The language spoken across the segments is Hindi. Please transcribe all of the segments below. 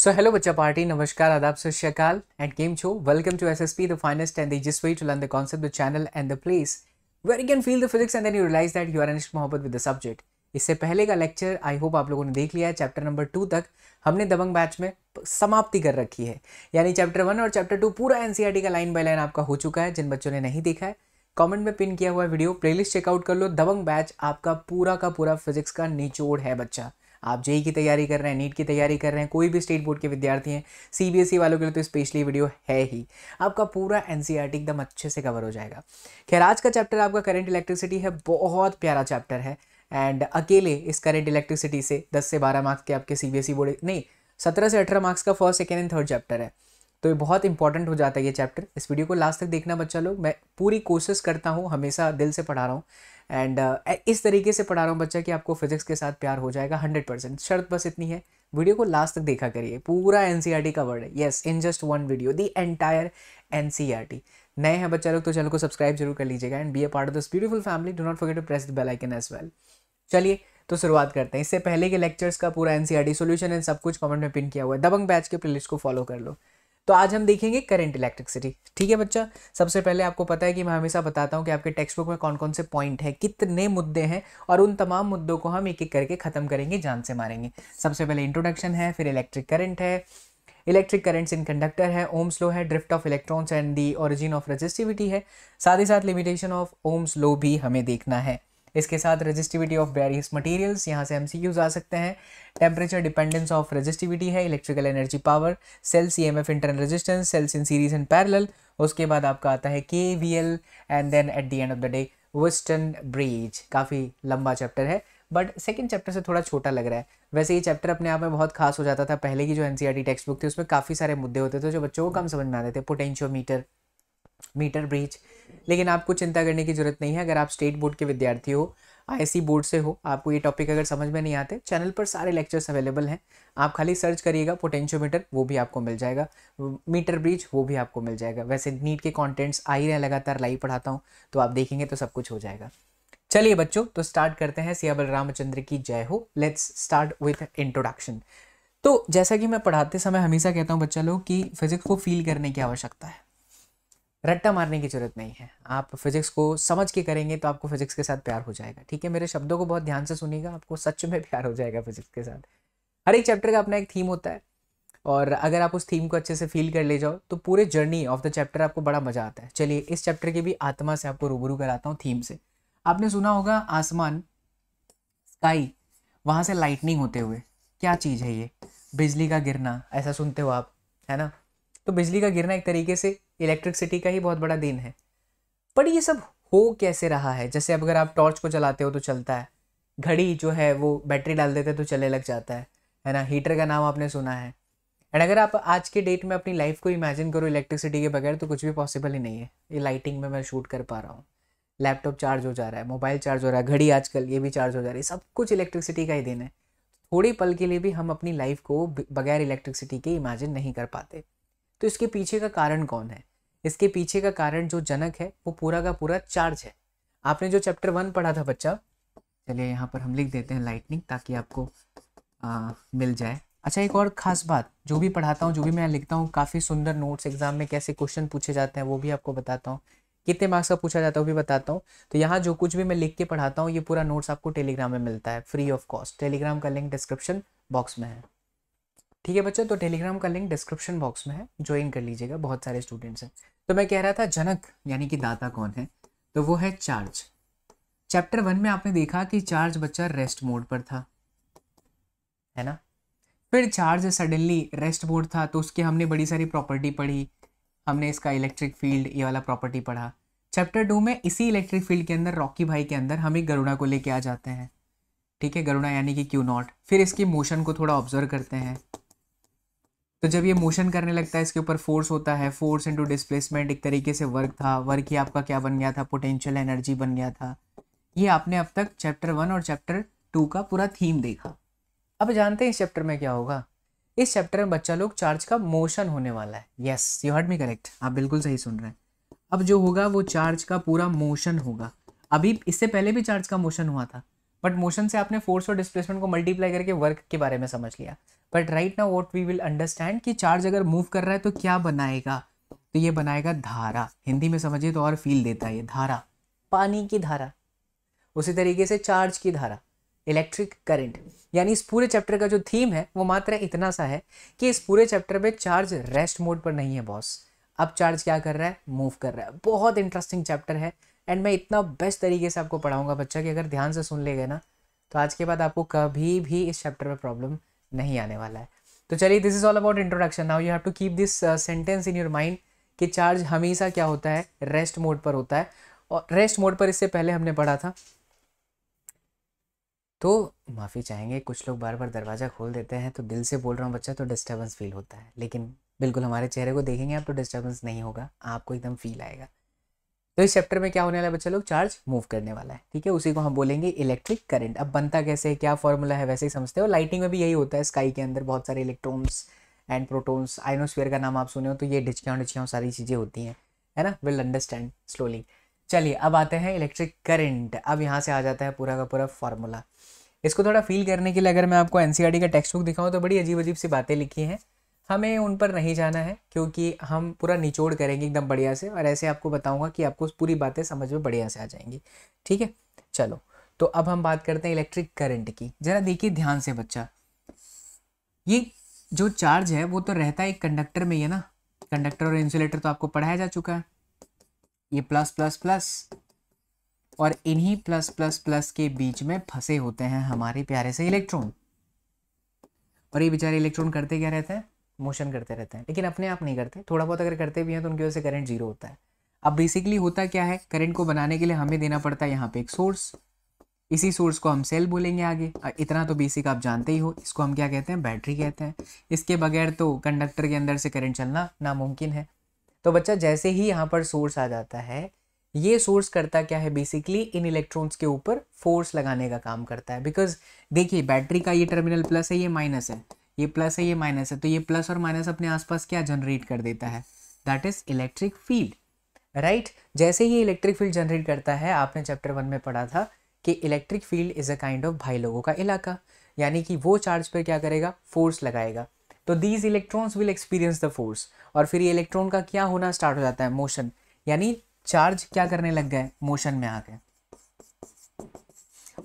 सो हेलो बच्चा पार्टी नमस्कार आदाब सत and game show welcome to S S P the finest and this way to learn the concept the channel and the place where you can feel the physics and then you realise that you are अनिश्क मोहब्बत विद द सब्जेक्ट इससे पहले का लेक्चर आई होप आप लोगों ने देख लिया है चैप्टर नंबर टू तक हमने दबंग बैच में समाप्ति कर रखी है यानी चैप्टर वन और चैप्टर टू पूरा एन e का लाइन बाय लाइन आपका हो चुका है जिन बच्चों ने नहीं देखा है कमेंट में पिन किया हुआ वीडियो प्लेलिस्ट चेकआउट कर लो दबंग बैच आपका पूरा का पूरा फिजिक्स का निचोड़ है बच्चा आप जेई की तैयारी कर रहे हैं नीट की तैयारी कर रहे हैं कोई भी स्टेट बोर्ड के विद्यार्थी हैं सीबीएसई वालों के लिए तो स्पेशली वीडियो है ही आपका पूरा एन एकदम अच्छे से कवर हो जाएगा खैर आज का चैप्टर आपका करंट इलेक्ट्रिसिटी है बहुत प्यारा चैप्टर है एंड अकेले इस करेंट इलेक्ट्रिसिटी से दस से बारह मार्क्स के आपके सी बोर्ड e नहीं सत्रह से अठारह मार्क्स का first second and third chapter है तो ये बहुत इंपॉर्टेंट हो जाता है ये चैप्टर इस वीडियो को लास्ट तक देखना बच्चा लोग मैं पूरी कोशिश करता हूँ हमेशा दिल से पढ़ा रहा हूँ एंड uh, इस तरीके से पढ़ा रहा हूँ बच्चा कि आपको फिजिक्स के साथ प्यार हो जाएगा हंड्रेड परसेंट शर्त बस इतनी है वीडियो को लास्ट तक देखा करिए पूरा एन कवर्ड e है yes in just one video the entire N नए हैं बच्चा लोग तो चैनल को सब्सक्राइब जरूर कर लीजिएगा and be a part of this beautiful family do not forget to press the bell icon as well चलिए तो शुरुआत करते हैं इससे पहले के लेक्चर्स का पूरा एनसीईआरटी सॉल्यूशन एंड सब कुछ कमेंट में पिन किया हुआ है दबंग बैच के प्लेलिस्ट को फॉलो कर लो तो आज हम देखेंगे करंट इलेक्ट्रिसिटी ठीक है बच्चा सबसे पहले आपको पता है कि मैं हमेशा बताता हूँ कि आपके टेक्स्ट बुक में कौन कौन से पॉइंट हैं कितने मुद्दे हैं और उन तमाम मुद्दों को हम एक एक करके ख़त्म करेंगे जान से मारेंगे सबसे पहले इंट्रोडक्शन है फिर इलेक्ट्रिक करंट है इलेक्ट्रिक करंट्स इन कंडक्टर है ओम स्लो है drift of electrons and the origin of resistivity है साथ ही साथ लिमिटेशन ऑफ ओम स्लो भी हमें देखना है इसके साथ रजिस्टिविटी ऑफ वेरियस मटेरियल्स यहाँ से सी आ सकते हैं टेम्परेचर डिपेंडेंस ऑफ रजिस्टिविटी है electrical energy power cells C M F internal resistance cells in series and parallel उसके बाद आपका आता है K V L and then at the end of the day western bridge काफ़ी लंबा चैप्टर है बट सेकेंड चैप्टर से थोड़ा छोटा लग रहा है वैसे ये चैप्टर अपने आप में बहुत खास हो जाता था पहले की जो एन टेक्स्ट बुक थी उसमें काफ़ी सारे मुद्दे होते थे जो बच्चों को कम समझ में आते थे पोटेंशियोमीटर मीटर ब्रीच लेकिन आपको चिंता करने की ज़रूरत नहीं है अगर आप स्टेट बोर्ड के विद्यार्थी हो आईसी बोर्ड से हो आपको ये टॉपिक अगर समझ में नहीं आते चैनल पर सारे लेक्चर्स अवेलेबल हैं आप खाली सर्च करिएगा पोटेंशियोमीटर वो भी आपको मिल जाएगा मीटर ब्रिज वो भी आपको मिल जाएगा वैसे नीट के कॉन्टेंट्स आ ही रहे लगातार लाइव पढ़ाता हूँ तो आप देखेंगे तो सब कुछ हो जाएगा चलिए बच्चों तो स्टार्ट करते हैं सियाबल रामचंद्र की जय हो लेट्स स्टार्ट विथ इंट्रोडक्शन तो जैसा कि मैं पढ़ाते समय हमेशा कहता हूँ बच्चा लोग कि फिजिक्स को फील करने की आवश्यकता है रट्टा मारने की ज़रूरत नहीं है आप फिज़िक्स को समझ के करेंगे तो आपको फिज़िक्स के साथ प्यार हो जाएगा ठीक है मेरे शब्दों को बहुत ध्यान से सुनिएगा आपको सच में प्यार हो जाएगा फिज़िक्स के साथ हर एक चैप्टर का अपना एक थीम होता है और अगर आप उस थीम को अच्छे से फील कर ले जाओ तो पूरे जर्नी ऑफ द चैप्टर आपको बड़ा मज़ा आता है चलिए इस चैप्टर की भी आत्मा से आपको रूबरू कराता हूँ थीम से आपने सुना होगा आसमान स्काई वहाँ से लाइटनिंग होते हुए क्या चीज़ है ये बिजली का गिरना ऐसा सुनते हो आप है ना तो बिजली का गिरना एक तरीके से इलेक्ट्रिसिटी का ही बहुत बड़ा दिन है पर ये सब हो कैसे रहा है जैसे अब अगर आप टॉर्च को चलाते हो तो चलता है घड़ी जो है वो बैटरी डाल देते हैं तो चलने लग जाता है है ना हीटर का नाम आपने सुना है एंड अगर आप आज के डेट में अपनी लाइफ को इमेजिन करो इलेक्ट्रिसिटी के बगैर तो कुछ भी पॉसिबल ही नहीं है ये लाइटिंग में मैं शूट कर पा रहा हूँ लैपटॉप चार्ज हो जा रहा है मोबाइल चार्ज हो रहा है घड़ी आजकल ये भी चार्ज हो जा रही है सब कुछ इलेक्ट्रिसिटी का ही दिन है थोड़ी पल के लिए भी हम अपनी लाइफ को बगैर इलेक्ट्रिसिटी के इमेजिन नहीं कर पाते तो इसके पीछे का कारण कौन है इसके पीछे का कारण जो जनक है वो पूरा का पूरा चार्ज है आपने जो चैप्टर वन पढ़ा था बच्चा चलिए यहाँ पर हम लिख देते हैं लाइटनिंग ताकि आपको आ, मिल जाए अच्छा एक और ख़ास बात जो भी पढ़ाता हूँ जो भी मैं लिखता हूँ काफ़ी सुंदर नोट्स एग्जाम में कैसे क्वेश्चन पूछे जाते हैं वो भी आपको बताता हूँ कितने मार्क्स का पूछा जाता है वो भी बताता हूँ तो यहाँ जो कुछ भी मैं लिख के पढ़ाता हूँ ये पूरा नोट्स आपको टेलीग्राम में मिलता है फ्री ऑफ कॉस्ट टेलीग्राम का लिंक डिस्क्रिप्शन बॉक्स में है ठीक है बच्चों तो टेलीग्राम का लिंक डिस्क्रिप्शन बॉक्स में है ज्वाइन कर लीजिएगा बहुत सारे स्टूडेंट्स हैं तो मैं कह रहा था जनक यानी कि दाता कौन है तो वो है चार्ज चैप्टर वन में आपने देखा कि चार्ज बच्चा रेस्ट मोड पर था है ना फिर चार्ज सडनली रेस्ट मोड था तो उसकी हमने बड़ी सारी प्रॉपर्टी पढ़ी हमने इसका इलेक्ट्रिक फील्ड ये वाला प्रॉपर्टी पढ़ा चैप्टर टू में इसी इलेक्ट्रिक फील्ड के अंदर रॉकी भाई के अंदर हम एक गरुणा को लेके आ जाते हैं ठीक है गरुणा यानी कि क्यू नॉट फिर इसकी मोशन को थोड़ा ऑब्जर्व करते हैं तो जब ये मोशन करने लगता है इसके ऊपर फोर्स होता है फोर्स इंटू डिस्प्लेसमेंट एक तरीके से वर्क था वर्क ही आपका क्या बन गया था पोटेंशियल एनर्जी बन गया था ये आपने अब तक चैप्टर वन और चैप्टर टू का पूरा थीम देखा अब जानते हैं इस चैप्टर में क्या होगा इस चैप्टर में बच्चा लोग चार्ज का मोशन होने वाला है yes you heard me correct आप बिल्कुल सही सुन रहे हैं अब जो होगा वो चार्ज का पूरा मोशन होगा अभी इससे पहले भी चार्ज का मोशन हुआ था बट मोशन से आपने फोर्स और डिस्प्लेसमेंट को मल्टीप्लाई करके वर्क के बारे में समझ लिया but right now what we will understand कि चार्ज अगर मूव कर रहा है तो क्या बनाएगा तो ये बनाएगा धारा हिंदी में समझिए तो और फील देता है ये धारा पानी की धारा उसी तरीके से चार्ज की धारा इलेक्ट्रिक करंट यानी इस पूरे चैप्टर का जो थीम है वो मात्र इतना सा है कि इस पूरे चैप्टर में चार्ज रेस्ट मोड पर नहीं है बॉस अब चार्ज क्या कर रहा है मूव कर रहा है बहुत इंटरेस्टिंग चैप्टर है एंड मैं इतना बेस्ट तरीके से आपको पढ़ाऊंगा बच्चा कि अगर ध्यान से सुन लेगा ना तो आज के बाद आपको कभी भी इस चैप्टर में प्रॉब्लम नहीं आने वाला है तो चलिए this is all about introduction now you have to keep this sentence in your mind कि चार्ज हमेशा क्या होता है रेस्ट मोड पर होता है और रेस्ट मोड पर इससे पहले हमने पढ़ा था तो माफ़ी चाहेंगे कुछ लोग बार बार दरवाज़ा खोल देते हैं तो दिल से बोल रहा हूँ बच्चा तो डिस्टर्बेंस फील होता है लेकिन बिल्कुल हमारे चेहरे को देखेंगे आप तो डिस्टर्बेंस नहीं होगा आपको एकदम फील आएगा तो इस चैप्टर में क्या होने वाला है बच्चा लोग चार्ज मूव करने वाला है ठीक है उसी को हम बोलेंगे इलेक्ट्रिक करंट अब बनता कैसे है क्या फॉर्मूला है वैसे ही समझते हो लाइटिंग में भी यही होता है स्काई के अंदर बहुत सारे इलेक्ट्रॉन्स एंड प्रोटॉन्स आइनोस्फीयर का नाम आप सुने हो तो ये डिचकियाँ डिचकियाँ सारी चीज़ें होती हैं है ना विल अंडरस्टैंड स्लोली चलिए अब आते हैं इलेक्ट्रिक करंट अब यहाँ से आ जाता है पूरा का पूरा फॉर्मूला इसको थोड़ा फील करने के लिए अगर मैं आपको एनसीईआरटी e का टेक्स्ट बुक दिखाऊँ तो बड़ी अजीब अजीब सी बातें लिखी हैं हमें उन पर नहीं जाना है क्योंकि हम पूरा निचोड़ करेंगे एकदम बढ़िया से और ऐसे आपको बताऊंगा कि आपको पूरी बातें समझ में बढ़िया से आ जाएंगी ठीक है चलो तो अब हम बात करते हैं इलेक्ट्रिक करंट की ज़रा देखिए ध्यान से बच्चा ये जो चार्ज है वो तो रहता है एक कंडक्टर में ही है ना कंडक्टर और इंसुलेटर तो आपको पढ़ाया जा चुका है ये प्लस प्लस प्लस और इन्हीं प्लस प्लस प्लस के बीच में फंसे होते हैं हमारे प्यारे से इलेक्ट्रॉन और ये बेचारे इलेक्ट्रॉन करते क्या रहते हैं मोशन करते रहते हैं लेकिन अपने आप नहीं करते थोड़ा बहुत अगर करते भी हैं तो उनकी वजह से करंट जीरो होता है अब बेसिकली होता क्या है करंट को बनाने के लिए हमें देना पड़ता है यहाँ पे एक सोर्स इसी सोर्स को हम सेल बोलेंगे आगे इतना तो बेसिक आप जानते ही हो इसको हम क्या कहते हैं बैटरी कहते हैं इसके बगैर तो कंडक्टर के अंदर से करंट चलना नामुमकिन है तो बच्चा जैसे ही यहाँ पर सोर्स आ जाता है ये सोर्स करता क्या है बेसिकली इन इलेक्ट्रॉन्स के ऊपर फोर्स लगाने का काम करता है बिकॉज देखिए बैटरी का ये टर्मिनल प्लस है ये माइनस है ये प्लस है ये माइनस है तो ये प्लस और माइनस अपने आसपास क्या जनरेट कर देता है that is electric field right जैसे ही इलेक्ट्रिक फील्ड जनरेट करता है आपने चैप्टर वन में पढ़ा था कि electric field is a kind of भाई लोगों का इलाका यानी कि वो चार्ज पर क्या करेगा फोर्स लगाएगा तो these electrons will experience the force और फिर ये इलेक्ट्रॉन का क्या होना स्टार्ट हो जाता है मोशन यानी चार्ज क्या करने लग गए मोशन में आ गए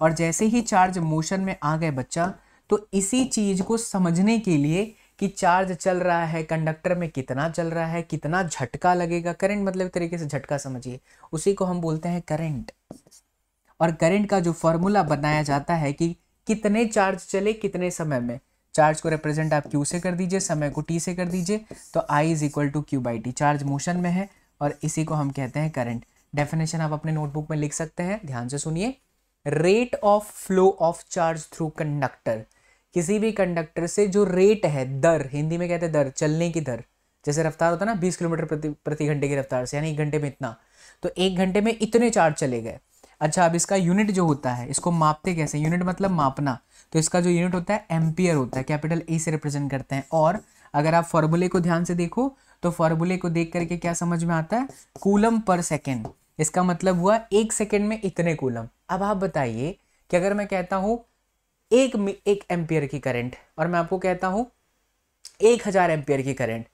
और जैसे ही चार्ज मोशन में आ गए बच्चा तो इसी चीज़ को समझने के लिए कि चार्ज चल रहा है कंडक्टर में कितना चल रहा है कितना झटका लगेगा करंट मतलब तरीके से झटका समझिए उसी को हम बोलते हैं करंट और करंट का जो फॉर्मूला बनाया जाता है कि कितने चार्ज चले कितने समय में चार्ज को रिप्रेजेंट आप क्यू से कर दीजिए समय को टी से कर दीजिए तो I is equal to Q by T charge motion में है और इसी को हम कहते हैं करंट डेफिनेशन आप अपने नोटबुक में लिख सकते हैं ध्यान से सुनिए rate of flow of charge through conductor किसी भी कंडक्टर से जो रेट है दर हिंदी में कहते हैं दर चलने की दर जैसे रफ्तार होता है ना बीस किलोमीटर प्रति प्रति घंटे की रफ्तार से यानी एक घंटे में इतना तो एक घंटे में इतने चार्ज चले गए अच्छा अब इसका यूनिट जो होता है इसको मापते कैसे यूनिट मतलब मापना तो इसका जो यूनिट होता है एम्पियर होता है कैपिटल ए से रिप्रेजेंट करते हैं और अगर आप फॉर्मूले को ध्यान से देखो तो फॉर्मूले को देख करके क्या समझ में आता है कूलम पर सेकेंड इसका मतलब हुआ एक सेकेंड में इतने कूलम अब आप बताइए कि अगर मैं कहता हूँ एक एक एम्पियर की करंट और मैं आपको कहता हूँ एक हज़ार एम्पियर की करंट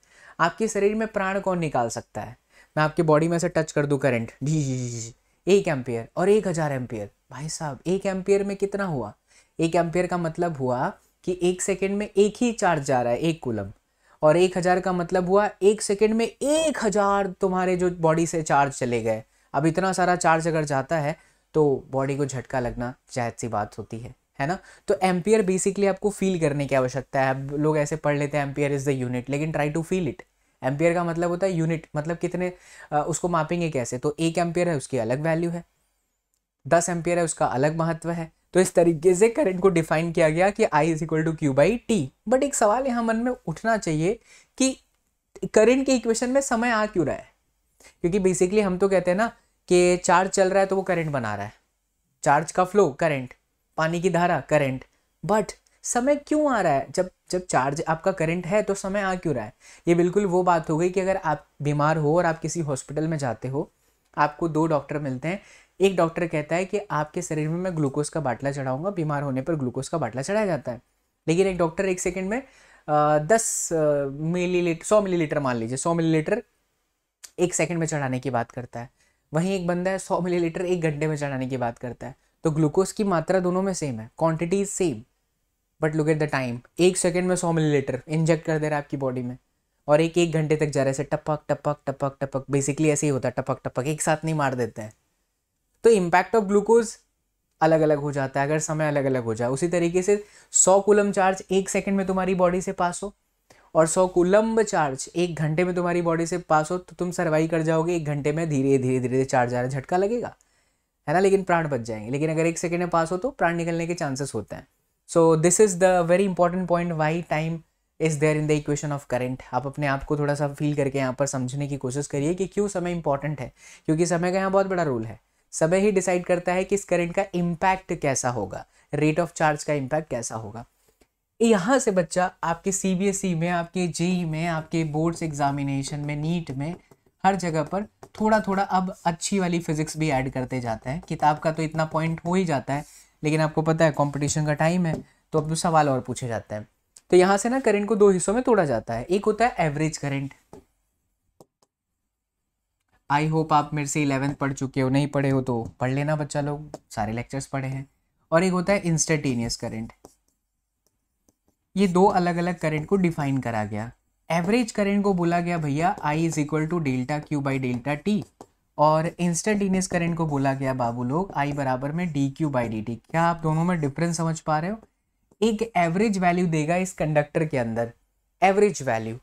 आपके शरीर में प्राण कौन निकाल सकता है मैं आपके बॉडी में से टच कर दूँ करंट जी जी जी जी एक एम्पियर और एक हज़ार एम्पियर भाई साहब एक एम्पियर में कितना हुआ एक एम्पियर का मतलब हुआ कि एक सेकेंड में एक ही चार्ज जा रहा है एक कुलम और एक हज़ार का मतलब हुआ एक सेकेंड में एक हज़ार तुम्हारे जो बॉडी से चार्ज चले गए अब इतना सारा चार्ज अगर जाता है तो बॉडी को झटका लगना जायज सी बात होती है है ना तो एम्पियर बेसिकली आपको फील करने की आवश्यकता है लोग ऐसे पढ़ लेते हैं एम्पियर इज़ द यूनिट लेकिन try to feel it ampere का मतलब होता है यूनिट मतलब कितने आ, उसको मापेंगे कैसे तो एक एम्पियर है उसकी अलग वैल्यू है दस एम्पियर है उसका अलग महत्व है तो इस तरीके से करंट को डिफाइन किया गया कि I is equal to Q by T but एक सवाल यहाँ मन में उठना चाहिए कि करंट के इक्वेशन में समय आ क्यों रहा है क्योंकि बेसिकली हम तो कहते हैं ना कि चार्ज चल रहा है तो वो करंट बना रहा है चार्ज का फ्लो करंट पानी की धारा करंट बट समय क्यों आ रहा है जब जब चार्ज आपका करंट है तो समय आ क्यों रहा है ये बिल्कुल वो बात हो गई कि अगर आप बीमार हो और आप किसी हॉस्पिटल में जाते हो आपको दो डॉक्टर मिलते हैं एक डॉक्टर कहता है कि आपके शरीर में मैं ग्लूकोज का बाटला चढ़ाऊंगा बीमार होने पर ग्लूकोज का बाटला चढ़ाया जाता है लेकिन एक डॉक्टर एक सेकेंड में दस मिली लीटर सौ मिली लीटर मान लीजिए सौ मिली लीटर एक सेकंड में चढ़ाने की बात करता है वहीं एक बंदा है सौ मिली लीटर एक घंटे में चढ़ाने की बात करता है तो ग्लूकोज की मात्रा दोनों में सेम है quantity is same but look at the time एक सेकेंड में सौ मिलीलीटर इंजेक्ट कर दे रहा है आपकी बॉडी में और एक एक घंटे तक जा रहा है टपक टपक टपक टपक बेसिकली ऐसे ही होता है टपक टपक एक साथ नहीं मार देते हैं तो इम्पैक्ट ऑफ ग्लूकोज अलग अलग हो जाता है अगर समय अलग अलग हो जाए उसी तरीके से सौ कुलम चार्ज एक सेकेंड में तुम्हारी बॉडी से पास हो और सौ कुलम्ब चार्ज एक घंटे में तुम्हारी बॉडी से पास हो तो तुम सर्वाइव कर जाओगे एक घंटे में धीरे धीरे धीरे चार्ज आ रहा झटका लगेगा है ना लेकिन प्राण बच जाएंगे लेकिन अगर एक सेकेंड में पास हो तो प्राण निकलने के चांसेस होते हैं so this is the very important point why time is there in the equation of current आप अपने आप को थोड़ा सा फील करके यहाँ पर समझने की कोशिश करिए कि क्यों समय इंपॉर्टेंट है क्योंकि समय का यहाँ बहुत बड़ा रोल है समय ही डिसाइड करता है कि इस करेंट का इम्पैक्ट कैसा होगा रेट ऑफ चार्ज का इम्पैक्ट कैसा होगा यहाँ से बच्चा आपके सी बी एस ई में आपके जेई e में आपके बोर्ड्स एग्जामिनेशन में नीट में हर जगह पर थोड़ा थोड़ा अब अच्छी वाली फिज़िक्स भी ऐड करते जाते हैं किताब का तो इतना पॉइंट हो ही जाता है लेकिन आपको पता है कॉम्पिटिशन का टाइम है तो अब तो सवाल और पूछे जाते हैं तो यहाँ से ना करंट को दो हिस्सों में तोड़ा जाता है एक होता है एवरेज करंट आई होप आप मेरे से इलेवेंथ पढ़ चुके हो नहीं पढ़े हो तो पढ़ लेना बच्चा लोग सारे लेक्चर्स पढ़े हैं और एक होता है इंस्टेटेनियस करंट ये दो अलग अलग करंट को डिफाइन करा गया एवरेज करेंट को बोला गया भैया I is equal to delta Q by delta T और इंस्टेंटेनियस करेंट को बोला गया बाबू लोग आई बराबर में D Q by D T क्या आप दोनों में डिफरेंस समझ पा रहे हो एक एवरेज वैल्यू देगा इस कंडक्टर के अंदर एवरेज वैल्यू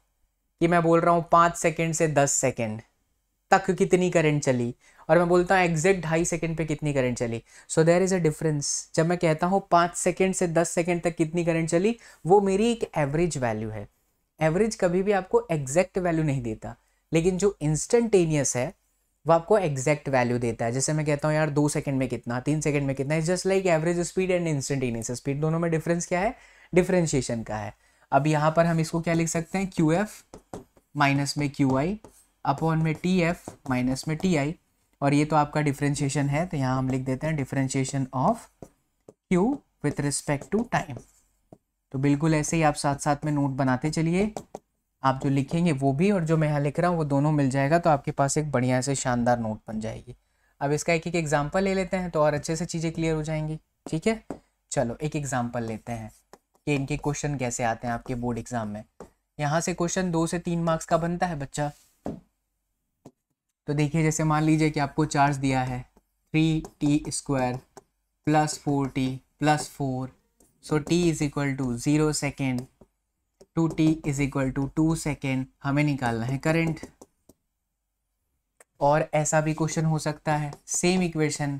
कि मैं बोल रहा हूँ पाँच सेकेंड से दस सेकेंड तक कितनी करंट चली और मैं बोलता हूँ एग्जैक्ट ढाई सेकेंड पे कितनी करंट चली सो देर इज़ अ डिफरेंस जब मैं कहता हूँ पाँच सेकेंड से दस सेकेंड तक कितनी करंट चली वो मेरी एक एवरेज वैल्यू है एवरेज कभी भी आपको एग्जैक्ट वैल्यू नहीं देता लेकिन जो इंस्टेंटेनियस है वो आपको एग्जैक्ट वैल्यू देता है जैसे मैं कहता हूँ यार दो सेकंड में कितना तीन सेकंड में कितना is just like average speed and instantaneous speed दोनों में डिफरेंस क्या है डिफरेंशिएशन का है अब यहाँ पर हम इसको क्या लिख सकते हैं क्यू एफ माइनस में क्यू आई अपॉन में टी एफ माइनस में टी आई और ये तो आपका डिफरेंशिएशन है तो यहाँ हम लिख देते हैं differentiation of Q with respect to time तो बिल्कुल ऐसे ही आप साथ साथ में नोट बनाते चलिए आप जो लिखेंगे वो भी और जो मैं यहाँ लिख रहा हूँ वो दोनों मिल जाएगा तो आपके पास एक बढ़िया से शानदार नोट बन जाएगी अब इसका एक एक एग्जाम्पल ले लेते हैं तो और अच्छे से चीज़ें क्लियर हो जाएंगी ठीक है चलो एक एग्जाम्पल लेते हैं कि इनके क्वेश्चन कैसे आते हैं आपके बोर्ड एग्जाम में यहाँ से क्वेश्चन दो से तीन मार्क्स का बनता है बच्चा तो देखिए जैसे मान लीजिए कि आपको चार्ज दिया है three T square plus four T plus four so T is equal to zero second to T is equal to two second हमें निकालना है करंट और ऐसा भी क्वेश्चन हो सकता है same equation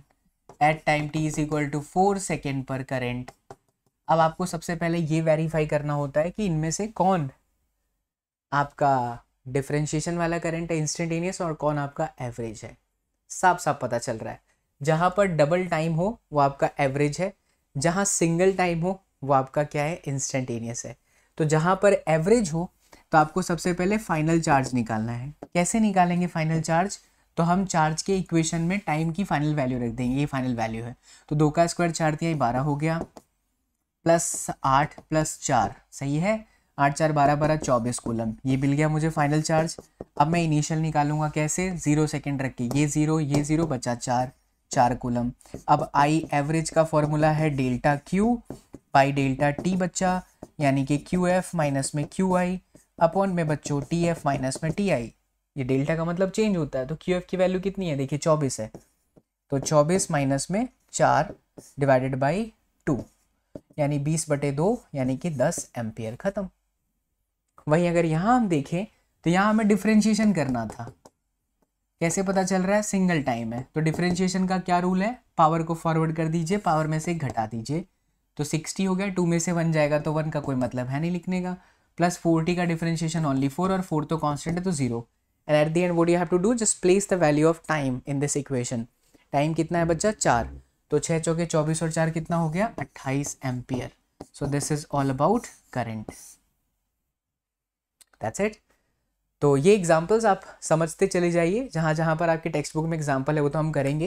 at time T is equal to four second पर करंट अब आपको सबसे पहले ये वेरीफाई करना होता है कि इनमें से कौन आपका डिफ्रेंशिएशन वाला करंट है इंस्टेंटेनियस और कौन आपका एवरेज है साफ साफ पता चल रहा है जहाँ पर डबल टाइम हो वो आपका एवरेज है जहाँ सिंगल टाइम हो वो आपका क्या है इंस्टेंटेनियस है तो जहाँ पर एवरेज हो तो आपको सबसे पहले फाइनल चार्ज निकालना है कैसे निकालेंगे फाइनल चार्ज तो हम चार्ज के इक्वेशन में टाइम की फाइनल वैल्यू रख देंगे ये फाइनल वैल्यू है तो दो का स्क्वायर चार दिया बारह हो गया प्लस आठ प्लस चार सही है आठ चार बारह बारह चौबीस कूलम ये मिल गया मुझे फाइनल चार्ज अब मैं इनिशियल निकालूंगा कैसे जीरो सेकेंड रख के ये जीरो ये जीरो बचा चार चार कूलम अब आई एवरेज का फॉर्मूला है delta Q by delta T बच्चा यानी कि क्यू एफ माइनस में क्यू आई अपॉन में बच्चों टी एफ माइनस में टी आई ये डेल्टा का मतलब चेंज होता है तो क्यू एफ की वैल्यू कितनी है देखिए चौबीस है तो चौबीस माइनस में चार डिवाइडेड बाई टू यानी बीस बटे दो यानी कि दस एम्पियर ख़त्म वहीं अगर यहाँ हम देखें तो यहाँ हमें डिफ्रेंशिएशन करना था कैसे पता चल रहा है सिंगल टाइम है तो डिफ्रेंशिएशन का क्या रूल है पावर को फॉरवर्ड कर दीजिए पावर में से घटा दीजिए तो सिक्सटी हो गया टू में से वन जाएगा तो वन का कोई मतलब है नहीं लिखने का प्लस फोर्टी का डिफरेंशिएशन ओनली फोर और फोर तो कॉन्स्टेंट है तो zero and at the end what you have to do just place the value of time in this equation time कितना है बच्चा चार तो छः चौके चौबीस और चार कितना हो गया अट्ठाईस ampere so this is all about current that's it तो ये एग्जाम्पल्स आप समझते चले जाइए जहाँ जहाँ पर आपके टेक्स्ट बुक में एग्जाम्पल है वो तो हम करेंगे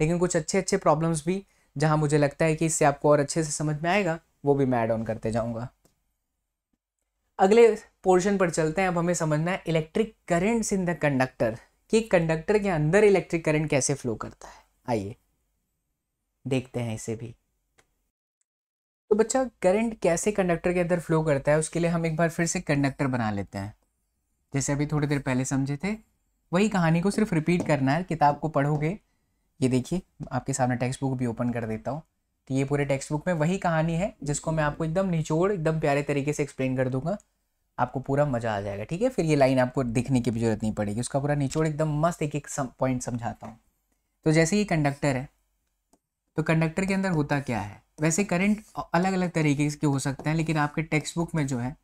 लेकिन कुछ अच्छे अच्छे प्रॉब्लम्स भी जहाँ मुझे लगता है कि इससे आपको और अच्छे से समझ में आएगा वो भी मैं ऐड ऑन करते जाऊँगा अगले पोर्शन पर चलते हैं अब हमें समझना है electric currents in the conductor कि कंडक्टर के अंदर इलेक्ट्रिक करंट कैसे फ्लो करता है आइए देखते हैं इसे भी तो बच्चा करंट कैसे कंडक्टर के अंदर फ्लो करता है उसके लिए हम एक बार फिर से कंडक्टर बना लेते हैं जैसे अभी थोड़ी देर पहले समझे थे वही कहानी को सिर्फ रिपीट करना है किताब को पढ़ोगे ये देखिए आपके सामने टेक्स्ट बुक भी ओपन कर देता हूँ तो ये पूरे टेक्स्ट बुक में वही कहानी है जिसको मैं आपको एकदम निचोड़ एकदम प्यारे तरीके से एक्सप्लेन कर दूंगा आपको पूरा मज़ा आ जाएगा ठीक है फिर ये लाइन आपको दिखने की भी जरूरत नहीं पड़ेगी उसका पूरा निचोड़ एकदम मस्त एक एक सम, पॉइंट समझाता हूँ तो जैसे ये कंडक्टर है तो कंडक्टर के अंदर होता क्या है वैसे करंट अलग अलग तरीके के हो सकते हैं लेकिन आपके टेक्स्ट बुक में जो है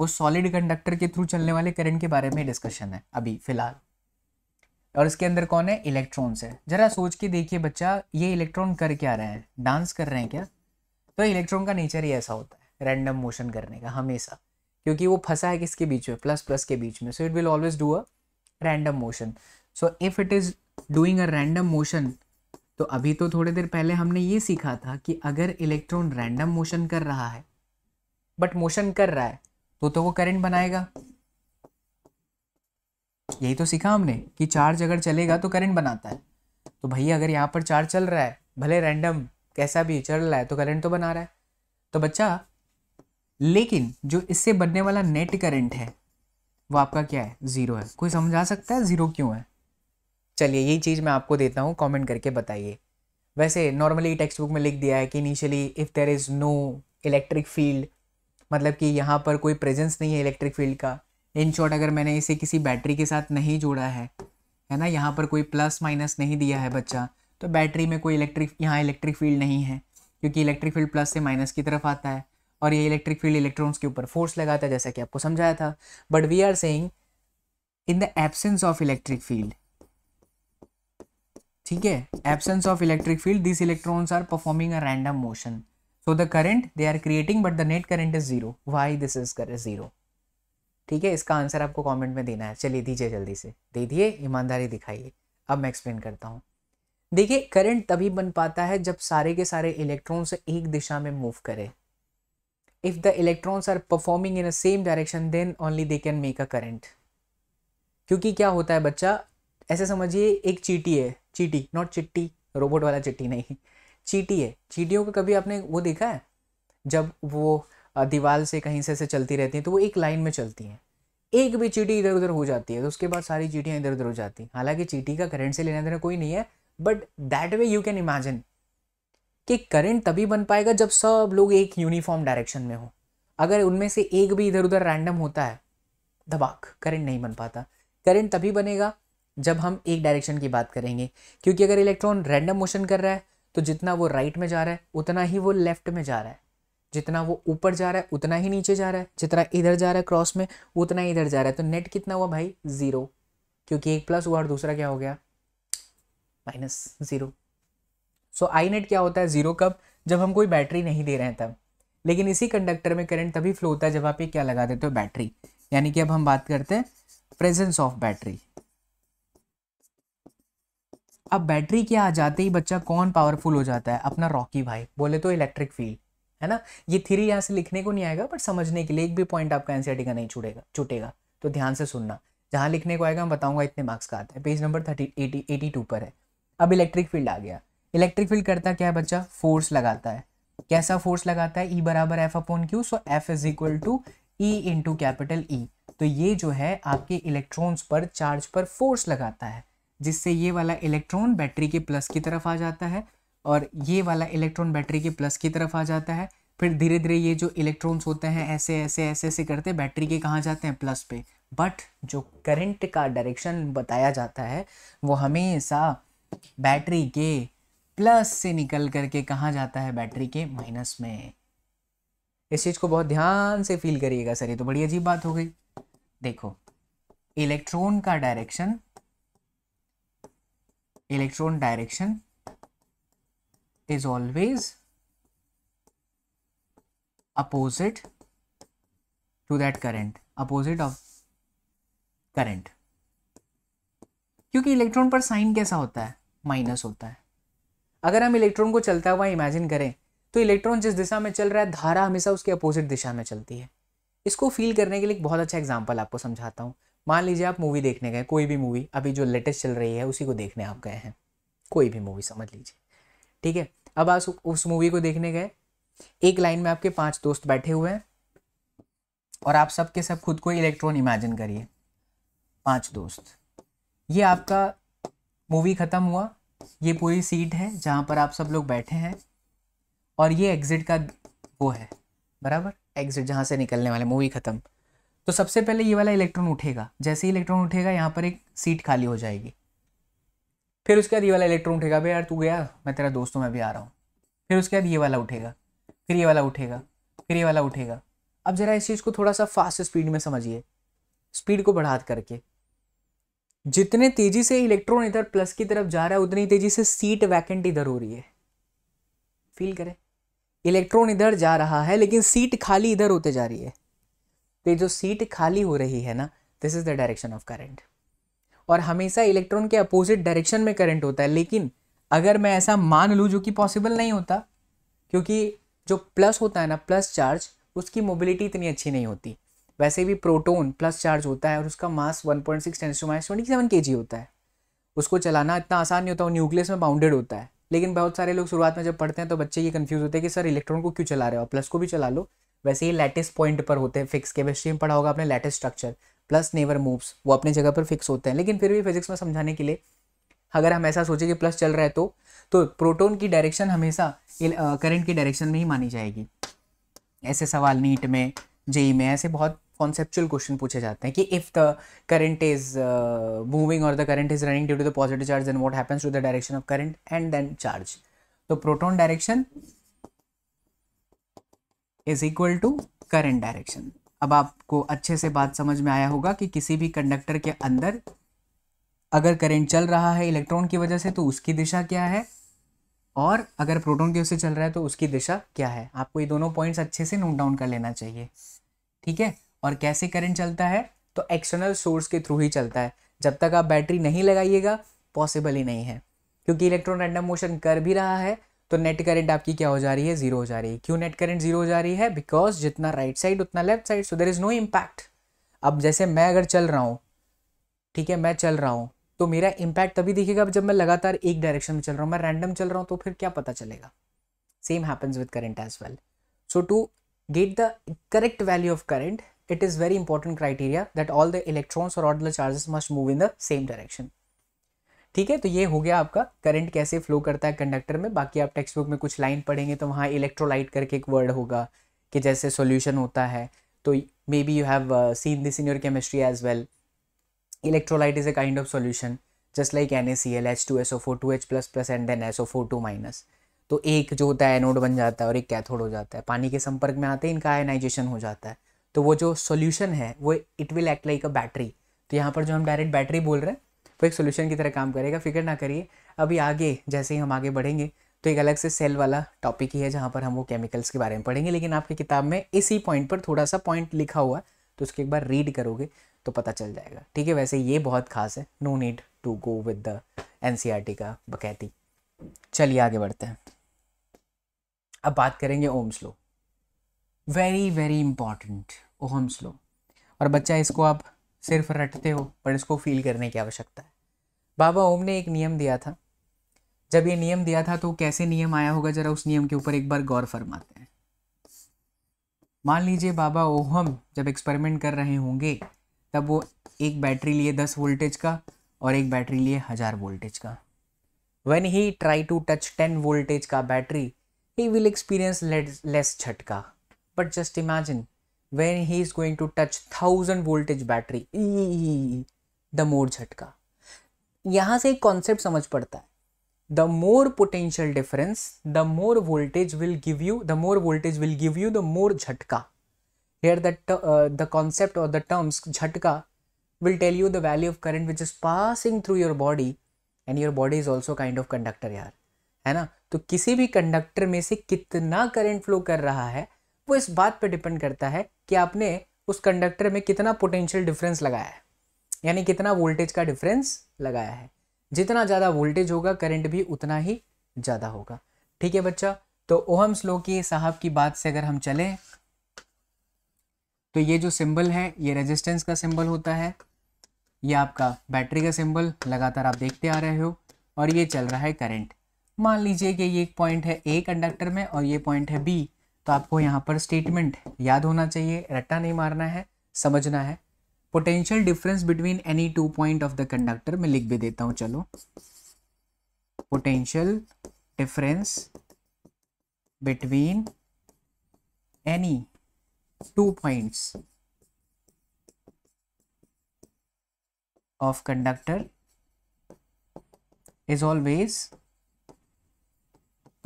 वो सॉलिड कंडक्टर के थ्रू चलने वाले करंट के बारे में डिस्कशन है अभी फिलहाल और इसके अंदर कौन है इलेक्ट्रॉन्स है जरा सोच के देखिए बच्चा ये इलेक्ट्रॉन कर क्या रहे हैं डांस कर रहे हैं क्या तो इलेक्ट्रॉन का नेचर ही ऐसा होता है रैंडम मोशन करने का हमेशा क्योंकि वो फंसा है किसके बीच में प्लस प्लस के बीच में so it will always do a random motion so if it is doing a random motion तो अभी तो थोड़ी देर पहले हमने ये सीखा था कि अगर इलेक्ट्रॉन रैंडम मोशन कर रहा है बट मोशन कर रहा है तो तो वो करंट बनाएगा यही तो सीखा हमने कि चार्ज अगर चलेगा तो करंट बनाता है तो भैया अगर यहाँ पर चार्ज चल रहा है भले रैंडम कैसा भी चल रहा है तो करंट तो बना रहा है तो बच्चा लेकिन जो इससे बनने वाला नेट करंट है वो आपका क्या है ज़ीरो है कोई समझा सकता है ज़ीरो क्यों है चलिए यही चीज़ मैं आपको देता हूँ कॉमेंट करके बताइए वैसे नॉर्मली टेक्स्ट बुक में लिख दिया है कि initially if there is no electric field मतलब कि यहाँ पर कोई प्रेजेंस नहीं है इलेक्ट्रिक फील्ड का इन शॉर्ट अगर मैंने इसे किसी बैटरी के साथ नहीं जोड़ा है है ना यहाँ पर कोई प्लस माइनस नहीं दिया है बच्चा तो बैटरी में कोई इलेक्ट्रिक यहाँ इलेक्ट्रिक फील्ड नहीं है क्योंकि इलेक्ट्रिक फील्ड प्लस से माइनस की तरफ आता है और ये इलेक्ट्रिक फील्ड इलेक्ट्रॉन्स के ऊपर फोर्स लगाता है जैसा कि आपको समझाया था but we are saying in the absence of electric field ठीक है absence of electric field this electrons are performing a random motion so the current they are creating but the net current is zero why this is zero ठीक है इसका आंसर आपको कमेंट में देना है चलिए दीजिए जल्दी से दे दिए ईमानदारी दिखाइए अब मैं एक्सप्लेन करता हूँ देखिए करंट तभी बन पाता है जब सारे के सारे इलेक्ट्रॉन्स एक दिशा में मूव करें if the electrons are performing in a same direction then only they can make a current क्योंकि क्या होता है बच्चा ऐसे समझिए एक चीटी है चीटी नॉट चिट्टी रोबोट वाला चिट्टी नहीं चीटी है चीटियों का कभी आपने वो देखा है जब वो दीवार से कहीं से ऐसे चलती रहती हैं तो वो एक लाइन में चलती हैं एक भी चीटी इधर उधर हो जाती है तो उसके बाद सारी चीटियाँ इधर उधर हो जाती हैं हालांकि चीटी का करंट से लेना देना कोई नहीं है but that way you can imagine कि करंट तभी बन पाएगा जब सब लोग एक यूनिफॉर्म डायरेक्शन में हो अगर उनमें से एक भी इधर उधर रैंडम होता है दबाक करंट नहीं बन पाता करंट तभी बनेगा जब हम एक डायरेक्शन की बात करेंगे क्योंकि अगर इलेक्ट्रॉन रैंडम मोशन कर रहा है तो जितना वो राइट में जा रहा है उतना ही वो लेफ्ट में जा रहा है जितना वो ऊपर जा रहा है उतना ही नीचे जा रहा है जितना इधर जा रहा है क्रॉस में उतना ही इधर जा रहा है तो नेट कितना हुआ भाई ज़ीरो क्योंकि एक प्लस हुआ और दूसरा क्या हो गया minus zero so I net क्या होता है ज़ीरो कब जब हम कोई बैटरी नहीं दे रहे हैं तब लेकिन इसी कंडक्टर में करंट तभी फ्लो होता है जब आप ये क्या लगा देते हो बैटरी यानी कि अब हम बात करते हैं प्रेजेंस ऑफ बैटरी अब बैटरी के आ जाते ही बच्चा कौन पावरफुल हो जाता है अपना रॉकी भाई बोले तो इलेक्ट्रिक फील्ड है ना ये थ्री यहाँ से लिखने को नहीं आएगा बट समझने के लिए एक भी पॉइंट आपका एनसीआरटी का नहीं छूटेगा छूटेगा तो ध्यान से सुनना जहाँ लिखने को आएगा मैं बताऊंगा इतने मार्क्स का आता है page number thirty eighty eighty two पर है अब इलेक्ट्रिक फील्ड आ गया इलेक्ट्रिक फील्ड करता क्या है बच्चा फोर्स लगाता है कैसा फोर्स लगाता है ई e बराबर F upon Q so F is equal to E into capital E तो ये जो है आपके इलेक्ट्रॉन्स पर चार्ज पर फोर्स लगाता है जिससे ये वाला इलेक्ट्रॉन बैटरी के प्लस की तरफ आ जाता है और ये वाला इलेक्ट्रॉन बैटरी के प्लस की तरफ आ जाता है फिर धीरे धीरे ये जो इलेक्ट्रॉन्स होते हैं ऐसे ऐसे ऐसे ऐसे करते बैटरी के कहाँ जाते हैं प्लस पे बट जो करंट का डायरेक्शन बताया जाता है वो हमेशा बैटरी के प्लस से निकल करके कहाँ जाता है बैटरी के माइनस में इस चीज़ को बहुत ध्यान से फील करिएगा सर ये तो बड़ी अजीब बात हो गई देखो इलेक्ट्रॉन का direction electron direction is always opposite to that current opposite of current क्योंकि इलेक्ट्रॉन पर साइन कैसा होता है माइनस होता है अगर हम इलेक्ट्रॉन को चलता हुआ इमेजिन करें तो इलेक्ट्रॉन जिस दिशा में चल रहा है धारा हमेशा उसके अपोजिट दिशा में चलती है इसको फील करने के लिए एक बहुत अच्छा एग्जाम्पल आपको समझाता हूँ मान लीजिए आप मूवी देखने गए कोई भी मूवी अभी जो लेटेस्ट चल रही है उसी को देखने आप गए हैं कोई भी मूवी समझ लीजिए ठीक है अब आप उस मूवी को देखने गए एक लाइन में आपके पांच दोस्त बैठे हुए हैं और आप सब के सब खुद को इलेक्ट्रॉन इमेजिन करिए पांच दोस्त ये आपका मूवी ख़त्म हुआ ये पूरी सीट है जहाँ पर आप सब लोग बैठे हैं और ये एग्ज़िट का वो है बराबर एग्ज़िट जहाँ से निकलने वाले मूवी ख़त्म तो सबसे पहले ये वाला इलेक्ट्रॉन उठेगा जैसे ही इलेक्ट्रॉन उठेगा यहाँ पर एक सीट खाली हो जाएगी फिर उसके बाद ये वाला इलेक्ट्रॉन उठेगा भाई यार तू गया मैं तेरा दोस्तों में भी आ रहा हूँ फिर उसके बाद ये वाला उठेगा फिर ये वाला उठेगा फिर ये वाला उठेगा अब ज़रा इस चीज़ को थोड़ा सा फास्ट स्पीड में समझिए स्पीड को बढ़ा करके जितने तेज़ी से इलेक्ट्रॉन इधर प्लस की तरफ जा रहा है उतनी तेज़ी से सीट वैकेंट इधर हो रही है फील करें इलेक्ट्रॉन इधर जा रहा है लेकिन सीट खाली इधर होते जा रही है तो जो सीट खाली हो रही है ना this is the direction of current और हमेशा इलेक्ट्रॉन के अपोजिट डायरेक्शन में करंट होता है लेकिन अगर मैं ऐसा मान लूँ जो कि पॉसिबल नहीं होता क्योंकि जो प्लस होता है ना प्लस चार्ज उसकी मोबिलिटी इतनी अच्छी नहीं होती वैसे भी प्रोटोन प्लस चार्ज होता है और उसका mass 1.6 point six ten to minus twenty होता है उसको चलाना इतना आसान नहीं होता वो न्यूक्लियस में बाउंडेड होता है लेकिन बहुत सारे लोग शुरुआत में जब पढ़ते हैं तो बच्चे ये कन्फ्यूज़ होते हैं कि सर इलेक्ट्रॉन को क्यों चला रहे हो प्लस को भी चला लो वैसे ही लेटेस्ट पॉइंट पर होते हैं फिक्स केमिस्ट्री में पढ़ा होगा आपने lattice structure plus never moves वो अपने जगह पर फिक्स होते हैं लेकिन फिर भी फिजिक्स में समझाने के लिए अगर हम ऐसा सोचें कि प्लस चल रहा है तो तो प्रोटोन की डायरेक्शन हमेशा करंट की डायरेक्शन में ही मानी जाएगी ऐसे सवाल नीट में जेई में ऐसे बहुत कॉन्सेप्चुअल क्वेश्चन पूछे जाते हैं कि if the current is moving और the current is running due to the positive charge then what happens to the direction of current and then charge तो proton direction is equal to current direction अब आपको अच्छे से बात समझ में आया होगा कि किसी भी कंडक्टर के अंदर अगर करेंट चल रहा है इलेक्ट्रॉन की वजह से तो उसकी दिशा क्या है और अगर प्रोटोन की वजह से चल रहा है तो उसकी दिशा क्या है आपको ये दोनों पॉइंट्स अच्छे से नोट डाउन कर लेना चाहिए ठीक है और कैसे करंट चलता है तो एक्सटर्नल सोर्स के थ्रू ही चलता है जब तक आप बैटरी नहीं लगाइएगा पॉसिबल ही नहीं है क्योंकि इलेक्ट्रॉन रैंडम मोशन कर भी रहा है तो नेट करंट आपकी क्या हो जा रही है जीरो हो जा रही है क्यों नेट करंट जीरो हो जा रही है बिकॉज जितना राइट साइड उतना left side so there is no impact अब जैसे मैं अगर चल रहा हूँ ठीक है मैं चल रहा हूँ तो मेरा इम्पैक्ट तभी दिखेगा जब मैं लगातार एक डायरेक्शन में चल रहा हूँ मैं रैंडम चल रहा हूँ तो फिर क्या पता चलेगा same happens with current as well so to get the correct value of current it is very important criteria that all the electrons और all the charges must move in the same direction ठीक है तो ये हो गया आपका करंट कैसे फ्लो करता है कंडक्टर में बाकी आप टेक्स्ट बुक में कुछ लाइन पढ़ेंगे तो वहाँ इलेक्ट्रोलाइट करके एक वर्ड होगा कि जैसे सोल्यूशन होता है तो maybe you have seen this in your chemistry as well electrolyte is a kind of solution just like N A C L H two S O four two H plus plus and then S O four two minus तो एक जो होता है एनोड बन जाता है और एक कैथोड हो जाता है पानी के संपर्क में आते हैं इनका आयनाइजेशन हो जाता है तो वो जो सोल्यूशन है वो it will act like a battery तो यहाँ पर जो हम डायरेक्ट बैटरी बोल रहे हैं वो तो एक सोल्यूशन की तरह काम करेगा फिक्र ना करिए अभी आगे जैसे ही हम आगे बढ़ेंगे तो एक अलग से सेल वाला टॉपिक ही है जहाँ पर हम वो केमिकल्स के बारे में पढ़ेंगे लेकिन आपकी किताब में इसी पॉइंट पर थोड़ा सा पॉइंट लिखा हुआ तो उसके एक बार रीड करोगे तो पता चल जाएगा ठीक है वैसे ये बहुत खास है no need to go with the एन का बकैती चलिए आगे बढ़ते हैं अब बात करेंगे Ohm's law very very important Ohm's law और बच्चा इसको आप सिर्फ रटते हो पर इसको फील करने की आवश्यकता है बाबा ओम ने एक नियम दिया था जब ये नियम दिया था तो कैसे नियम आया होगा जरा उस नियम के ऊपर एक बार गौर फरमाते हैं मान लीजिए बाबा ओहम जब एक्सपेरिमेंट कर रहे होंगे तब वो एक बैटरी लिए दस वोल्टेज का और एक बैटरी लिए हज़ार वोल्टेज का when he try to touch ten voltage का battery he will experience less झटका but just imagine when he is going to touch thousand voltage battery the more झटका यहां से एक कॉन्सेप्ट समझ पड़ता है the more potential difference the more voltage will give you the more voltage will give you the more झटका हेयर दट द कॉन्सेप्ट और द टर्म्स झटका will tell you the value of current which is passing through your body and your body is also kind of conductor यार है ना तो किसी भी कंडक्टर में से कितना करेंट फ्लो कर रहा है वो इस बात पर डिपेंड करता है कि आपने उस कंडक्टर में कितना पोटेंशियल डिफरेंस लगाया है यानी कितना वोल्टेज का डिफरेंस लगाया है जितना ज़्यादा वोल्टेज होगा करंट भी उतना ही ज़्यादा होगा ठीक है बच्चा तो ओहम स्लो की साहब की बात से अगर हम चलें तो ये जो सिंबल है ये रेजिस्टेंस का सिंबल होता है ये आपका बैटरी का सिंबल लगातार आप देखते आ रहे हो और ये चल रहा है करंट मान लीजिए कि ये एक पॉइंट है ए कंडक्टर में और ये पॉइंट है बी तो आपको यहाँ पर स्टेटमेंट याद होना चाहिए रट्टा नहीं मारना है समझना है potential difference between any two point of the conductor मैं लिख भी देता हूँ चलो potential difference between any two points of conductor is always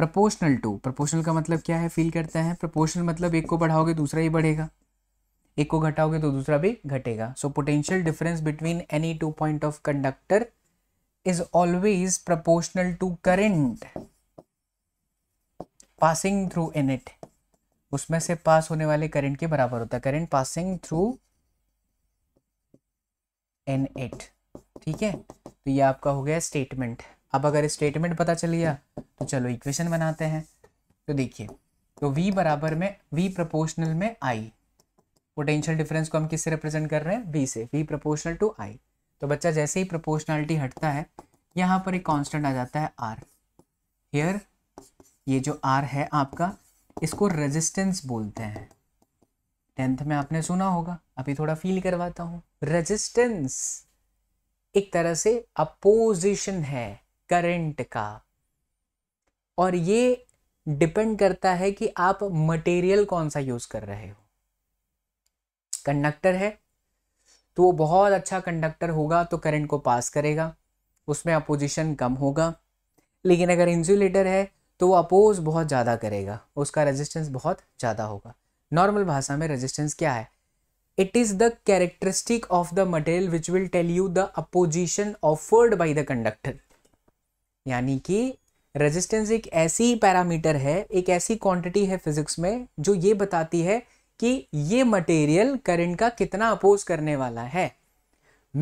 proportional to proportional का मतलब क्या है फील करता है प्रपोशनल मतलब एक को बढ़ाओगे दूसरा ही बढ़ेगा एक को घटाओगे तो दूसरा भी घटेगा so potential difference between any two point of conductor is always proportional to current passing through in it उसमें से पास होने वाले करंट के बराबर होता है current passing through in it ठीक है तो ये आपका हो गया स्टेटमेंट अब अगर स्टेटमेंट पता चल गया तो चलो इक्वेशन बनाते हैं तो देखिए तो v बराबर में v प्रोपोर्शनल में i पोटेंशियल डिफरेंस को हम किससे रिप्रेजेंट कर रहे हैं v से v प्रोपोर्शनल टू i तो बच्चा जैसे ही प्रोपोर्शनलिटी हटता है यहाँ पर एक कांस्टेंट आ जाता है r हेयर ये जो r है आपका इसको रेजिस्टेंस बोलते हैं टेंथ में आपने सुना होगा अभी थोड़ा फील करवाता हूँ रजिस्टेंस एक तरह से अपोजिशन है करंट का और ये डिपेंड करता है कि आप मटेरियल कौन सा यूज कर रहे हो कंडक्टर है तो वो बहुत अच्छा कंडक्टर होगा तो करंट को पास करेगा उसमें अपोजिशन कम होगा लेकिन अगर इंसुलेटर है तो वो अपोज बहुत ज़्यादा करेगा उसका रेजिस्टेंस बहुत ज़्यादा होगा नॉर्मल भाषा में रेजिस्टेंस क्या है it is the characteristic of the material which will tell you the opposition offered by the conductor यानी कि रेजिस्टेंस एक ऐसी पैरामीटर है एक ऐसी क्वांटिटी है फिजिक्स में जो ये बताती है कि ये मटेरियल करंट का कितना अपोज करने वाला है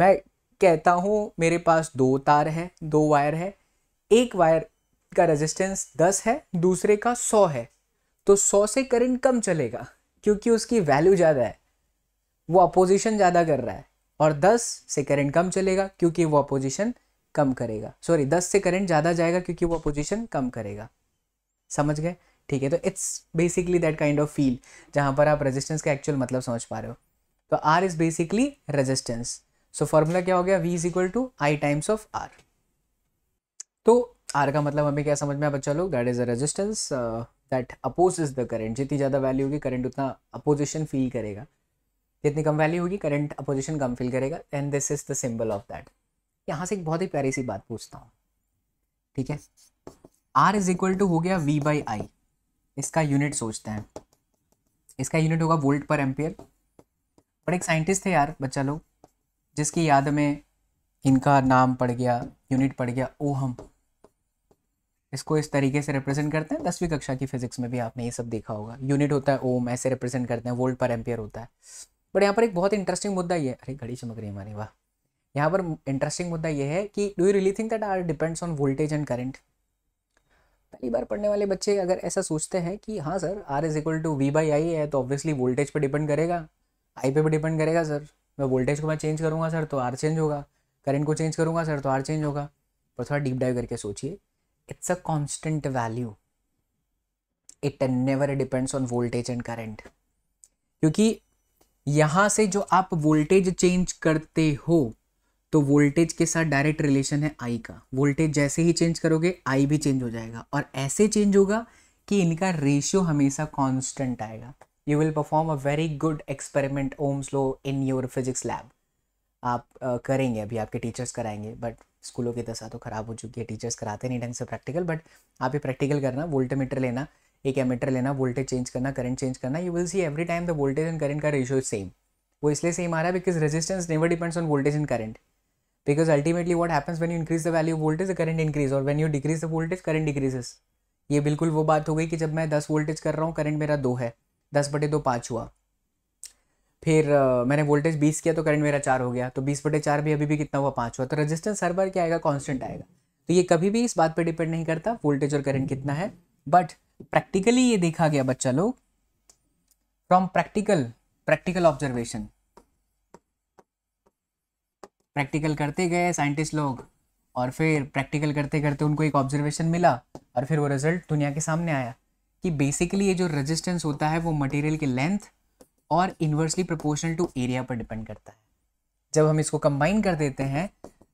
मैं कहता हूँ मेरे पास दो तार है दो वायर है एक वायर का रेजिस्टेंस दस है दूसरे का सौ है तो सौ से करंट कम चलेगा क्योंकि उसकी वैल्यू ज़्यादा है वो अपोजिशन ज़्यादा कर रहा है और दस से करंट कम चलेगा क्योंकि वो अपोजिशन कम करेगा सॉरी दस से करंट ज़्यादा जाएगा क्योंकि वो अपोजिशन कम करेगा समझ गए ठीक है तो it's basically that kind of feel जहाँ पर आप रेजिस्टेंस का एक्चुअल मतलब समझ पा रहे हो तो R is basically resistance so formula क्या हो गया V is equal to I times of R तो आर का मतलब हमें क्या समझ में आया बच्चा लोग that is a resistance that oppose the current जितनी ज़्यादा वैल्यू होगी करंट उतना अपोजिशन फील करेगा जितनी कम वैल्यू होगी करंट अपोजिशन कम फील करेगा and this is the symbol of that यहां से एक बहुत ही प्यारी सी बात पूछता हूं ठीक है आर इज इक्वल टू हो गया वी बाई आई इसका यूनिट सोचते हैं इसका यूनिट होगा वोल्ट पर एम्पियर बट एक साइंटिस्ट थे यार बच्चा लोग जिसकी याद में इनका नाम पड़ गया यूनिट पड़ गया ओहम इसको इस तरीके से रिप्रेजेंट करते हैं दसवीं कक्षा की फिजिक्स में भी आपने ये सब देखा होगा यूनिट होता है ओम ऐसे रिप्रेजेंट करते हैं वोल्ट पर एम्पियर होता है बट यहाँ पर एक बहुत इंटरेस्टिंग मुद्दा ये अरे घड़ी चमक रही है हमारी वाह यहाँ पर इंटरेस्टिंग मुद्दा ये है कि do you really think that R depends on voltage and current पहली बार पढ़ने वाले बच्चे अगर ऐसा सोचते हैं कि हाँ sir R is equal to V by I है तो ऑब्वियसली वोल्टेज पर डिपेंड करेगा आई पे भी डिपेंड करेगा सर मैं वोल्टेज को मैं चेंज करूँगा सर तो आर चेंज होगा करंट को चेंज करूँगा सर तो आर चेंज होगा पर थोड़ा डीप डाइव करके सोचिए it's a constant value it never depends on voltage and current क्योंकि यहाँ से जो आप वोल्टेज चेंज करते हो तो वोल्टेज के साथ डायरेक्ट रिलेशन है आई का वोल्टेज जैसे ही चेंज करोगे आई भी चेंज हो जाएगा और ऐसे चेंज होगा कि इनका रेशियो हमेशा कॉन्स्टेंट आएगा you will perform a very good experiment Ohm's law in your physics lab आप uh, करेंगे अभी आपके टीचर्स कराएंगे बट स्कूलों की दशा तो ख़राब हो चुकी है टीचर्स कराते नहीं ढंग से प्रैक्टिकल बट आप ये प्रैक्टिकल करना वोल्टमीटर लेना एक एमीटर लेना वोल्टेज चेंज करना करंट चेंज करना you will see every time the voltage and current का रेशियो सेम वो इसलिए सेम आ रहा है because resistance never depends on voltage and current because ultimately what happens when you increase the value of voltage the current increase और when you decrease the voltage current decreases ये बिल्कुल वो बात हो गई कि जब मैं दस वोल्टेज कर रहा हूँ करंट मेरा दो है दस बटे दो पाँच हुआ फिर uh, मैंने वोल्टेज बीस किया तो करंट मेरा चार हो गया तो बीस बटे चार भी अभी भी कितना हुआ पाँच हुआ तो रेजिस्टेंस हर बार क्या आएगा कॉन्स्टेंट आएगा तो ये कभी भी इस बात पर डिपेंड नहीं करता वोल्टेज और करंट कितना है बट प्रैक्टिकली ये देखा गया बच्चा लोग from practical practical observation practical करते गए साइंटिस्ट लोग और फिर प्रैक्टिकल करते करते उनको एक ऑब्जर्वेशन मिला और फिर वो रिजल्ट दुनिया के सामने आया कि बेसिकली ये जो रेजिस्टेंस होता है वो मटेरियल की लेंथ और इन्वर्सली प्रोपोर्शनल टू एरिया पर डिपेंड करता है जब हम इसको कंबाइन कर देते हैं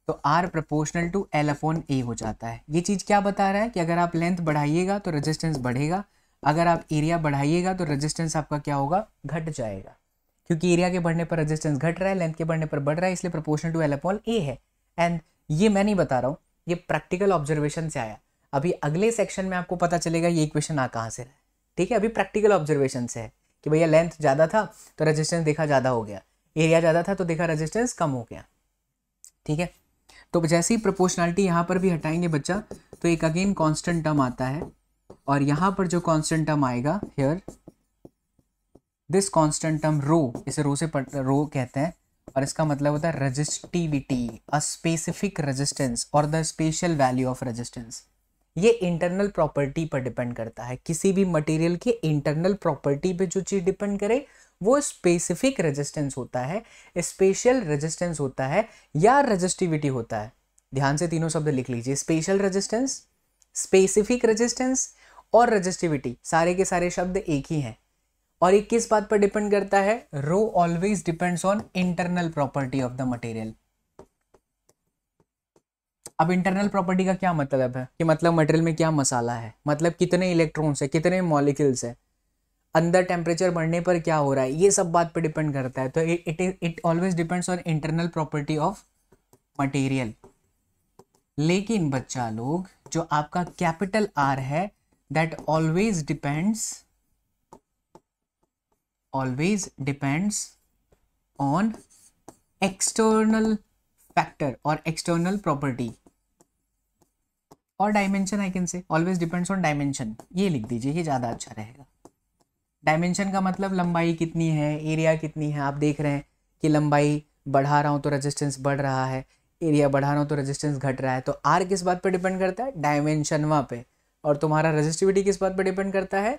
तो R proportional to L upon A हो जाता है ये चीज़ क्या बता रहा है कि अगर आप लेंथ बढ़ाइएगा तो रेजिस्टेंस बढ़ेगा अगर आप एरिया बढ़ाइएगा तो रेजिस्टेंस आपका क्या होगा घट जाएगा क्योंकि एरिया के बढ़ने पर रेजिस्टेंस घट रहा है लेंथ के बढ़ने पर बढ़ रहा है इसलिए प्रपोर्शन टू एल ए है एंड ये मैं नहीं बता रहा हूँ ये प्रैक्टिकल ऑब्जर्वेशन से आया अभी अगले सेक्शन में आपको पता चलेगा ये इक्वेशन आ कहाँ से है ठीक है अभी प्रैक्टिकल ऑब्जर्वेशन से है कि भैया लेंथ ज़्यादा था तो रजिस्टेंस देखा ज़्यादा हो गया एरिया ज़्यादा था तो देखा रजिस्टेंस कम हो गया ठीक है तो जैसे ही प्रोपोर्शनलिटी यहाँ पर भी हटाएंगे बच्चा तो एक अगेन कॉन्स्टेंट टर्म आता है और यहाँ पर जो कॉन्स्टेंट टर्म आएगा here this constant term rho इसे रो से रो कहते हैं और इसका मतलब होता है रजिस्टिविटी अ स्पेसिफिक रजिस्टेंस और the special value of resistance ये इंटरनल प्रॉपर्टी पर डिपेंड करता है किसी भी मटेरियल के इंटरनल प्रॉपर्टी पे जो चीज़ डिपेंड करे वो स्पेसिफिक रेजिस्टेंस होता है स्पेशल रेजिस्टेंस होता है या रजिस्टिविटी होता है ध्यान से तीनों शब्द लिख लीजिए स्पेशल रेजिस्टेंस स्पेसिफिक रेजिस्टेंस और रजिस्टिविटी सारे के सारे शब्द एक ही हैं और ये किस बात पर डिपेंड करता है rho always depends on internal property of the material अब इंटरनल प्रॉपर्टी का क्या मतलब है कि मतलब मटेरियल में क्या मसाला है मतलब कितने इलेक्ट्रॉन्स है कितने मॉलिक्यूल्स है अंदर टेम्परेचर बढ़ने पर क्या हो रहा है ये सब बात पर डिपेंड करता है तो it it always depends on internal property of material लेकिन बच्चा लोग जो आपका कैपिटल आर है that always depends always depends on external factor और एक्सटर्नल प्रॉपर्टी और dimension I can say always depends on dimension ये लिख दीजिए ये ज़्यादा अच्छा रहेगा डायमेंशन का मतलब लंबाई कितनी है एरिया कितनी है आप देख रहे हैं कि लंबाई बढ़ा रहा हूं तो रेजिस्टेंस बढ़ रहा है एरिया बढ़ा रहा हूं तो रेजिस्टेंस घट रहा है तो आर किस बात पर डिपेंड करता है डायमेंशन वहां पर और तुम्हारा रजिस्टिविटी किस बात पर डिपेंड करता है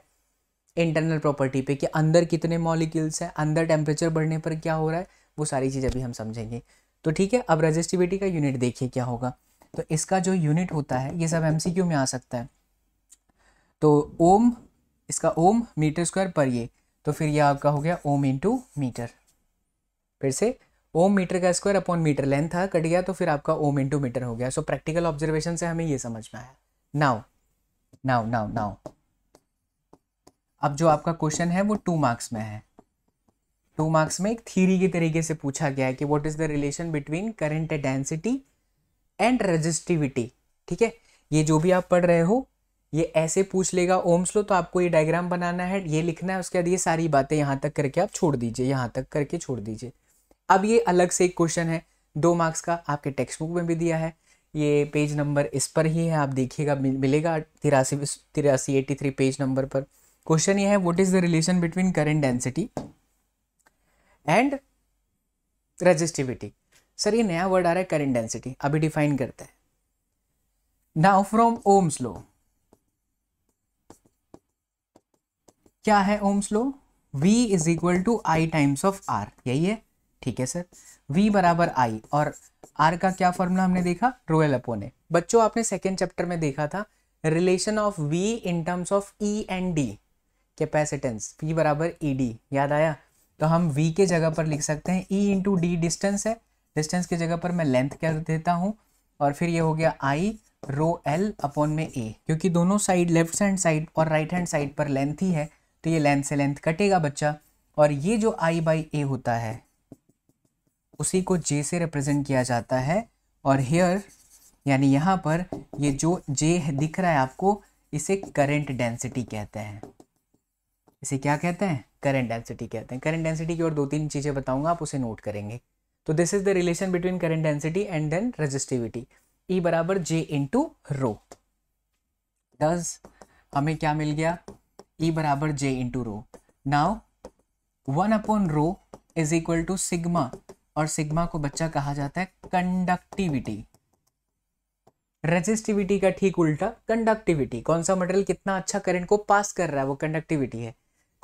इंटरनल प्रॉपर्टी पे कि अंदर कितने मॉलिक्यूल्स हैं अंदर टेम्परेचर बढ़ने पर क्या हो रहा है वो सारी चीज़ अभी हम समझेंगे तो ठीक है अब रजिस्टिविटी का यूनिट देखिए क्या होगा तो इसका जो यूनिट होता है ये सब एम में आ सकता है तो ओम इसका ओम मीटर स्क्वायर पर ये तो फिर ये आपका हो गया ओम इंटू मीटर फिर से ओम मीटर का स्क्वायर अपॉन मीटर लेंथ था कट गया तो फिर आपका ओम इंटू मीटर हो गया सो प्रैक्टिकल ऑब्जर्वेशन से हमें ये समझ में आया नाउ नाउ नाउ नाउ अब जो आपका क्वेश्चन है वो टू मार्क्स में है टू मार्क्स में एक थीरी के तरीके से पूछा गया है कि what is the relation between current density and resistivity ठीक है ये जो भी आप पढ़ रहे हो ये ऐसे पूछ लेगा ओम्स लो तो आपको ये डायग्राम बनाना है ये लिखना है उसके बाद ये सारी बातें यहाँ तक करके आप छोड़ दीजिए यहाँ तक करके छोड़ दीजिए अब ये अलग से एक क्वेश्चन है दो मार्क्स का आपके टेक्स्ट बुक में भी दिया है ये पेज नंबर इस पर ही है आप देखिएगा मिलेगा तिरासी तिरासी एटी थ्री पेज नंबर पर क्वेश्चन ये है what is the relation between current density and resistivity sir ये नया वर्ड आ रहा है करंट डेंसिटी अभी डिफाइन करते हैं नाउ फ्रॉम ओम्स स्लो क्या है Ohm's law V is equal to I times of R यही है ठीक है सर V बराबर आई और आर का क्या फॉर्मूला हमने देखा रोयल अपोने बच्चों आपने सेकेंड चैप्टर में देखा था relation of V in terms of E and D capacitance V बराबर ई e डी याद आया तो हम वी के जगह पर लिख सकते हैं ई इंटू डी डिस्टेंस है डिस्टेंस की जगह पर मैं लेंथ कर देता हूँ और फिर ये हो गया आई रो एल अपॉन में ए क्योंकि दोनों साइड लेफ्ट हैंड साइड और राइट हैंड साइड पर लेंथ ही है तो ये लेंथ से लेंथ कटेगा बच्चा और ये जो आई बाई ए होता है उसी को जे से रिप्रेजेंट किया जाता है और हेयर यानी यहाँ पर ये जो जे दिख रहा है आपको इसे करेंट डेंसिटी कहते हैं इसे क्या कहते हैं करंट डेंसिटी कहते हैं करंट डेंसिटी की और दो तीन चीज़ें बताऊंगा आप उसे नोट करेंगे तो this is the relation between current density and then resistivity E बराबर जे इंटू रो दस हमें क्या मिल गया ई e बराबर J into rho now one upon rho is equal to sigma और सिग्मा को बच्चा कहा जाता है कंडक्टिविटी रजिस्टिविटी का ठीक उल्टा कंडक्टिविटी कौन सा मटेरियल कितना अच्छा करंट को पास कर रहा है वो कंडक्टिविटी है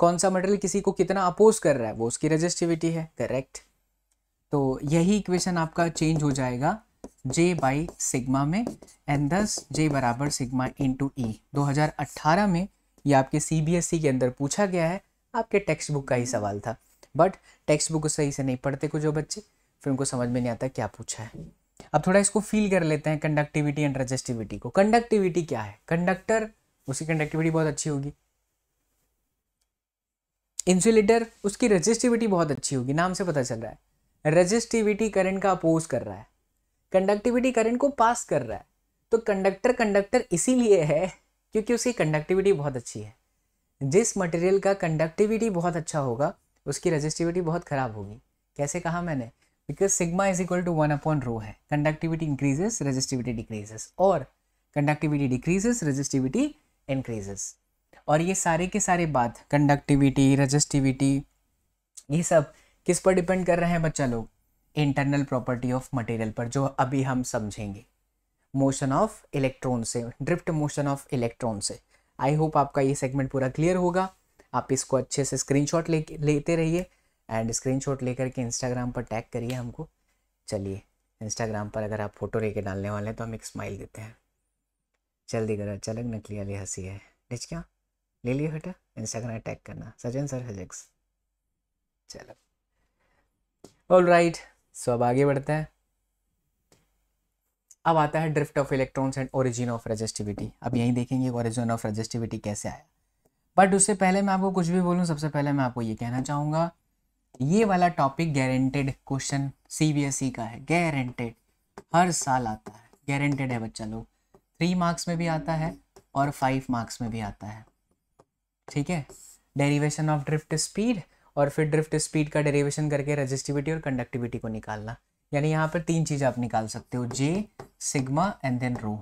कौन सा मटेरियल किसी को कितना अपोज कर रहा है वो उसकी रजिस्टिविटी है करेक्ट तो यही इक्वेशन आपका चेंज हो जाएगा जे बाई सिग्मा में एंड दस जे बराबर सिग्मा टू ई दो में ये आपके सी e के अंदर पूछा गया है आपके टेक्स्ट बुक का ही सवाल था बट टेक्स्ट बुक सही से नहीं पढ़ते कुछ जो बच्चे फिर उनको समझ में नहीं आता क्या पूछा है अब थोड़ा इसको फील कर लेते हैं कंडक्टिविटी एंड रजिस्टिविटी को कंडक्टिविटी क्या है कंडक्टर उसकी कंडक्टिविटी बहुत अच्छी होगी इंसुलेटर उसकी रजिस्टिविटी बहुत अच्छी होगी नाम से पता चल रहा है रजिस्टिविटी करंट का अपोज कर रहा है कंडक्टिविटी करंट को पास कर रहा है तो कंडक्टर कंडक्टर इसीलिए है क्योंकि उसकी कंडक्टिविटी बहुत अच्छी है जिस मटेरियल का कंडक्टिविटी बहुत अच्छा होगा उसकी रजिस्टिविटी बहुत खराब होगी कैसे कहा मैंने because sigma is equal to one upon rho है कंडक्टिविटी इंक्रीजेस रजिस्टिविटी डिक्रीजेस और कंडक्टिविटी डिक्रीजेस रजिस्टिविटी इंक्रीजेस और ये सारे के सारे बात कंडक्टिविटी रजिस्टिविटी ये सब किस पर डिपेंड कर रहे हैं बच्चा लोग इंटरनल प्रॉपर्टी ऑफ मटेरियल पर जो अभी हम समझेंगे मोशन ऑफ इलेक्ट्रॉन से ड्रिफ्ट मोशन ऑफ इलेक्ट्रॉन से आई होप आपका ये सेगमेंट पूरा क्लियर होगा आप इसको अच्छे से स्क्रीनशॉट ले लेते रहिए एंड स्क्रीनशॉट लेकर के इंस्टाग्राम पर टैग करिए हमको चलिए इंस्टाग्राम पर अगर आप फोटो लेके डालने वाले हैं तो हम एक स्माइल देते हैं जल्दी करो अचानक नकली वाली हंसी है ठीक क्या ले लिया हटा इंस्टाग्राम अटैक करना सजन सर हजेक्स चलो ऑल राइट सो अब आगे बढ़ते हैं अब आता है drift of electrons and origin of resistivity अब यही देखेंगे ओरिजिन ऑफ रजिस्टिविटी कैसे आया बट उससे पहले मैं आपको कुछ भी बोलूँ सबसे पहले मैं आपको ये कहना चाहूँगा ये वाला टॉपिक गारंटेड क्वेश्चन सी का है गारंटेड हर साल आता है गारंटेड है बच्चा लोग थ्री मार्क्स में भी आता है और फाइव मार्क्स में भी आता है ठीक है डेरिवेशन ऑफ ड्रिफ्ट स्पीड और फिर ड्रिफ्ट स्पीड का डेरिवेशन करके रजिस्टिविटी और कंडक्टिविटी को निकालना यानी यहाँ पर तीन चीज़ आप निकाल सकते हो J sigma and then rho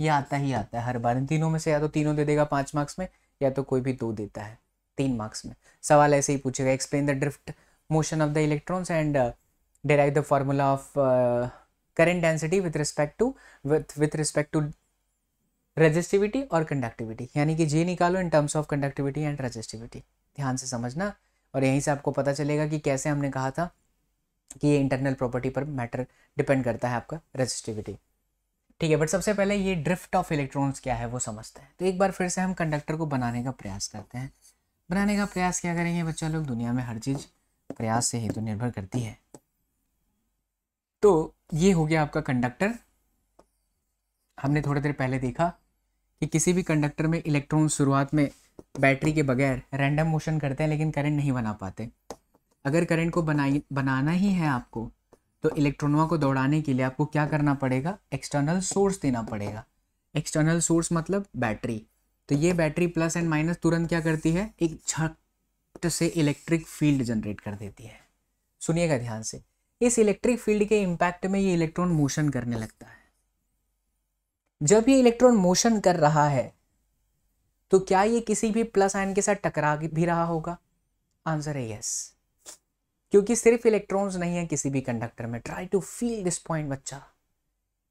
ये आता ही आता है हर बार इन तीनों में से या तो तीनों दे देगा पाँच मार्क्स में या तो कोई भी दो देता है तीन मार्क्स में सवाल ऐसे ही पूछेगा explain the drift motion of the electrons and derive the formula of current density with respect to with respect to resistivity और कंडक्टिविटी यानी कि जे निकालो in terms of conductivity and resistivity ध्यान से समझना और यहीं से आपको पता चलेगा कि कैसे हमने कहा था कि ये इंटरनल प्रॉपर्टी पर मैटर डिपेंड करता है आपका रेजिस्टिविटी ठीक है बट सबसे पहले ये ड्रिफ्ट ऑफ इलेक्ट्रॉन्स क्या है वो समझते हैं तो एक बार फिर से हम कंडक्टर को बनाने का प्रयास करते हैं बनाने का प्रयास क्या करेंगे बच्चा लोग दुनिया में हर चीज़ प्रयास से ही तो निर्भर करती है तो ये हो गया आपका कंडक्टर हमने थोड़ी देर पहले देखा कि किसी भी कंडक्टर में इलेक्ट्रॉन शुरुआत में बैटरी के बगैर रैंडम मोशन करते हैं लेकिन करंट नहीं बना पाते अगर करंट को बनाई बनाना ही है आपको तो इलेक्ट्रॉनों को दौड़ाने के लिए आपको क्या करना पड़ेगा एक्सटर्नल सोर्स देना पड़ेगा एक्सटर्नल सोर्स मतलब बैटरी तो ये बैटरी प्लस एंड माइनस तुरंत क्या करती है एक झट से इलेक्ट्रिक फील्ड जनरेट कर देती है सुनिएगा ध्यान से इस इलेक्ट्रिक फील्ड के इम्पैक्ट में ये इलेक्ट्रॉन मोशन करने लगता है जब ये इलेक्ट्रॉन मोशन कर रहा है तो क्या ये किसी भी प्लस आयन के साथ टकरा भी रहा होगा आंसर है यस क्योंकि सिर्फ इलेक्ट्रॉन्स नहीं है किसी भी कंडक्टर में try to feel this point बच्चा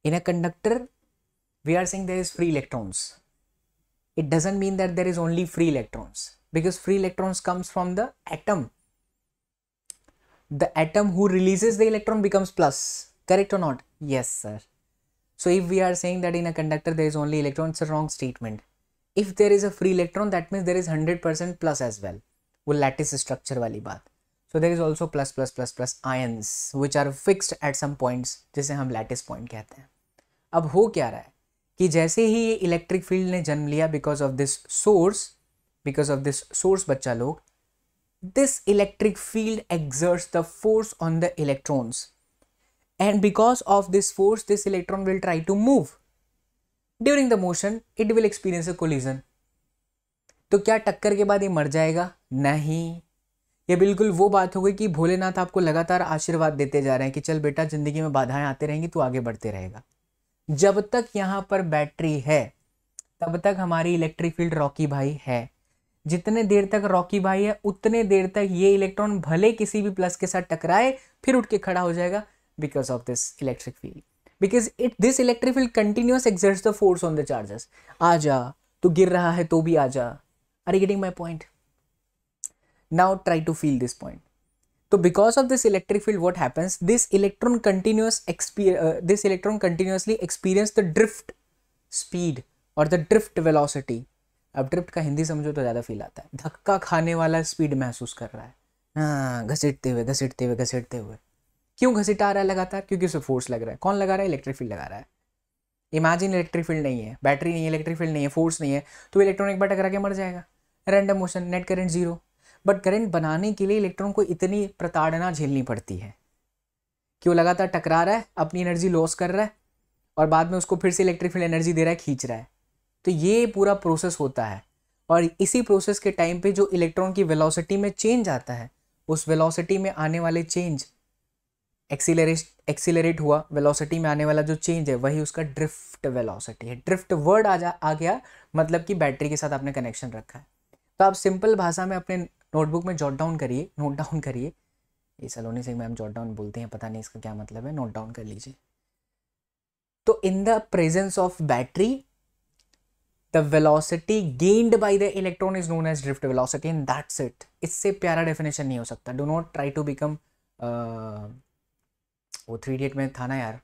in a conductor we are seeing there is free electrons it doesn't mean that there is only free electrons because free electrons comes from the atom the atom who releases the electron becomes plus correct और not yes sir So if we are saying that in a conductor there is only electron, it's a wrong statement. If there is a free electron, that means there is 100% plus as well. वो लैटिस स्ट्रक्चर वाली बात so there is also plus plus plus plus ions which are fixed at some points जिसे हम लैटिस पॉइंट कहते हैं अब हो क्या रहा है कि जैसे ही ये इलेक्ट्रिक फील्ड ने जन्म लिया because of this source because of this source बच्चा लोग this electric field exerts the force on the electrons and because of this force this electron will try to move during the motion it will experience a collision तो क्या टक्कर के बाद ये मर जाएगा नहीं ये बिल्कुल वो बात हो गई कि भोलेनाथ आपको लगातार आशीर्वाद देते जा रहे हैं कि चल बेटा जिंदगी में बाधाएं आते रहेंगी तो आगे बढ़ते रहेगा जब तक यहाँ पर बैटरी है तब तक हमारी इलेक्ट्रिक फील्ड रॉकी भाई है जितने देर तक रॉकी भाई है उतने देर तक ये इलेक्ट्रॉन भले किसी भी प्लस के साथ टकराए फिर उठ के खड़ा हो जाएगा because of this electric field because it this electric field continuous exerts the force on the charges आजा तू गिर रहा है तो भी आजा are you getting my point now try to feel this point so because of this electric field what happens this electron continuous uh, this electron continuously experience the drift speed और द ड्रिफ्ट वेलोसिटी अब ड्रिफ्ट का हिंदी समझो तो ज़्यादा फील आता है धक्का खाने वाला स्पीड महसूस कर रहा है हाँ घसीटते हुए घसीटते हुए घसीटते हुए क्यों घसीटा रहा है लगातार क्योंकि उसे फोर्स लग रहा है कौन लगा रहा है इलेक्ट्रिक फील्ड लगा रहा है इमेजिन इलेक्ट्रिक फील्ड नहीं है बैटरी नहीं है इलेक्ट्रिक फील्ड नहीं है फोर्स नहीं है तो इलेक्ट्रॉन एक बार टकरा के मर जाएगा random motion net current zero but current बनाने के लिए इलेक्ट्रॉन को इतनी प्रताड़ना झेलनी पड़ती है कि वो लगातार टकरा रहा है अपनी एनर्जी लॉस कर रहा है और बाद में उसको फिर से इलेक्ट्रिक फील्ड एनर्जी दे रहा है खींच रहा है तो ये पूरा प्रोसेस होता है और इसी प्रोसेस के टाइम पे जो इलेक्ट्रॉन की वेलोसिटी में चेंज आता है उस वेलोसिटी में आने वाले चेंज एक्सीलरेट एक्सीलरेट हुआ वेलोसिटी में आने वाला जो चेंज है वही उसका ड्रिफ्ट वेलोसिटी है ड्रिफ्ट वर्ड आ जा आ गया मतलब कि बैटरी के साथ आपने कनेक्शन रखा है तो आप सिंपल भाषा में अपने नोटबुक में जॉट डाउन करिए नोट डाउन करिए ये Saloni Singh ma'am jot down बोलते हैं पता नहीं इसका क्या मतलब है नोट डाउन कर लीजिए तो in the presence of battery the velocity gained by the electron is known as drift velocity and that's it इससे प्यारा डेफिनेशन नहीं हो सकता do not try to become वो थ्री डेट में था ना यार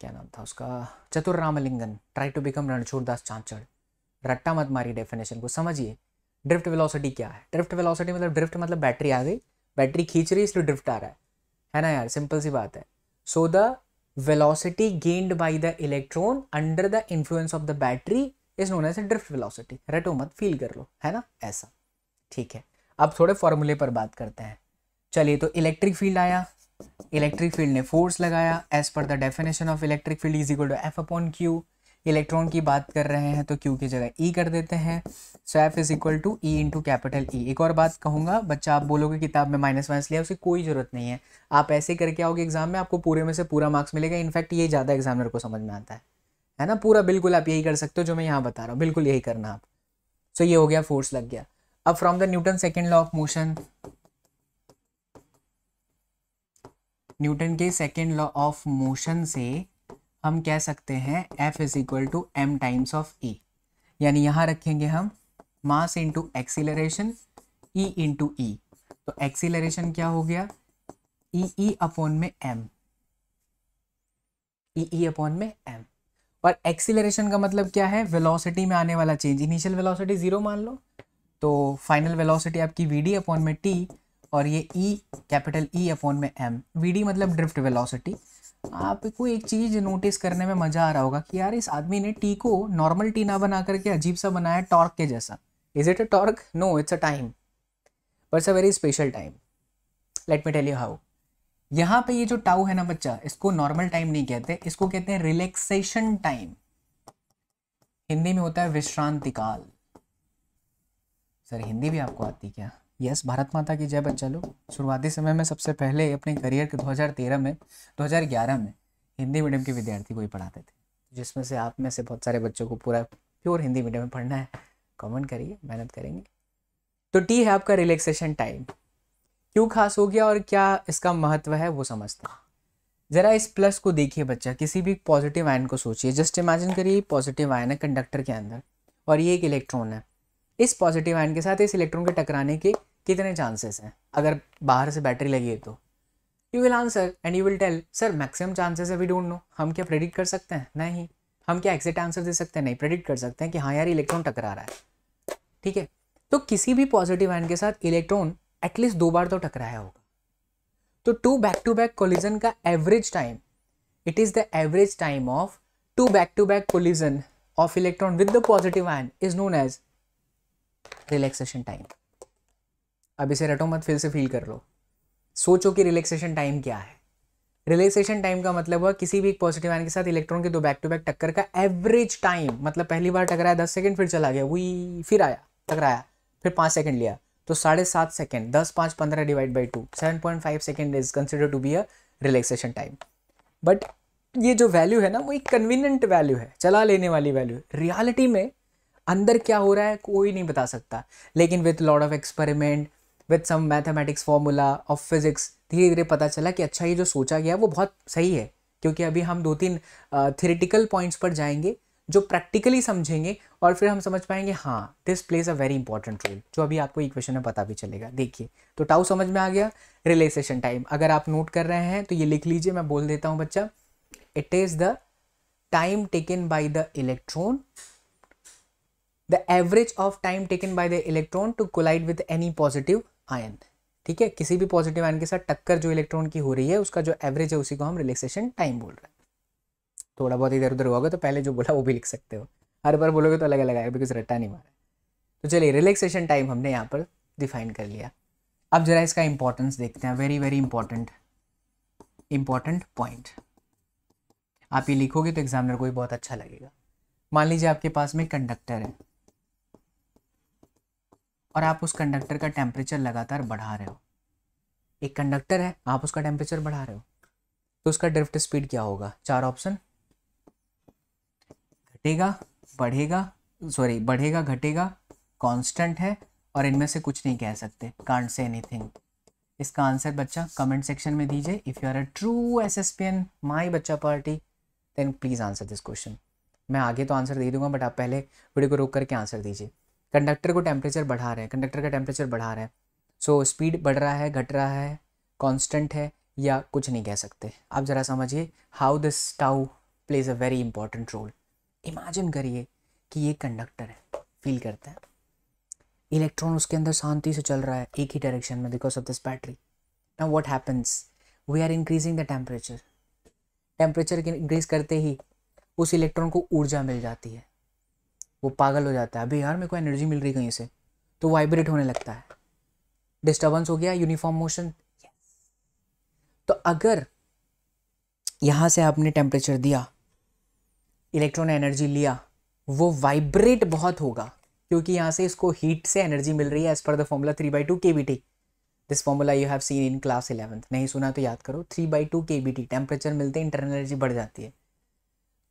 क्या नाम था उसका Chatur Ramalingam try to become Ranchhod Das Chanchad रट्टा मत मारी डेफिनेशन को समझिए ड्रिफ्ट वेलोसिटी क्या है ड्रिफ्ट वेलोसिटी मतलब ड्रिफ्ट मतलब बैटरी आ गई बैटरी खींच रही इसलिए ड्रिफ्ट आ रहा है है ना यार सिंपल सी बात है so the velocity gained by the electron under the influence of the battery is known as drift velocity रटो मत फील कर लो है ना ऐसा ठीक है अब थोड़े फॉर्मूले पर बात करते हैं चलिए तो इलेक्ट्रिक फील्ड आया इलेक्ट्रिक फील्ड ने फोर्स लगाया एज पर the definition of electric field is equal to F upon Q electron की बात कर रहे हैं तो क्यू की जगह ई e कर देते हैं so F is equal to E into capital E एक और बात कहूंगा बच्चा आप बोलोगे किताब में माइनस माइनस लिया उसकी कोई ज़रूरत नहीं है आप ऐसे करके आओगे एग्जाम में आपको पूरे में से पूरा मार्क्स मिलेगा इनफैक्ट ये ज़्यादा एग्जामिनर को समझ में आता है है ना पूरा बिल्कुल आप यही कर सकते हो जो मैं यहाँ बता रहा हूँ बिल्कुल यही करना आप सो so, ये हो गया फोर्स लग गया अब from the Newton second law of motion Newton के सेकेंड लॉ ऑफ मोशन से हम कह सकते हैं F is equal to M times of A यानी यहाँ रखेंगे हम mass into acceleration E into E तो एक्सीलरेशन क्या हो गया ई ई अपॉन में एम ई ई अपॉन में एम और एक्सीलरेशन का मतलब क्या है वेलोसिटी में आने वाला चेंज इनिशियल वेलोसिटी जीरो मान लो तो फाइनल वेलोसिटी आपकी वी डी अपॉन में टी और ये ई कैपिटल ई अपॉन में एम वी मतलब ड्रिफ्ट वेलोसिटी आपको एक चीज़ नोटिस करने में मज़ा आ रहा होगा कि यार इस आदमी ने टी को नॉर्मल टी ना बना करके अजीब सा बनाया टॉर्क के जैसा is it a torque no it's a time but it's a very special time let me tell you how यहाँ पे ये जो टाउ है ना बच्चा इसको नॉर्मल टाइम नहीं कहते इसको कहते हैं रिलैक्सेशन टाइम हिंदी में होता है विश्रांति काल सर हिंदी भी आपको आती क्या यस भारत माता की जय बच्चा लोग शुरुआती समय में सबसे पहले अपने करियर के 2013 में 2011 में हिंदी मीडियम के विद्यार्थी को ही पढ़ाते थे जिसमें से आप में से बहुत सारे बच्चों को पूरा प्योर हिंदी मीडियम में पढ़ना है कमेंट करिए मेहनत करेंगे तो टी है आपका रिलैक्सेशन टाइम क्यों खास हो गया और क्या इसका महत्व है वो समझते हैं ज़रा इस प्लस को देखिए बच्चा किसी भी पॉजिटिव आयन को सोचिए जस्ट इमेजिन करिए पॉजिटिव आयन है कंडक्टर के अंदर और ये एक इलेक्ट्रॉन है इस पॉजिटिव आयन के साथ इस इलेक्ट्रॉन के टकराने के कितने चांसेस हैं अगर बाहर से बैटरी लगी है तो you will answer and you will tell sir maximum chances है वी डोंट नो हम क्या प्रेडिक्ट कर सकते हैं नहीं हम क्या एग्जैक्ट आंसर दे सकते हैं नहीं प्रेडिक्ट कर सकते हैं कि हाँ यार इलेक्ट्रॉन टकरा रहा है ठीक है तो किसी भी पॉजिटिव आयन के साथ इलेक्ट्रॉन एटलीस्ट दो बार तो टकराया होगा तो two back to back collision का average time it is the average time of two back to back collision of electron with the positive ion is known as relaxation time अब इसे रटो मत फिर से फील कर लो सोचो कि रिलैक्सेशन टाइम क्या है रिलैक्सेशन टाइम का मतलब हुआ किसी भी एक पॉजिटिव आयन के साथ इलेक्ट्रॉन के दो बैक टू बैक टक्कर का एवरेज टाइम मतलब पहली बार टकराया दस सेकंड फिर चला गया वही फिर आया टकराया फिर पाँच सेकंड लिया तो साढ़े सात सेकेंड दस पाँच पंद्रह divide by two seven point five second is consider to be a relaxation time but ये जो वैल्यू है ना वो एक कन्वीनियंट वैल्यू है चला लेने वाली वैल्यू रियलिटी में अंदर क्या हो रहा है कोई नहीं बता सकता लेकिन with lot of experiment with some mathematics formula of physics धीरे धीरे पता चला कि अच्छा ये जो सोचा गया वो बहुत सही है क्योंकि अभी हम दो तीन थिरेटिकल पॉइंट्स पर जाएंगे जो प्रैक्टिकली समझेंगे और फिर हम समझ पाएंगे हाँ this plays a very important role जो अभी आपको इक्वेशन में पता भी चलेगा देखिए तो टाउ समझ में आ गया रिलेसेशन टाइम अगर आप नोट कर रहे हैं तो ये लिख लीजिए मैं बोल देता हूँ बच्चा it is the time taken by the electron the average of time taken by the electron to collide with any positive ion ठीक है किसी भी पॉजिटिव आयन के साथ टक्कर जो इलेक्ट्रॉन की हो रही है उसका जो एवरेज है उसी को हम रिलैक्सेशन टाइम बोल रहे हैं थोड़ा बहुत इधर उधर होगा तो पहले जो बोला वो भी लिख सकते हो हर बार बोलोगे तो अलग अलग आएगा बिकॉज रट्टा नहीं मारा तो चलिए रिलैक्सेशन टाइम हमने यहाँ पर डिफाइन कर लिया अब जरा इसका इंपॉर्टेंस देखते हैं very very important important point आप ये लिखोगे तो एग्जामिनर को भी बहुत अच्छा लगेगा मान लीजिए आपके पास में कंडक्टर है और आप उस कंडक्टर का टेम्परेचर लगातार बढ़ा रहे हो एक कंडक्टर है आप उसका टेम्परेचर बढ़ा रहे हो तो उसका ड्रिफ्ट स्पीड क्या होगा चार ऑप्शन घटेगा बढ़ेगा सॉरी बढ़ेगा घटेगा कांस्टेंट है और इनमें से कुछ नहीं कह सकते कांट से एनीथिंग इसका आंसर बच्चा कमेंट सेक्शन में दीजिए if you are a true S S P N my बच्चा party then please answer this question मैं आगे तो आंसर दे दूंगा बट आप पहले वीडियो को रोक करके आंसर दीजिए कंडक्टर को टेम्परेचर बढ़ा रहे हैं कंडक्टर का टेम्परेचर बढ़ा रहे हैं सो so, स्पीड बढ़ रहा है घट रहा है कॉन्स्टेंट है या कुछ नहीं कह सकते आप ज़रा समझिए how this tau plays a very important role imagine करिए कि ये कंडक्टर है फील करता है इलेक्ट्रॉन उसके अंदर शांति से चल रहा है एक ही डायरेक्शन में बिकॉज ऑफ दिस बैटरी ना what happens we are increasing the temperature temperature increase करते ही उस इलेक्ट्रॉन को ऊर्जा मिल जाती है वो पागल हो जाता है अभी यार मेरे को एनर्जी मिल रही कहीं से तो वाइब्रेट होने लगता है डिस्टर्बेंस हो गया यूनिफॉर्म मोशन तो अगर यहाँ से आपने टेम्परेचर दिया इलेक्ट्रॉन एनर्जी लिया वो वाइब्रेट बहुत होगा क्योंकि यहाँ से इसको हीट से एनर्जी मिल रही है एज पर the formula three by two K B T this formula you have seen in class eleventh नहीं सुना तो याद करो three by two K B T temperature मिलते इंटरनल एनर्जी बढ़ जाती है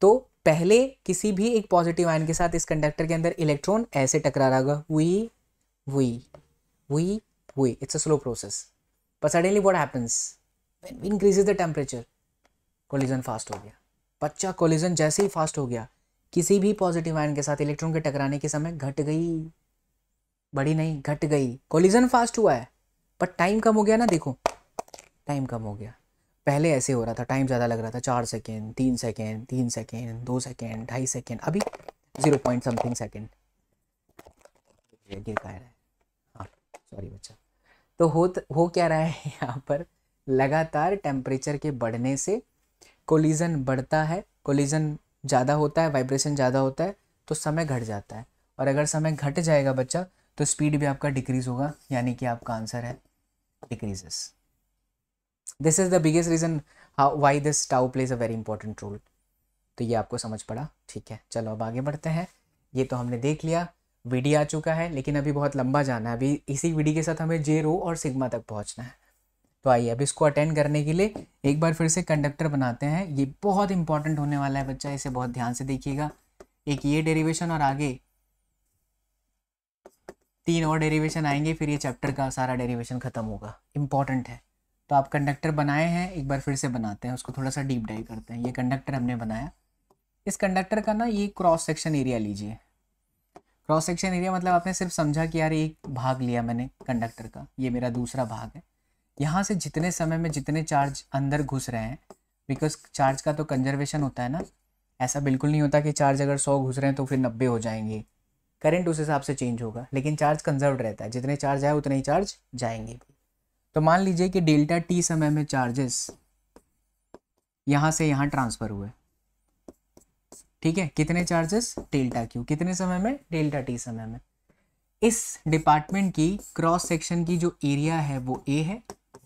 तो पहले किसी भी एक पॉजिटिव आयन के साथ इस कंडक्टर के अंदर इलेक्ट्रॉन ऐसे टकरा रहा होगा हुई हुई हुई हुई it's a slow process but suddenly what happens when we increase the temperature collision fast हो गया बच्चा कोलिजन जैसे ही फास्ट हो गया किसी भी पॉजिटिव आयन के साथ इलेक्ट्रॉन के टकराने के समय घट गई बड़ी नहीं घट गई कोलिजन फास्ट हुआ है पर टाइम कम हो गया ना देखो टाइम कम हो गया पहले ऐसे हो रहा था टाइम ज़्यादा लग रहा था चार सेकेंड तीन सेकेंड तीन सेकेंड दो सेकेंड ढाई सेकेंड अभी ज़ीरो पॉइंट समथिंग सेकेंड गिर है हाँ सॉरी बच्चा तो हो हो क्या रहा है यहाँ पर लगातार टेम्परेचर के बढ़ने से कोलिजन बढ़ता है कोलिजन ज़्यादा होता है वाइब्रेशन ज़्यादा होता है तो समय घट जाता है और अगर समय घट जाएगा बच्चा तो स्पीड भी आपका डिक्रीज़ होगा यानी कि आपका आंसर है decreases this is the biggest reason how why this tau plays a very important role तो ये आपको समझ पड़ा ठीक है चलो अब आगे बढ़ते हैं ये तो हमने देख लिया वीडी आ चुका है लेकिन अभी बहुत लंबा जाना है अभी इसी वीडी के साथ हमें जे रो और सिग्मा तक पहुंचना है तो आइए अब इसको अटेंड करने के लिए एक बार फिर से कंडक्टर बनाते हैं ये बहुत इंपॉर्टेंट होने वाला है बच्चा इसे बहुत ध्यान से देखिएगा एक ये डेरिवेशन और आगे तीन और डेरिवेशन आएंगे फिर ये चैप्टर का सारा डेरिवेशन खत्म होगा इंपॉर्टेंट है तो आप कंडक्टर बनाए हैं एक बार फिर से बनाते हैं उसको थोड़ा सा डीप डाइव करते हैं ये कंडक्टर हमने बनाया इस कंडक्टर का ना ये क्रॉस सेक्शन एरिया लीजिए क्रॉस सेक्शन एरिया मतलब आपने सिर्फ समझा कि यार एक भाग लिया मैंने कंडक्टर का ये मेरा दूसरा भाग है यहाँ से जितने समय में जितने चार्ज अंदर घुस रहे हैं बिकॉज चार्ज का तो कंजर्वेशन होता है ना ऐसा बिल्कुल नहीं होता कि चार्ज अगर सौ घुस रहे हैं तो फिर नब्बे हो जाएंगे करंट उस हिसाब से चेंज होगा लेकिन चार्ज कंजर्व रहता है जितने चार्ज आए उतने ही चार्ज जाएंगे भी तो मान लीजिए कि डेल्टा टी समय में चार्जेस यहां से यहां ट्रांसफ़र हुए ठीक है कितने चार्जेस डेल्टा क्यू कितने समय में डेल्टा टी समय में इस डिपार्टमेंट की क्रॉस सेक्शन की जो एरिया है वो ए है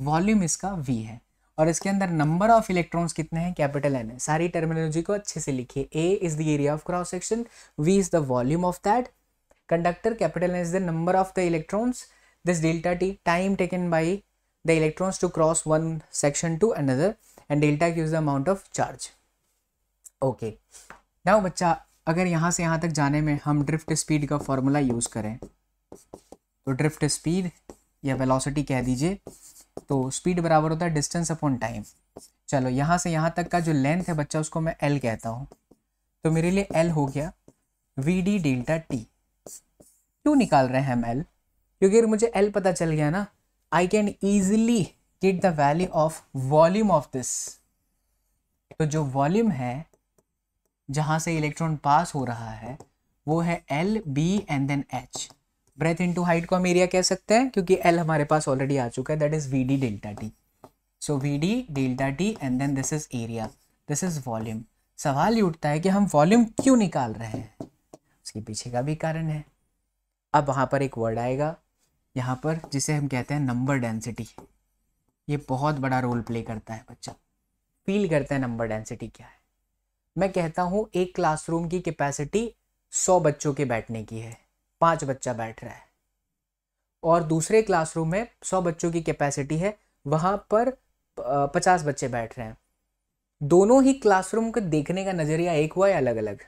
वॉल्यूम इसका वी है और इसके अंदर नंबर ऑफ इलेक्ट्रॉन्स कितने हैं कैपिटल एन है सारी टर्मिनोलॉजी को अच्छे से लिखिए A is the area of cross section V is the volume of that conductor capital N is the number of the electrons this delta T time taken by the electrons to cross one section to another and delta q is the amount of charge. Okay. Now bachcha agar yahan se yahan tak jane mein hum drift speed ka formula use kare to drift speed ya velocity keh dijiye to speed barabar hota hai distance upon time चलो यहाँ से यहाँ तक का जो लेंथ है बच्चा उसको मैं एल कहता हूँ तो मेरे लिए एल हो गया वी डी डेल्टा टी क्यों निकाल रहे हैं हम एल क्योंकि अगर मुझे एल पता चल गया ना I can easily get the value of volume of this तो जो वॉल्यूम है जहाँ से इलेक्ट्रॉन पास हो रहा है वो है L B and then H breadth into height को हम एरिया कह सकते हैं क्योंकि एल हमारे पास ऑलरेडी आ चुका है that is V D delta T so V D delta T and then this is area this is volume सवाल ये उठता है कि हम वॉल्यूम क्यों निकाल रहे हैं उसके पीछे का भी कारण है अब वहाँ पर एक वर्ड आएगा यहाँ पर जिसे हम कहते हैं नंबर डेंसिटी ये बहुत बड़ा रोल प्ले करता है बच्चा फील करता है नंबर डेंसिटी क्या है मैं कहता हूँ एक क्लासरूम की कैपेसिटी सौ बच्चों के बैठने की है पाँच बच्चा बैठ रहा है और दूसरे क्लासरूम में सौ बच्चों की कैपेसिटी है वहाँ पर पचास बच्चे बैठ रहे हैं दोनों ही क्लासरूम को देखने का नज़रिया एक हुआ या अलग अलग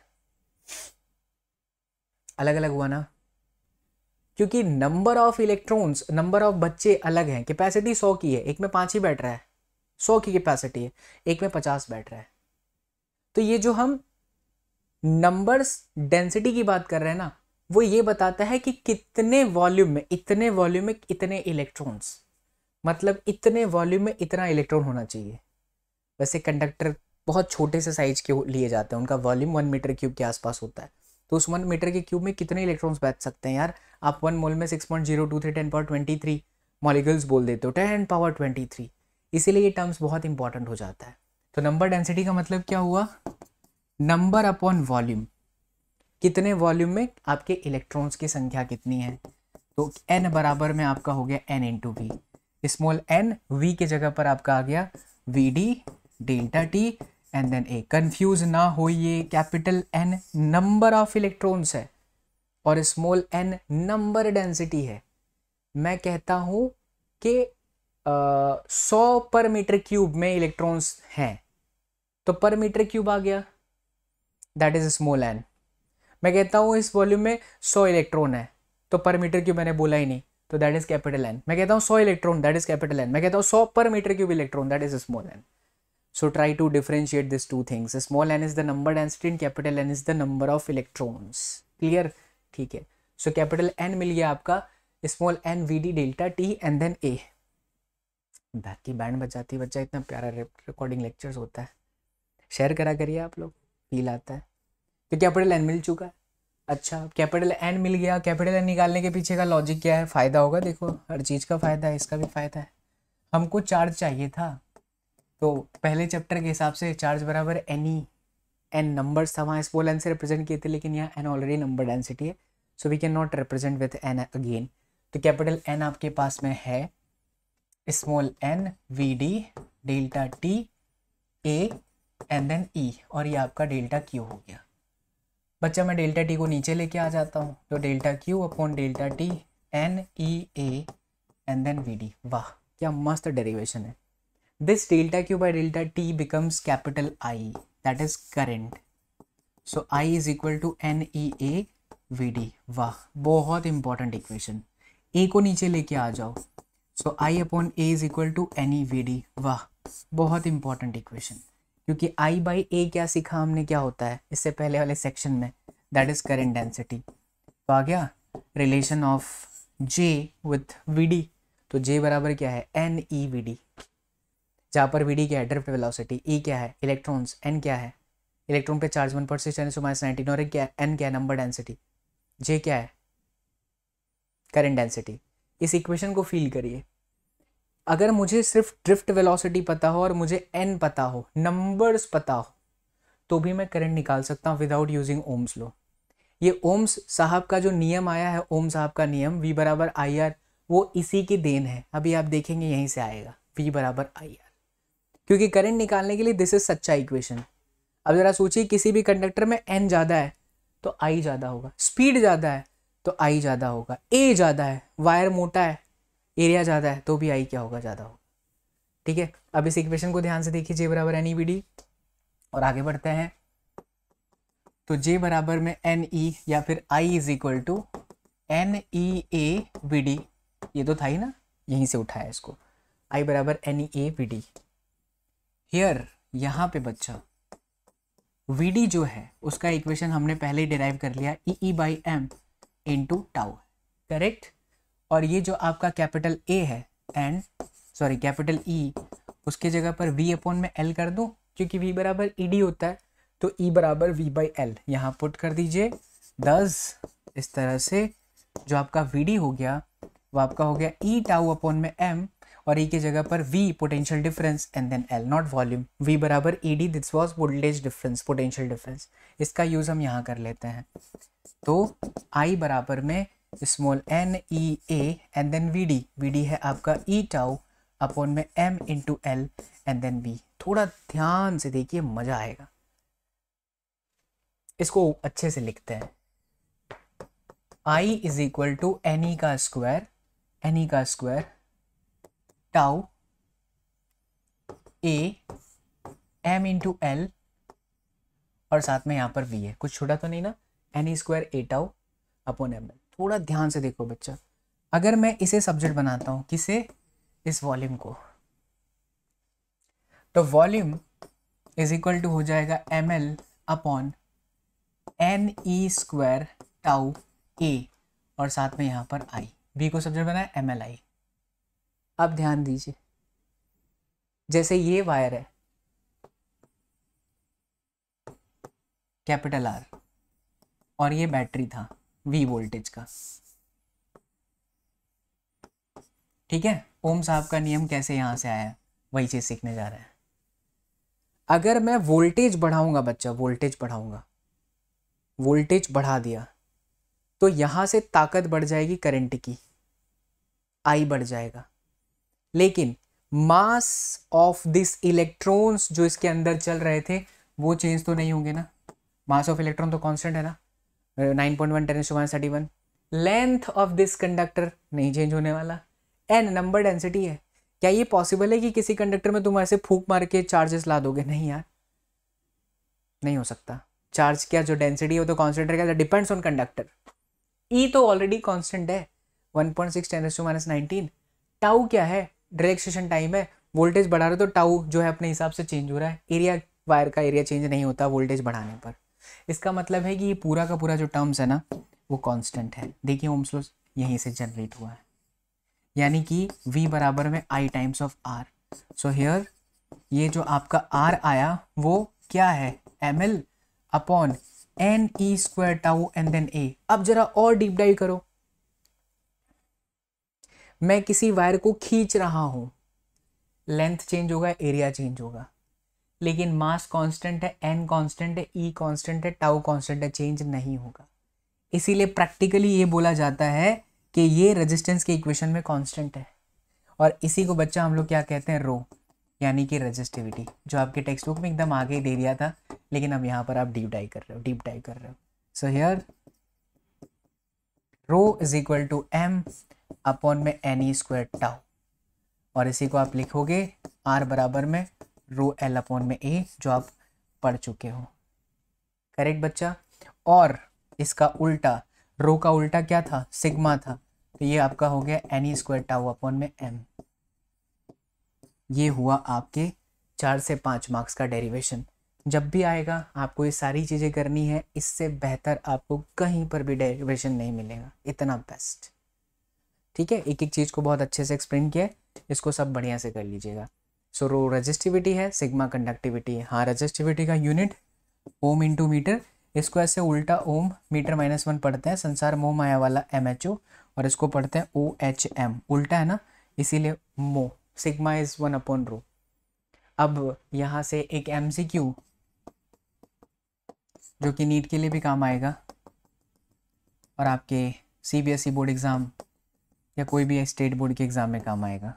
अलग अलग हुआ ना क्योंकि number of electrons number of बच्चे अलग हैं कैपेसिटी सौ की है एक में पांच ही बैठ रहा है सौ की कैपेसिटी है एक में पचास बैठ रहा है तो ये जो हम नंबर्स डेंसिटी की बात कर रहे हैं ना वो ये बताता है कि कितने वॉल्यूम में इतने वॉल्यूम में इतने इलेक्ट्रॉन्स मतलब इतने वॉल्यूम में इतना इलेक्ट्रॉन होना चाहिए वैसे कंडक्टर बहुत छोटे से साइज के लिए जाते हैं उनका वॉल्यूम वन मीटर क्यूब के आसपास होता है तो उस वन मीटर के क्यूब में कितने इलेक्ट्रॉन्स बैठ सकते हैं यार आप वन मोल में six point zero two three ten power twenty three molecules बोल देते हो टेन पावर ट्वेंटी थ्री इसीलिए ये टर्म्स बहुत इंपॉर्टेंट हो जाता है तो नंबर डेंसिटी का मतलब क्या हुआ नंबर अपॉन वॉल्यूम कितने वॉल्यूम में आपके इलेक्ट्रॉन्स की संख्या कितनी है तो एन बराबर में आपका हो गया N into V small N V के जगह पर आपका आ गया V D delta T and then A confuse ना ये capital N number of electrons है और स्मॉल एन नंबर डेंसिटी है मैं कहता हूँ कि सौ पर मीटर क्यूब में इलेक्ट्रॉन्स हैं तो पर मीटर क्यूब आ गया दैट इज़ स्मॉल एन मैं कहता हूँ इस वॉल्यूम में सौ इलेक्ट्रॉन है तो पर मीटर क्यूब मैंने बोला ही नहीं तो दैट इज़ कैपिटल एन मैं कहता हूँ सौ electron that is capital N मैं कहता हूँ सौ per metre cube electron that is small N So try to differentiate these two things. Small n is the number density and capital N is the number of electrons. Clear? ठीक है सो कैपिटल एन मिल गया आपका small N V D delta T and then A बाकी बैंड बजाती बच्चा इतना प्यारा रिकॉर्डिंग लेक्चर्स होता है शेयर करा करिए आप लोग फील आता है तो कैपिटल एन मिल चुका है अच्छा कैपिटल एन मिल गया कैपिटल एन निकालने के पीछे का लॉजिक क्या है फ़ायदा होगा देखो हर चीज़ का फ़ायदा है इसका भी फ़ायदा है हमको चार्ज चाहिए था तो पहले चैप्टर के हिसाब से चार्ज बराबर एनी एन नंबर था वहाँ इस एन से रिप्रेजेंट किए थे लेकिन यहाँ एन ऑलरेडी नंबर डेंसिटी है so we can not represent with N again तो कैपिटल एन आपके पास में है small N V D delta T A and then E और ये आपका डेल्टा क्यू हो गया बच्चा मैं डेल्टा टी को नीचे लेके आ जाता हूँ तो delta Q upon delta T N E A and then V D वाह क्या मस्त डेरिवेशन है this delta q by delta t becomes capital I that is current. So I is equal to NEA VD. वाह बहुत इंपॉर्टेंट इक्वेशन ए को नीचे लेके आ जाओ so I upon A is equal to N E V D वाह बहुत इंपॉर्टेंट इक्वेशन क्योंकि आई बाई ए क्या सीखा हमने क्या होता है इससे पहले वाले सेक्शन में दैट इज करेंट डेंसिटी तो आ गया relation of J with V D तो जे बराबर क्या है एन ई वी डी जहाँ पर वी डी क्या है ड्रिफ्ट वेलोसिटी ई क्या है इलेक्ट्रॉन्स एन क्या है इलेक्ट्रॉन पे चार्ज वन पर सिक्स एन माइनस नाइनटीन और क्या है एन क्या है नंबर डेंसिटी जे क्या है करेंट डेंसिटी इस इक्वेशन को फील करिए अगर मुझे सिर्फ ड्रिफ्ट वेलोसिटी पता हो और मुझे एन पता हो नंबर्स पता हो तो भी मैं करंट निकाल सकता हूँ विदाउट यूजिंग ओम्स लो ये ओम्स साहब का जो नियम आया है ओम साहब का नियम वी बराबर आई आर वो इसी की देन है अभी आप देखेंगे यहीं से आएगा वी बराबर आई आर क्योंकि करंट निकालने के लिए दिस इज सच्चा इक्वेशन अब जरा सोचिए किसी भी कंडक्टर में एन ज़्यादा है तो आई ज़्यादा होगा स्पीड ज़्यादा है तो आई ज़्यादा होगा ए ज़्यादा है वायर मोटा है एरिया ज़्यादा है तो भी आई क्या होगा ज़्यादा होगा ठीक है अब इस इक्वेशन को ध्यान से देखिए जे बराबर एन ई बी डी और आगे बढ़ते हैं तो जे बराबर में एन ई e या फिर I is equal to N E A B D ये तो था ही ना यहीं से उठाया इसको आई बराबर N E A B D here यहाँ पे बच्चा वी जो है उसका इक्वेशन हमने पहले ही डिराइव कर लिया E E by M into tau correct और ये जो आपका कैपिटल ए है एंड सॉरी कैपिटल ई उसके जगह पर वी अपॉन में एल कर दो क्योंकि वी बराबर ई e डी होता है तो ई e बराबर वी बाई एल यहाँ पुट कर दीजिए दस इस तरह से जो आपका वी डी हो गया वो आपका हो गया ई टाउ अपॉन में एम और ई e के जगह पर V potential difference and then L not volume V बराबर E D this was voltage difference potential difference इसका यूज़ हम यहाँ कर लेते हैं तो आई बराबर में small N E A and then V D V D है आपका ई टाउ अपॉन में M into L and then B थोड़ा ध्यान से देखिए मज़ा आएगा इसको अच्छे से लिखते हैं I is equal to N E का स्क्वायर एन ई का square tau A M into L और साथ में यहाँ पर वी है कुछ छोटा तो नहीं ना N square A tau upon M L थोड़ा ध्यान से देखो बच्चा अगर मैं इसे सब्जेक्ट बनाता हूं किसे इस वॉल्यूम को तो वॉल्यूम इज इक्वल टू हो जाएगा M L upon N E square tau A और साथ में यहाँ पर आई बी को सब्जेक्ट बनाया एम एल आई आप ध्यान दीजिए जैसे ये वायर है कैपिटल आर और ये बैटरी था वी वोल्टेज का ठीक है ओम साहब का नियम कैसे यहां से आया वही चीज सीखने जा रहे हैं अगर मैं वोल्टेज बढ़ाऊंगा बच्चा वोल्टेज बढ़ाऊंगा वोल्टेज बढ़ा दिया तो यहां से ताकत बढ़ जाएगी करंट की आई बढ़ जाएगा लेकिन मास ऑफ दिस इलेक्ट्रॉन्स जो इसके अंदर चल रहे थे वो चेंज तो नहीं होंगे ना मास ऑफ इलेक्ट्रॉन तो कांस्टेंट है ना 9.1 point one ten thirty one length of this conductor नहीं चेंज होने वाला एन नंबर डेंसिटी है क्या ये पॉसिबल है कि किसी कंडक्टर में तुम ऐसे फूक मार के चार्जेस ला दोगे नहीं यार नहीं हो सकता चार्ज क्या जो डेंसिटी है वो तो कॉन्स्टेंट रहेगा डिपेंड्स ऑन कंडक्टर ई तो ऑलरेडी कॉन्स्टेंट है 1.6 point six ten minus nineteen tau क्या है रिलैक्सेशन टाइम है वोल्टेज बढ़ा रहे हो तो टाउ जो है अपने हिसाब से चेंज हो रहा है एरिया वायर का एरिया चेंज नहीं होता वोल्टेज बढ़ाने पर इसका मतलब है कि ये पूरा का पूरा जो टर्म्स है ना वो कांस्टेंट है देखिए ओम्स लॉ यहीं से जनरेट हुआ है यानी कि v बराबर में i times of r so so here ये जो आपका r आया वो क्या है M L upon N E square tau and then A अब जरा और डीप डाइव करो मैं किसी वायर को खींच रहा हूँ लेंथ चेंज होगा एरिया चेंज होगा लेकिन मास कांस्टेंट है एन कांस्टेंट है ई कांस्टेंट है टाउ कांस्टेंट है चेंज नहीं होगा इसीलिए प्रैक्टिकली ये बोला जाता है कि ये रेजिस्टेंस के इक्वेशन में कांस्टेंट है और इसी को बच्चा हम लोग क्या कहते हैं रो यानी कि रजिस्टिविटी जो आपके टेक्स्ट बुक में एकदम आगे दे दिया था लेकिन अब यहाँ पर आप डीप डाई कर रहे हो डीप डाई कर रहे हो so here rho is equal to M upon में एन ई स्क्वायर टाउ और इसी को आप लिखोगे आर बराबर में रो एल अपॉन में ए जो आप पढ़ चुके हो करेक्ट बच्चा और इसका उल्टा रो का उल्टा क्या था सिग्मा था तो ये आपका हो गया N E square tau upon में एम ये हुआ आपके चार से पाँच मार्क्स का डेरिवेशन जब भी आएगा आपको ये सारी चीज़ें करनी है इससे बेहतर आपको कहीं पर भी डेरिवेशन नहीं मिलेगा इतना बेस्ट ठीक है एक एक चीज़ को बहुत अच्छे से एक्सप्लेन किया है इसको सब बढ़िया से कर लीजिएगा सो रो रजिस्टिविटी है सिग्मा कंडक्टिविटी है हाँ रजिस्टिविटी का यूनिट ओम इंटू मीटर इसको ऐसे उल्टा ओम मीटर माइनस वन पढ़ते हैं संसार मोह माया वाला एम एच ओ और इसको पढ़ते हैं ओ एच एम उल्टा है ना इसीलिए मो sigma is one upon rho अब यहाँ से एक एम सी क्यू जो कि नीट के लिए भी काम आएगा और आपके सीबीएसई बोर्ड एग्ज़ाम या कोई भी स्टेट बोर्ड के एग्ज़ाम में काम आएगा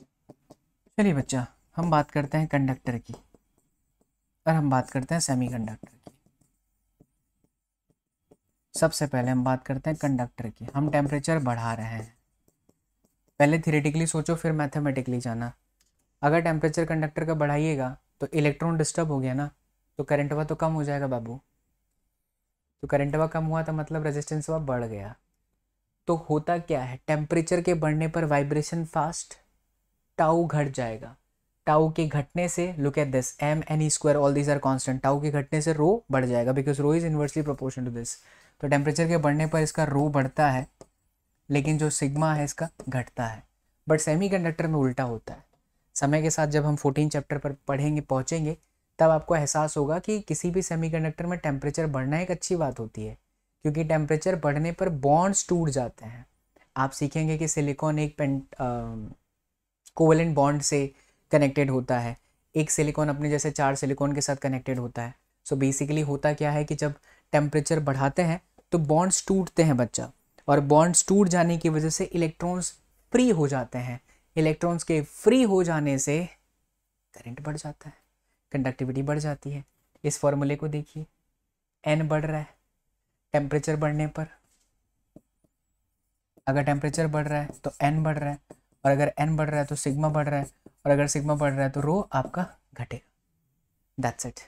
चलिए बच्चा हम बात करते हैं कंडक्टर की और हम बात करते हैं सेमीकंडक्टर की सबसे पहले हम बात करते हैं कंडक्टर की हम टेम्परेचर बढ़ा रहे हैं पहले थिरेटिकली सोचो फिर मैथमेटिकली जाना अगर टेम्परेचर कंडक्टर का बढ़ाइएगा तो इलेक्ट्रॉन डिस्टर्ब हो गया ना तो करंट हुआ तो कम हो जाएगा बाबू तो करंट हुआ कम हुआ तो मतलब रेजिस्टेंस हुआ बढ़ गया तो होता क्या है टेम्परेचर के बढ़ने पर वाइब्रेशन फास्ट टाउ घट जाएगा टाउ के घटने से look at this M N E square all this are constant tau के घटने से रो बढ़ जाएगा because rho is inversely proportion to this तो टेम्परेचर के बढ़ने पर इसका रो बढ़ता है लेकिन जो सिग्मा है इसका घटता है बट सेमी में उल्टा होता है समय के साथ जब हम फोर्टीन चैप्टर पर पढ़ेंगे पहुँचेंगे तब आपको एहसास होगा कि किसी भी सेमीकंडक्टर में टेम्परेचर बढ़ना एक अच्छी बात होती है क्योंकि टेम्परेचर बढ़ने पर बॉन्ड्स टूट जाते हैं आप सीखेंगे कि सिलिकॉन एक पेंट कोवलेंट बॉन्ड से कनेक्टेड होता है एक सिलिकॉन अपने जैसे चार सिलिकॉन के साथ कनेक्टेड होता है सो so बेसिकली होता क्या है कि जब टेम्परेचर बढ़ाते हैं तो बॉन्ड्स टूटते हैं बच्चा और बॉन्ड्स टूट जाने की वजह से इलेक्ट्रॉन्स फ्री हो जाते हैं इलेक्ट्रॉन्स के फ्री हो जाने से करंट बढ़ जाता है कंडक्टिविटी बढ़ जाती है इस फॉर्मूले को देखिए एन बढ़ रहा है टेम्परेचर बढ़ने पर अगर टेम्परेचर बढ़ रहा है तो एन बढ़ रहा है और अगर एन बढ़ रहा है तो सिग्मा बढ़ रहा है और अगर सिग्मा बढ़ रहा है तो रो आपका घटेगा दैट्स इट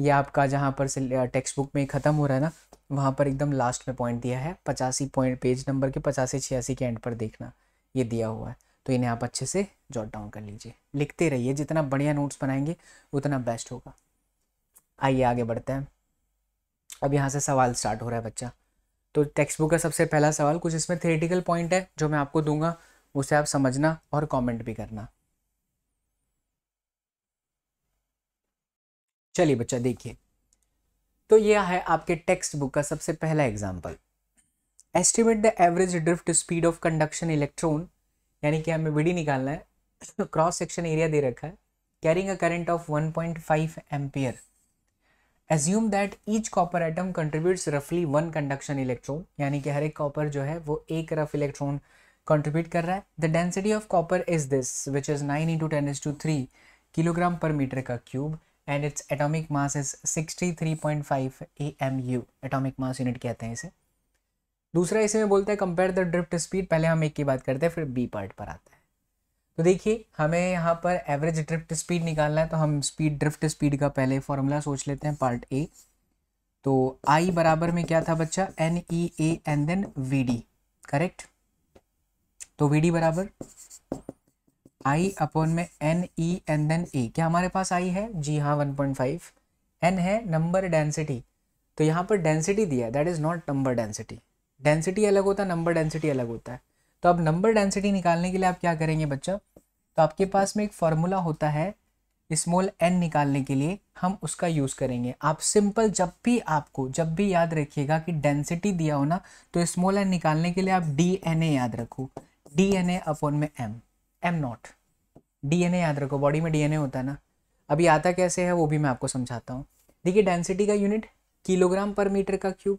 ये आपका जहाँ पर टेक्स्ट बुक में ख़त्म हो रहा है ना वहाँ पर एकदम लास्ट में पॉइंट दिया है पचासी पॉइंट पेज नंबर के पचासी छियासी के एंड पर देखना ये दिया हुआ है तो इन्हें आप अच्छे से जॉट डाउन कर लीजिए लिखते रहिए जितना बढ़िया नोट्स बनाएंगे उतना बेस्ट होगा आइए आगे बढ़ते हैं अब यहाँ से सवाल स्टार्ट हो रहा है बच्चा तो टेक्स्ट बुक का सबसे पहला सवाल कुछ इसमें थेरेटिकल पॉइंट है जो मैं आपको दूंगा उसे आप समझना और कमेंट भी करना चलिए बच्चा देखिए तो यह है आपके टेक्स्ट बुक का सबसे पहला example estimate the average drift speed of conduction electron यानी कि हमें बी निकालना है तो क्रॉस सेक्शन एरिया दे रखा है carrying a current of 1.5 point ampere assume that each copper atom contributes रफली वन कंडक्शन इलेक्ट्रॉन यानी कि हर एक कॉपर जो है वो एक रफ इलेक्ट्रॉन कंट्रीब्यूट कर रहा है the density of copper is this which is nine into ten is two three kilogram per metre का cube and its atomic mass is sixty three point five A M U atomic mass unit कहते हैं इसे दूसरा इसे में बोलता है कंपेयर द ड्रिफ्ट स्पीड पहले हम एक की बात करते हैं फिर बी पार्ट पर आते हैं तो देखिए हमें यहाँ पर एवरेज ड्रिफ्ट स्पीड निकालना है तो हम स्पीड ड्रिफ्ट स्पीड का पहले फॉर्मूला सोच लेते हैं पार्ट ए तो आई बराबर में क्या था बच्चा N E A N then V D correct तो वी डी बराबर आई अपॉन में N E N then A क्या हमारे पास आई है जी हाँ वन पॉइंट फाइव एन है नंबर डेंसिटी तो यहाँ पर डेंसिटी दिया that is not number density density अलग होता है नंबर डेंसिटी अलग होता है तो अब नंबर डेंसिटी निकालने के लिए आप क्या करेंगे बच्चा तो आपके पास में एक फार्मूला होता है स्मॉल एन निकालने के लिए हम उसका यूज़ करेंगे आप सिंपल जब भी आपको जब भी याद रखिएगा कि डेंसिटी दिया हो ना तो स्मॉल एन निकालने के लिए आप डी एन ए याद रखो डी एन ए अपॉन में M M not D N A याद रखो बॉडी में डी एन ए होता है ना अभी आता कैसे है वो भी मैं आपको समझाता हूँ देखिए डेंसिटी का यूनिट किलोग्राम पर मीटर का क्यूब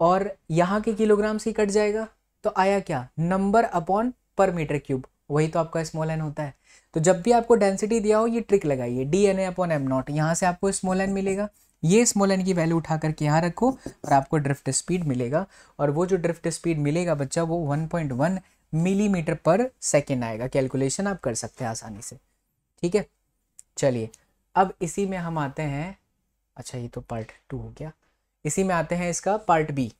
और यहाँ के किलोग्राम से कट जाएगा तो आया क्या number upon per metre cube वही तो आपका स्मॉल एन होता है तो जब भी आपको डेंसिटी दिया हो ये ट्रिक लगाइए D N A upon M not यहाँ से आपको स्मॉल एन मिलेगा ये स्मॉल एन की वैल्यू उठा करके यहाँ रखो और आपको ड्रिफ्ट स्पीड मिलेगा और वो जो ड्रिफ्ट स्पीड मिलेगा बच्चा वो 1.1 मिलीमीटर पर सेकेंड आएगा कैलकुलेशन आप कर सकते हैं आसानी से ठीक है चलिए अब इसी में हम आते हैं अच्छा ये तो पार्ट टू हो गया इसी में आते हैं इसका पार्ट बी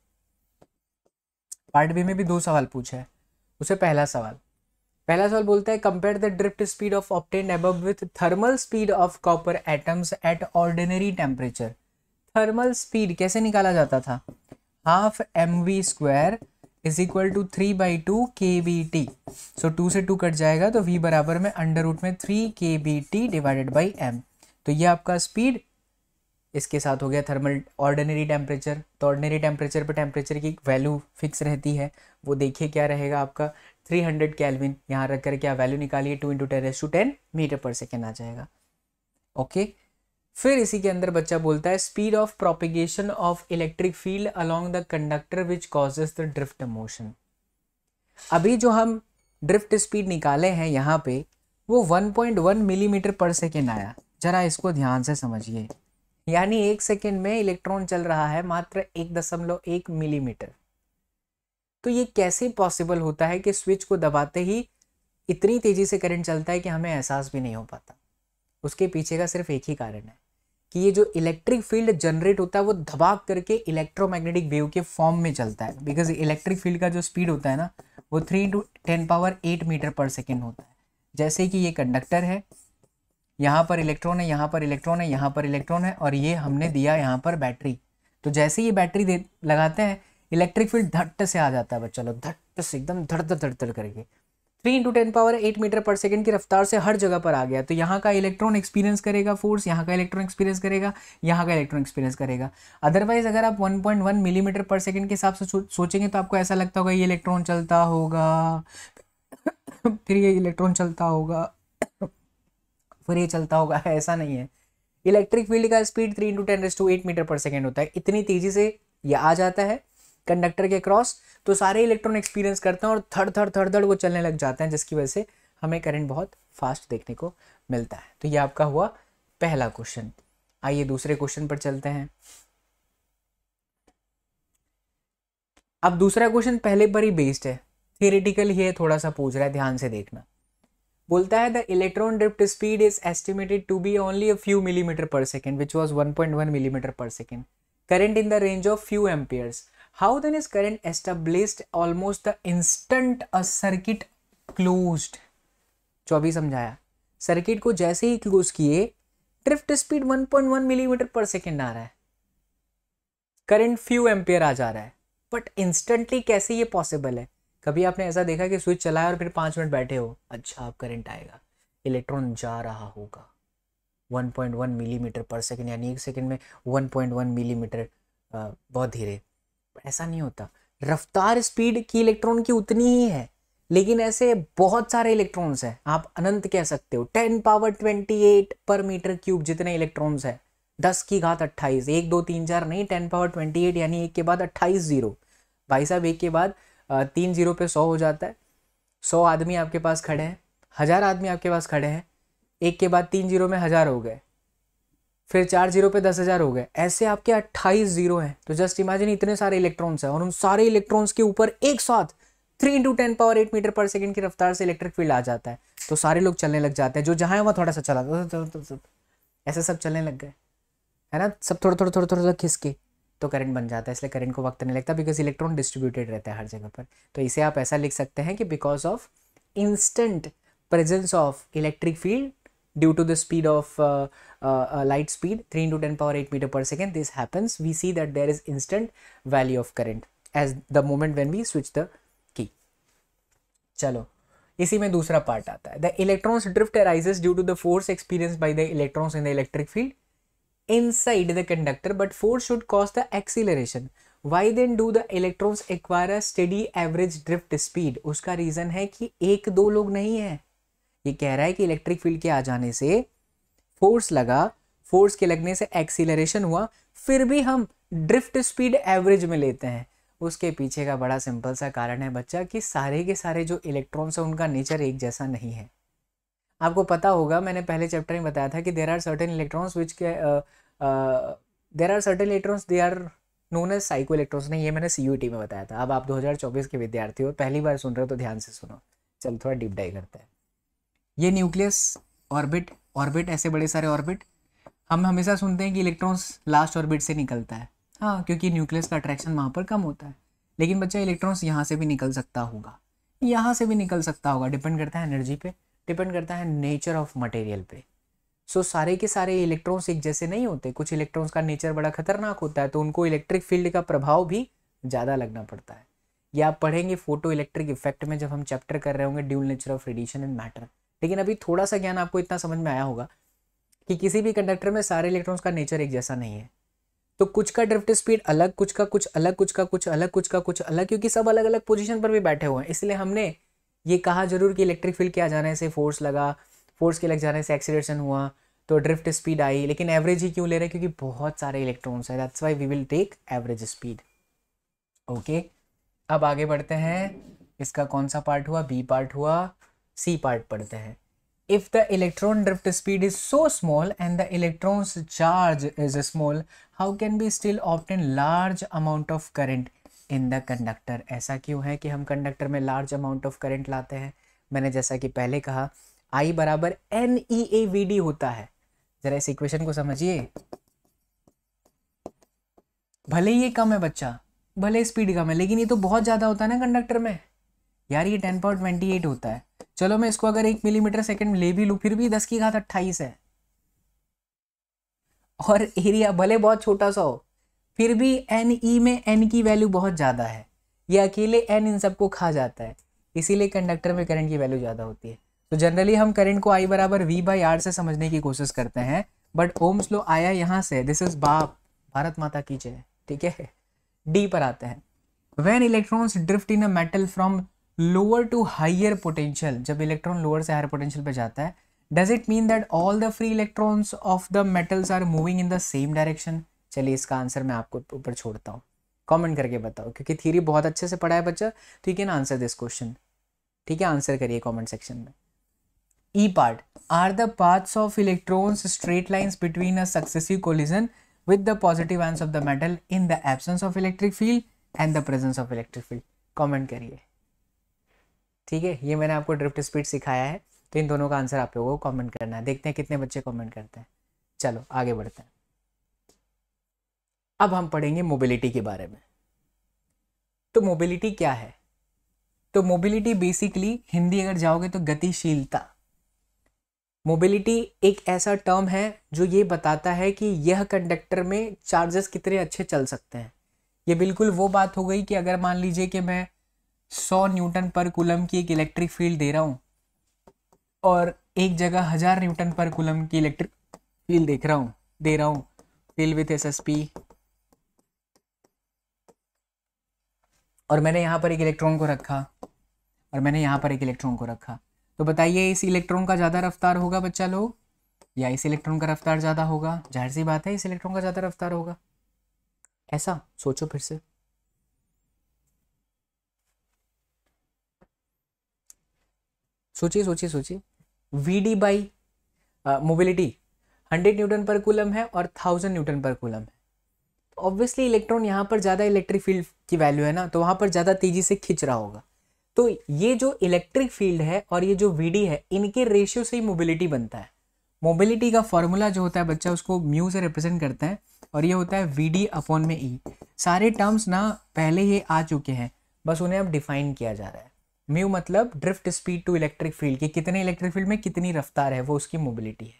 पार्ट बी में भी दो सवाल पूछा है उसे पहला सवाल पहला सवाल बोलता है compare the drift speed of obtained above with thermal speed of copper atoms at ordinary temperature thermal speed कैसे निकाला जाता था half M V square is equal to three by two K B T so two से टू कट जाएगा तो वी बराबर में अंडर रूट में three K B T divided by M तो ये आपका स्पीड इसके साथ हो गया थर्मल ऑर्डिनरी टेम्परेचर तो ऑर्डिनरी टेम्परेचर पर टेम्परेचर की वैल्यू फिक्स रहती है वो देखिए क्या रहेगा आपका 300 हंड्रेड कैलविन यहाँ रख कर क्या वैल्यू निकालिए two into ten two ten metre per second आ जाएगा ओके फिर इसी के अंदर बच्चा बोलता है speed of propagation of electric field along the conductor which causes the drift motion अभी जो हम ड्रिफ्ट स्पीड निकाले हैं यहाँ पे वो 1.1 मिलीमीटर पर सेकेंड आया ज़रा इसको ध्यान से समझिए यानी एक सेकेंड में इलेक्ट्रॉन चल रहा है मात्र एक दशमलव एक मिलीमीटर तो ये कैसे पॉसिबल होता है कि स्विच को दबाते ही इतनी तेज़ी से करंट चलता है कि हमें एहसास भी नहीं हो पाता उसके पीछे का सिर्फ एक ही कारण है कि ये जो इलेक्ट्रिक फील्ड जनरेट होता है वो धबाक करके इलेक्ट्रोमैग्नेटिक वेव के फॉर्म में चलता है बिकॉज इलेक्ट्रिक फील्ड का जो स्पीड होता है ना वो three into ten power eight metre per second होता है जैसे कि ये कंडक्टर है यहाँ पर इलेक्ट्रॉन है यहाँ पर इलेक्ट्रॉन है यहाँ पर इलेक्ट्रॉन है और ये हमने दिया यहाँ पर बैटरी तो जैसे ही बैटरी दे लगाते हैं इलेक्ट्रिक फील्ड धट्ट से आ जाता है बच्चा लोग धट्ट से एकदम धड़ धड़ धड़ धड़ करके three into ten power eight metre per second की रफ्तार से हर जगह पर आ गया तो यहाँ का इलेक्ट्रॉन एक्सपीरियंस करेगा फोर्स यहाँ का इलेक्ट्रॉन एक्सपीरियंस करेगा यहाँ का इलेक्ट्रॉन एक्सपीरियंस करेगा अदरवाइज अगर आप 1.1 मिलीमीटर पर सेकंड के हिसाब से सोचेंगे तो आपको ऐसा लगता होगा ये इलेक्ट्रॉन चलता होगा फिर ये इलेक्ट्रॉन चलता होगा पर ही चलता होगा ऐसा नहीं है इलेक्ट्रिक फील्ड का speed three into ten two eight metre per second होता है इतनी तेजी से ये आ जाता है कंडक्टर के क्रॉस तो सारे इलेक्ट्रॉन एक्सपीरियंस करते हैं और थर्ड थर्ड थर्ड थर्ड वो चलने लग जाते हैं जिसकी वजह से हमें करंट बहुत फास्ट देखने को मिलता है तो ये आपका हुआ पहला क्वेश्चन आइए दूसरे क्वेश्चन पर चलते हैं अब दूसरा क्वेश्चन पहले पर ही बेस्ड है थियरिटिकल ही है थोड़ा सा पूछ रहा है ध्यान से देखना बोलता है the electron drift speed is estimated to be only a few millimetre per second which was one point one millimetre per second current in the range of few amperes. How then is current established almost the instant a circuit closed? चौबीस समझाया सर्किट को जैसे ही क्लोज किए drift speed one point one millimetre per second आ रहा है करेंट फ्यू एम्पियर आ जा रहा है बट इंस्टेंटली कैसे ये पॉसिबल है कभी आपने ऐसा देखा कि स्विच चलाया और फिर पाँच मिनट बैठे हो अच्छा आप करंट आएगा इलेक्ट्रॉन जा रहा होगा 1.1 मिलीमीटर पर सेकेंड यानी एक सेकेंड में 1.1 मिलीमीटर बहुत धीरे ऐसा नहीं होता रफ्तार स्पीड की इलेक्ट्रॉन की उतनी ही है लेकिन ऐसे बहुत सारे इलेक्ट्रॉन्स हैं आप अनंत कह सकते हो 10 पावर 28 पर मीटर क्यूब जितने इलेक्ट्रॉन्स हैं 10 की घात 28 एक दो तीन चार नहीं 10 पावर 28 यानी एक के बाद 28 जीरो भाई साहब एक के बाद तीन जीरो पे सौ हो जाता है सौ आदमी आपके पास खड़े हैं हज़ार आदमी आपके पास खड़े हैं एक के बाद तीन जीरो में हज़ार हो गए फिर चार जीरो पे दस हज़ार हो गए ऐसे आपके अट्ठाईस जीरो हैं तो जस्ट इमेजिन इतने सारे इलेक्ट्रॉन्स हैं और उन सारे इलेक्ट्रॉन्स के ऊपर एक साथ three into ten power eight metre per second की रफ्तार से इलेक्ट्रिक फील्ड आ जाता है तो सारे लोग चलने लग जाते हैं जो जहाँ है वहाँ थोड़ा सा चला ऐसे सब चलने लग गए है ना सब थोड़ा थोड़ा थोड़ा थोड़ा खिसके तो करंट बन जाता है इसलिए करंट को वक्त नहीं लगता बिकॉज इलेक्ट्रॉन डिस्ट्रीब्यूटेड रहता है हर जगह पर तो इसे आप ऐसा लिख सकते हैं कि because of instant presence of electric field due to the speed of light speed three into ten power eight metre per second this happens we see that there is instant value of current as the moment when we switch the key चलो इसी में दूसरा पार्ट आता है the electrons drift arises due to the force experience by the electrons in the electric field inside the conductor but force should cause the acceleration why then do the electrons acquire a steady average drift speed उसका रीजन है कि एक दो लोग नहीं है ये कह रहा है कि इलेक्ट्रिक फील्ड के आ जाने से फोर्स लगा फोर्स के लगने से एक्सीलरेशन हुआ फिर भी हम ड्रिफ्ट स्पीड एवरेज में लेते हैं उसके पीछे का बड़ा सिंपल सा कारण है बच्चा कि सारे के सारे जो इलेक्ट्रॉन्स हैं उनका नेचर एक जैसा नहीं है आपको पता होगा मैंने पहले चैप्टर में बताया था कि there are certain electrons which के there are certain electrons they are known as psycho electrons नहीं ये मैंने सी में बताया था अब आप 2024 के विद्यार्थी हो पहली बार सुन रहे हो तो ध्यान से सुनो चल थोड़ा डीप डाइव करते हैं ये न्यूक्लियस ऑर्बिट ऑर्बिट ऐसे बड़े सारे ऑर्बिट हम हमेशा सुनते हैं कि इलेक्ट्रॉन्स लास्ट ऑर्बिट से निकलता है हाँ क्योंकि न्यूक्लियस का अट्रैक्शन वहाँ पर कम होता है लेकिन बच्चा इलेक्ट्रॉन्स यहाँ से भी निकल सकता होगा यहाँ से भी निकल सकता होगा डिपेंड करता है एनर्जी पे डिपेंड करता है नेचर ऑफ मटेरियल पे सो so, सारे के सारे इलेक्ट्रॉन्स एक जैसे नहीं होते कुछ इलेक्ट्रॉन्स का नेचर बड़ा खतरनाक होता है तो उनको इलेक्ट्रिक फील्ड का प्रभाव भी ज़्यादा लगना पड़ता है या आप पढ़ेंगे फोटो इलेक्ट्रिक इफेक्ट में जब हम चैप्टर कर रहे होंगे dual nature of radiation and matter लेकिन अभी थोड़ा सा ज्ञान आपको इतना समझ में आया होगा कि किसी भी कंडक्टर में सारे इलेक्ट्रॉन्स का नेचर एक जैसा नहीं है तो कुछ का ड्रिफ्ट स्पीड अलग कुछ का कुछ अलग कुछ का कुछ अलग कुछ का कुछ अलग क्योंकि सब अलग अलग पोजिशन पर भी बैठे हुए हैं इसलिए हमने ये कहा जरूर कि इलेक्ट्रिक फील्ड के आ जाने से फोर्स लगा फोर्स के लग जाने से एक्सीडेशन हुआ तो ड्रिफ्ट स्पीड आई लेकिन एवरेज ही क्यों ले रहे हैं क्योंकि बहुत सारे इलेक्ट्रॉन्स है that's why we will take average speed okay अब आगे बढ़ते हैं इसका कौन सा पार्ट हुआ बी पार्ट हुआ सी पार्ट पढ़ते हैं if the electron drift speed is so small and the electrons charge is small how can be still obtain large amount of current in the conductor ऐसा क्यों है कि हम कंडक्टर में लार्ज अमाउंट ऑफ करंट लाते हैं मैंने जैसा कि पहले कहा आई बराबर N E A V D होता है जरा इस इक्वेशन को समझिए भले ही ये कम है बच्चा भले स्पीड कम है लेकिन ये तो बहुत ज़्यादा होता है ना कंडक्टर में यार ये टेन पॉइंट ट्वेंटी एट होता है चलो मैं इसको अगर एक मिलीमीटर सेकेंड ले भी लूँ फिर भी दस की घात अट्ठाईस है और एरिया भले बहुत छोटा सा हो फिर भी एन ई e में एन की वैल्यू बहुत ज़्यादा है ये अकेले एन इन सबको खा जाता है इसीलिए कंडक्टर में करंट की वैल्यू ज़्यादा होती है तो जनरली हम करंट को आई बराबर वी बाई आर से समझने की कोशिश करते हैं बट ओम्स लो आया यहाँ से दिस इज बाप भारत माता की जय ठीक है डी पर आते हैं when electrons drift in a metal from lower to higher potential जब इलेक्ट्रॉन लोअर से हायर पोटेंशियल पर जाता है does it mean that all the free electrons of the metals are moving in the same direction चलिए इसका आंसर मैं आपको ऊपर छोड़ता हूँ कमेंट करके बताओ क्योंकि थ्योरी बहुत अच्छे से पढ़ा है बच्चा तो you can answer this question ठीक है आंसर करिए कमेंट सेक्शन में E part are the paths of electrons straight lines between a successive collision with the positive ions of the metal in the absence of electric field and the presence of electric field comment करिए ठीक है ये मैंने आपको ड्रिफ्ट स्पीड सिखाया है तो इन दोनों का आंसर आप लोगों को कॉमेंट करना है देखते हैं कितने बच्चे कॉमेंट करते हैं चलो आगे बढ़ते हैं अब हम पढ़ेंगे मोबिलिटी के बारे में तो मोबिलिटी क्या है तो मोबिलिटी बेसिकली हिंदी अगर जाओगे तो गतिशीलता मोबिलिटी एक ऐसा टर्म है जो ये बताता है कि यह कंडक्टर में चार्जेस कितने अच्छे चल सकते हैं ये बिल्कुल वो बात हो गई कि अगर मान लीजिए कि मैं सौ न्यूटन पर कुलम की एक इलेक्ट्रिक फील्ड दे रहा हूँ और एक जगह हज़ार न्यूटन पर कुलम की इलेक्ट्रिक फील्ड देख रहा हूँ दे रहा हूँ field with S S P और मैंने यहाँ पर एक इलेक्ट्रॉन को रखा और मैंने यहाँ पर एक इलेक्ट्रॉन को रखा तो बताइए इस इलेक्ट्रॉन का ज़्यादा रफ्तार होगा बच्चा लोग या इस इलेक्ट्रॉन का रफ्तार ज़्यादा होगा जाहिर सी बात है इस इलेक्ट्रॉन का ज़्यादा रफ्तार होगा ऐसा सोचो फिर से सोचिए सोचिए सोचिए V D by mobility hundred newton per coulomb है और थाउजेंड न्यूटन पर कुलम है ऑब्वियसली इलेक्ट्रॉन यहाँ पर ज़्यादा इलेक्ट्रिक फील्ड की वैल्यू है ना तो वहाँ पर ज़्यादा तेज़ी से खिंच रहा होगा तो ये जो इलेक्ट्रिक फील्ड है और ये जो वी है इनके रेशियो से ही मोबिलिटी बनता है मोबिलिटी का फॉर्मूला जो होता है बच्चा उसको म्यू से रिप्रेजेंट करता है और ये होता है वी डी अपॉन में ई e। सारे टर्म्स ना पहले ही आ चुके हैं बस उन्हें अब डिफाइन किया जा रहा है म्यू मतलब drift speed to electric field कि कितने इलेक्ट्रिक फील्ड में कितनी रफ्तार है वो उसकी मोबिलिटी है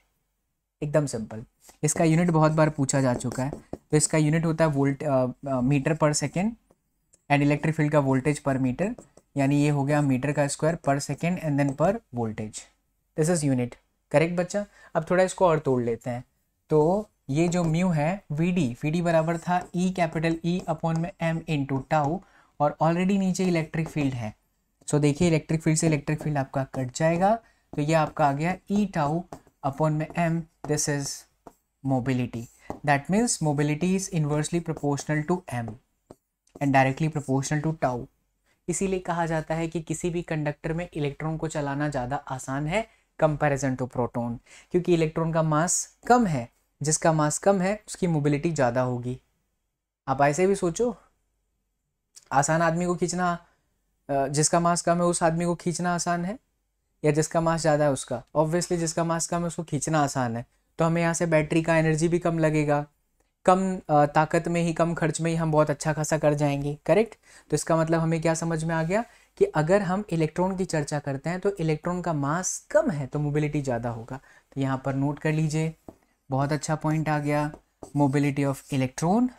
एकदम सिंपल इसका यूनिट बहुत बार पूछा जा चुका है तो इसका यूनिट होता है volt meter per second and electric field का वोल्टेज पर मीटर यानी ये हो गया मीटर का square per second and then per voltage this is unit correct बच्चा अब थोड़ा इसको और तोड़ लेते हैं तो ये जो म्यू है वी डी वी डी बराबर था ई कैपिटल ई अपॉन में एम इन टू टाउ और ऑलरेडी नीचे इलेक्ट्रिक फील्ड है सो so, देखिए इलेक्ट्रिक फील्ड से इलेक्ट्रिक फील्ड आपका कट जाएगा तो ये आपका आ गया ई टाउ अपॉन में M this is mobility. That means mobility is inversely proportional to m and directly proportional to tau. इसीलिए कहा जाता है कि किसी भी कंडक्टर में इलेक्ट्रॉन को चलाना ज़्यादा आसान है कंपैरिजन टू प्रोटॉन क्योंकि इलेक्ट्रॉन का मास कम है जिसका मास कम है उसकी मोबिलिटी ज़्यादा होगी आप ऐसे भी सोचो आसान आदमी को खींचना जिसका मास कम है उस आदमी को खींचना आसान है या जिसका मास ज़्यादा है उसका ऑब्वियसली जिसका मास कम है उसको खींचना आसान है तो हमें यहाँ से बैटरी का एनर्जी भी कम लगेगा कम ताकत में ही कम खर्च में ही हम बहुत अच्छा खासा कर जाएंगे करेक्ट तो इसका मतलब हमें क्या समझ में आ गया कि अगर हम इलेक्ट्रॉन की चर्चा करते हैं तो इलेक्ट्रॉन का मास कम है तो मोबिलिटी ज़्यादा होगा तो यहाँ पर नोट कर लीजिए बहुत अच्छा पॉइंट आ गया mobility of electron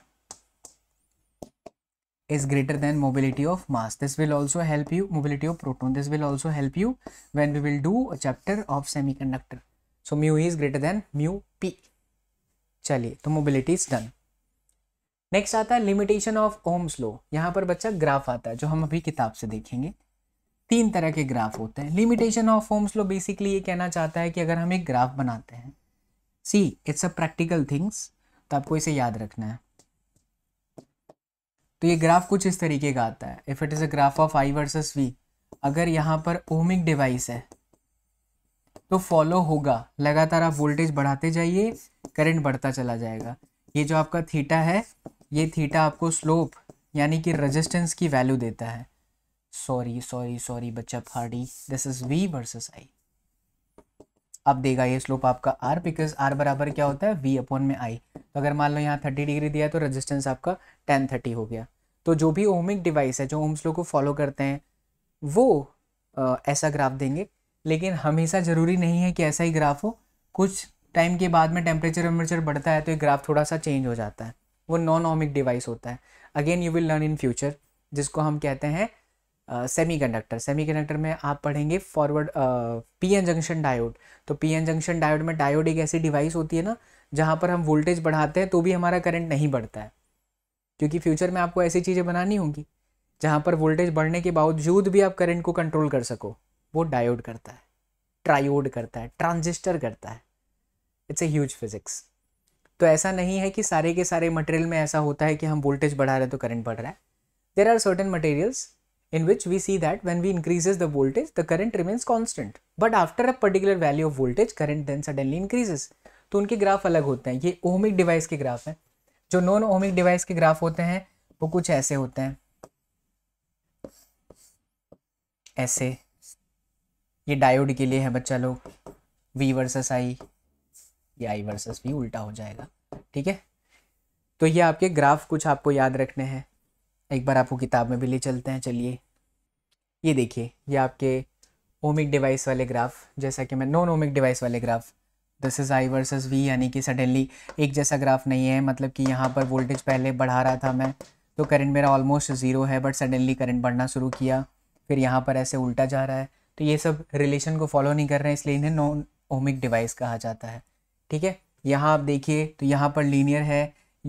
greater than mobility of mass this will also help you mobility of proton this will also help you you we will do a chapter of semi semiconductor so mu is greater than mu P चलिए तो मोबिलिटी इज डन नेक्स्ट आता है लिमिटेशन ऑफ ओम्स लो यहाँ पर बच्चा ग्राफ आता है जो हम अभी किताब से देखेंगे तीन तरह के ग्राफ होते हैं limitation of Ohm's law basically ये कहना चाहता है कि अगर हम एक ग्राफ बनाते हैं see it's a practical things तो आपको इसे याद रखना है तो ये ग्राफ कुछ इस तरीके का आता है if it is a graph of I versus V अगर यहाँ पर ओमिक डिवाइस है तो फॉलो होगा लगातार आप वोल्टेज बढ़ाते जाइए करंट बढ़ता चला जाएगा ये जो आपका थीटा है ये थीटा आपको स्लोप यानी कि रेजिस्टेंस की वैल्यू देता है सॉरी सॉरी सॉरी बच्चा फाड़ी this is V versus I अब देगा ये स्लोप आपका आर बिकॉज आर बराबर क्या होता है वी अपॉन में आई तो अगर मान लो यहाँ थर्टी डिग्री दिया तो रजिस्टेंस आपका टेन थर्टी हो गया तो जो भी ओमिक डिवाइस है जो ओम स्लो को फॉलो करते हैं वो आ, ऐसा ग्राफ देंगे लेकिन हमेशा ज़रूरी नहीं है कि ऐसा ही ग्राफ हो कुछ टाइम के बाद में टेम्परेचर वेम्परेचर बढ़ता है तो ये ग्राफ थोड़ा सा चेंज हो जाता है वो नॉन ऑमिक डिवाइस होता है again you will learn in future जिसको हम कहते हैं सेमी कंडक्टर सेमी कंडक्टर में आप पढ़ेंगे forward P N junction diode तो पी एन जंक्शन डायोड में डायोड एक ऐसी डिवाइस होती है ना जहाँ पर हम वोल्टेज बढ़ाते हैं तो भी हमारा करंट नहीं बढ़ता है क्योंकि फ्यूचर में आपको ऐसी चीज़ें बनानी होंगी जहाँ पर वोल्टेज बढ़ने के बावजूद भी आप करंट को कंट्रोल कर सको वो डायोड करता है ट्रायोड करता है ट्रांजिस्टर करता है इट्स ए ह्यूज फिजिक्स तो ऐसा नहीं है कि सारे के सारे मटेरियल में ऐसा होता है कि हम वोल्टेज बढ़ा रहे हैं तो करंट बढ़ रहा है there are certain materials in which we see that when we increases the voltage the current remains constant but after a particular value of voltage current then suddenly increases तो उनके ग्राफ अलग होते हैं ये ओमिक डिवाइस के ग्राफ हैं जो नॉन ओमिक डिवाइस के ग्राफ होते हैं वो कुछ ऐसे होते हैं ऐसे ये डायोड के लिए है बच्चा लोग वी वर्सेस आई ये आई वर्सेस वी उल्टा हो जाएगा ठीक है तो ये आपके ग्राफ कुछ आपको याद रखने हैं एक बार आपको किताब में भी ले चलते हैं चलिए ये देखिए ये आपके ओमिक डिवाइस वाले ग्राफ जैसा कि मैं नॉन ओमिक डिवाइस वाले graph this is I versus V यानी कि सडनली एक जैसा ग्राफ नहीं है मतलब कि यहाँ पर वोल्टेज पहले बढ़ा रहा था मैं तो करंट मेरा ऑलमोस्ट ज़ीरो है बट सडनली करंट बढ़ना शुरू किया फिर यहाँ पर ऐसे उल्टा जा रहा है तो ये सब रिलेशन को फॉलो नहीं कर रहे हैं इसलिए इन्हें नॉन ओमिक डिवाइस कहा जाता है ठीक है यहाँ आप देखिए तो यहाँ पर लीनियर है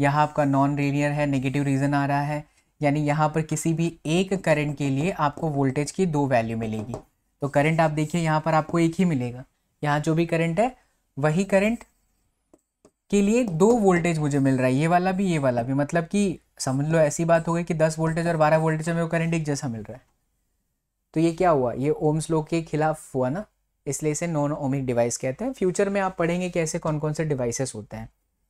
यहाँ आपका नॉन लीनियर है नेगेटिव रीजन आ रहा है यानी यहाँ पर किसी भी एक करंट के लिए आपको वोल्टेज की दो वैल्यू मिलेगी तो करंट आप देखिए यहाँ पर आपको एक ही मिलेगा यहाँ जो भी करंट है वही करंट के लिए दो वोल्टेज मुझे मिल रहा है ये वाला भी ये वाला भी मतलब कि समझ लो ऐसी बात हो गई कि दस वोल्टेज और बारह वोल्टेज में वो करंट एक जैसा मिल रहा है तो ये क्या हुआ ये ओम्स लॉ के खिलाफ हुआ ना इसलिए इसे नॉन ओमिक डिवाइस कहते हैं फ्यूचर में आप पढ़ेंगे कि ऐसे कौन कौन से डिवाइसेस होते हैं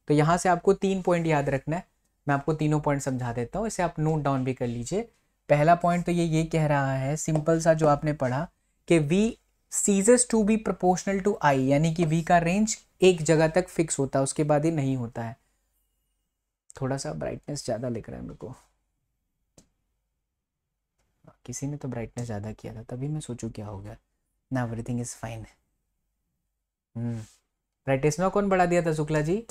तो यहाँ से आपको तीन पॉइंट याद रखना है मैं आपको तीनों पॉइंट समझा देता हूँ इसे आप नोट डाउन भी कर लीजिए पहला पॉइंट तो ये ये कह रहा है सिंपल सा जो आपने पढ़ा कि V ceases to be proportional to I यानी कि वी का रेंज एक जगह तक फिक्स होता है उसके बाद ही नहीं होता है थोड़ा सा ब्राइटनेस ज़्यादा लिख रहा है मेरे को किसी ने तो ब्राइटनेस ज़्यादा किया था तभी मैं सोचूँ क्या हो गया ना एवरीथिंग इज़ फाइन ब्राइटनेस में कौन बढ़ा दिया था शुक्ला जी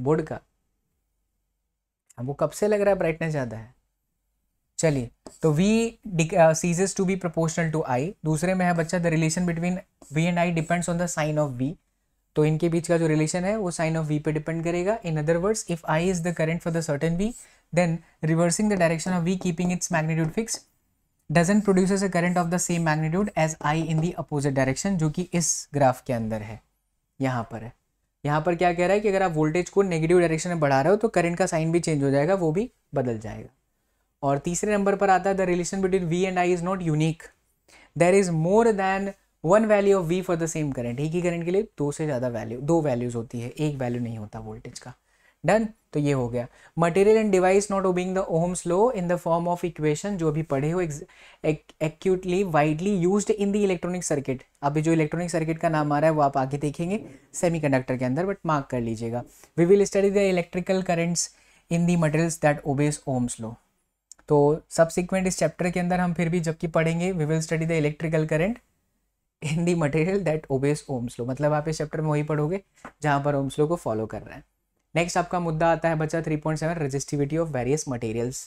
बोर्ड का वो कब से लग रहा है ब्राइटनेस ज़्यादा है चलिए तो V ceases to be proportional to I दूसरे में है बच्चा the relation between V and I depends on the sign of V तो इनके बीच का जो रिलेशन है वो साइन ऑफ वी पे डिपेंड करेगा in other words if I is the current for the certain V Then reversing the direction of V keeping its magnitude fixed doesn't produces a current of the same magnitude as I in the opposite direction जो कि इस ग्राफ के अंदर है यहाँ पर है यहाँ पर क्या कह रहा है कि अगर आप वोल्टेज को नेगेटिव डायरेक्शन में बढ़ा रहे हो तो करंट का साइन भी चेंज हो जाएगा वो भी बदल जाएगा और तीसरे नंबर पर आता है the relation between V and I is not unique there is more than one value of V for the same current एक ही करंट के लिए दो से ज़्यादा वैल्यू दो वैल्यूज़ होती है एक वैल्यू नहीं होता वोल्टेज का डन तो ये हो गया material and device not obeying the Ohm's law in the form of equation जो भी पढ़े हो actually widely use in the electronic circuit अभी जो इलेक्ट्रॉनिक सर्किट का नाम आ रहा है वो आप आगे देखेंगे सेमी कंडक्टर के अंदर बट मार्क कर लीजिएगा we will study the electrical currents in the materials that obeys Ohm's law तो सबसिक्वेंट इस चैप्टर के अंदर हम फिर भी जबकि पढ़ेंगे we will study the electrical current in the material that obeys Ohm's law मतलब आप इस चैप्टर में वही पढ़ोगे जहाँ पर ओम्स लो को फॉलो कर रहे हैं नेक्स्ट आपका मुद्दा आता है बच्चा three point seven resistivity of various materials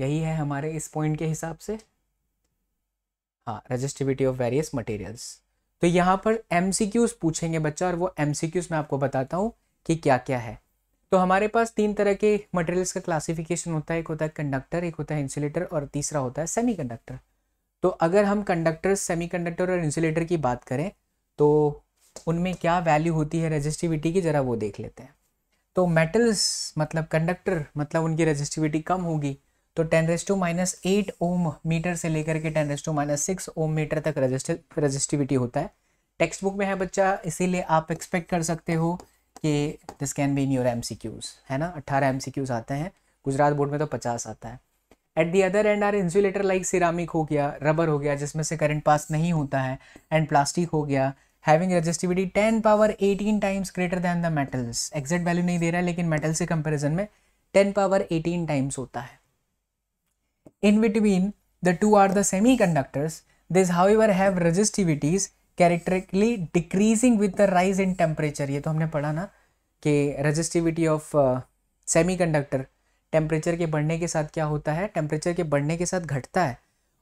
यही है हमारे इस पॉइंट के हिसाब से हाँ रजिस्टिविटी ऑफ वेरियस मटेरियल्स तो यहाँ पर एम पूछेंगे बच्चा और वो एम मैं आपको बताता हूँ कि क्या क्या है तो हमारे पास तीन तरह के मटेरियल्स का क्लासिफिकेशन होता है एक होता है कंडक्टर एक होता है इंसुलेटर और तीसरा होता है सेमीकंडक्टर तो अगर हम कंडक्टर सेमीकंडक्टर और इंसुलेटर की बात करें तो उनमें क्या वैल्यू होती है रजिस्टिविटी की ज़रा वो देख लेते हैं तो मेटल्स मतलब कंडक्टर मतलब उनकी रजिस्टिविटी कम होगी तो ten raise to minus eight ohm meter से लेकर के ten raise to minus six ohm meter तक रेजिस्टिविटी रजिस्टिविटी होता है टेक्स्ट बुक में है बच्चा इसीलिए आप एक्सपेक्ट कर सकते हो कि this can be in your M है ना अट्ठारह एम आते हैं गुजरात बोर्ड में तो पचास आता है at the other end are insulator like ceramic हो गया रबर हो गया जिसमें से करंट पास नहीं होता है एंड प्लास्टिक हो गया having resistivity 10 power 18 times greater than the metals exact value नहीं दे रहा है लेकिन मेटल से कंपेरिजन में 10 पावर 18 टाइम्स होता है in between the two are the semi conductors this how your have resistivities characteristically decreasing with the rise in temperature ये तो हमने पढ़ा ना कि resistivity of semi conductor temperature के बढ़ने के साथ क्या होता है टेम्परेचर के बढ़ने के साथ घटता है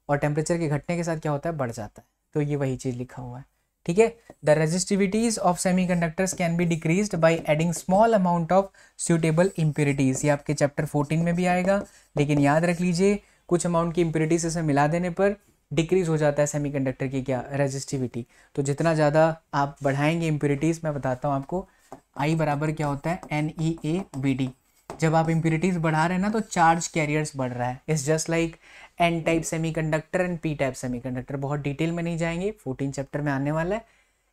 और टेम्परेचर के घटने के साथ क्या होता है बढ़ जाता है तो ये वही चीज़ लिखा हुआ है ठीक है the resistivities of semi conductors can be decrease by adding small amount of suitable impurities ये आपके चैप्टर फोर्टीन में भी आएगा लेकिन याद रख लीजिए कुछ अमाउंट की इम्प्योरिटीज इसमें मिला देने पर डिक्रीज हो जाता है सेमी कंडक्टर की क्या रेजिस्टिविटी तो जितना ज़्यादा आप बढ़ाएंगे इम्प्योरिटीज़ मैं बताता हूँ आपको आई बराबर क्या होता है N E A B D जब आप इम्प्योरिटीज़ बढ़ा रहे हैं ना तो चार्ज कैरियर्स बढ़ रहा है it's just like N type semiconductor and P type semiconductor बहुत डिटेल में नहीं जाएंगे फोर्टीन चैप्टर में आने वाला है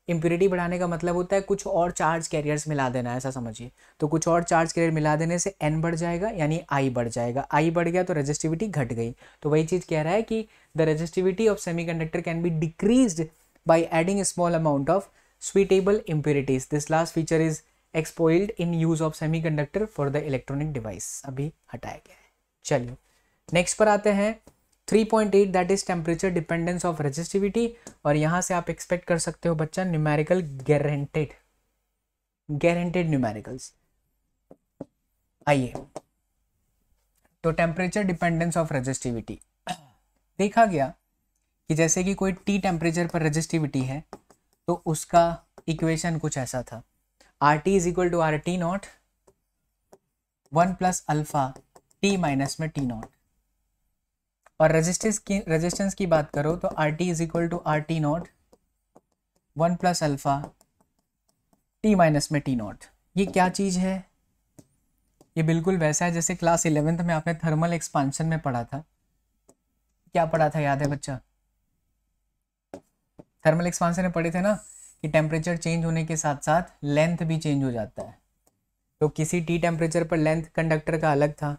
इम्प्योरिटी बढ़ाने का मतलब होता है कुछ और चार्ज कैरियर्स मिला देना ऐसा समझिए तो कुछ और चार्ज कैरियर मिला देने से एन बढ़ जाएगा यानी आई बढ़ जाएगा आई बढ़ गया तो रजिस्टिविटी घट गई तो वही चीज़ कह रहा है कि the resistivity of semi conductor can be decrease by adding small amount of suitable impurities this last feature is exploited in use of semi conductor for the electronic device अभी हटाया गया है चलिए नेक्स्ट पर आते हैं 3.8 that is temperature dependence of resistivity और यहाँ से आप एक्सपेक्ट कर सकते हो बच्चा न्यूमेरिकल गारंटेड गारंटेड न्यूमेरिकल्स आइए तो टेम्परेचर डिपेंडेंस ऑफ रेजिस्टिविटी देखा गया कि जैसे कि कोई टी टेम्परेचर पर रेजिस्टिविटी है तो उसका इक्वेशन कुछ ऐसा था R T is equal to R T naught one plus alpha T minus में टी नॉट और रेजिस्टेंस की रेजिस्टेंस की बात करो तो R T is equal to R T naught one plus alpha T minus में टी नॉट ये क्या चीज़ है ये बिल्कुल वैसा है जैसे क्लास इलेवेंथ में आपने थर्मल एक्सपांशन में पढ़ा था क्या पढ़ा था याद है बच्चा थर्मल एक्सपांशन में पढ़े थे ना कि टेम्परेचर चेंज होने के साथ साथ लेंथ भी चेंज हो जाता है तो किसी टी टेम्परेचर पर लेंथ कंडक्टर का अलग था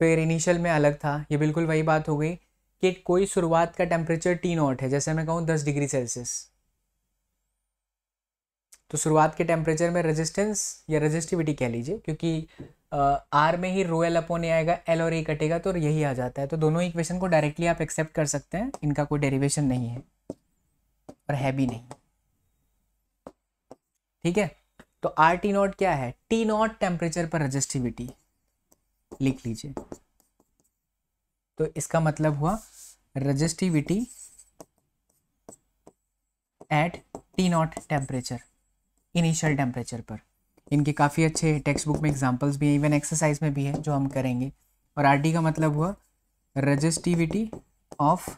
फिर इनिशियल में अलग था ये बिल्कुल वही बात हो गई कि कोई शुरुआत का टेम्परेचर टी नॉट है जैसे मैं कहूँ दस डिग्री सेल्सियस तो शुरुआत के टेम्परेचर में रेजिस्टेंस या रेजिस्टिविटी कह लीजिए क्योंकि आर में ही रो एल अपोन आएगा एल और ए कटेगा तो यही आ जाता है तो दोनों इक्वेशन को डायरेक्टली आप एक्सेप्ट कर सकते हैं इनका कोई डेरिवेशन नहीं है और है भी नहीं ठीक है तो आर टी नॉट क्या है टी नॉट टेम्परेचर पर रजिस्टिविटी लिख लीजिए तो इसका मतलब हुआ resistivity at T naught temperature initial temperature पर इनके काफ़ी अच्छे टेक्स्ट बुक में एग्जांपल्स भी हैं इवन एक्सरसाइज में भी है जो हम करेंगे और आर का मतलब हुआ resistivity of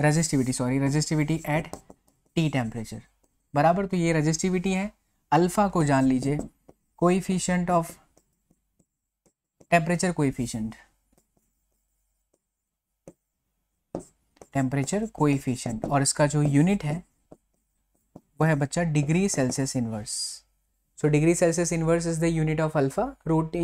resistivity sorry resistivity at T temperature बराबर तो ये रजिस्टिविटी है अल्फ़ा को जान लीजिए कोई of temperature coefficient temperature coefficient और इसका जो यूनिट है वो है बच्चा degree Celsius inverse so degree Celsius inverse is the unit of alpha root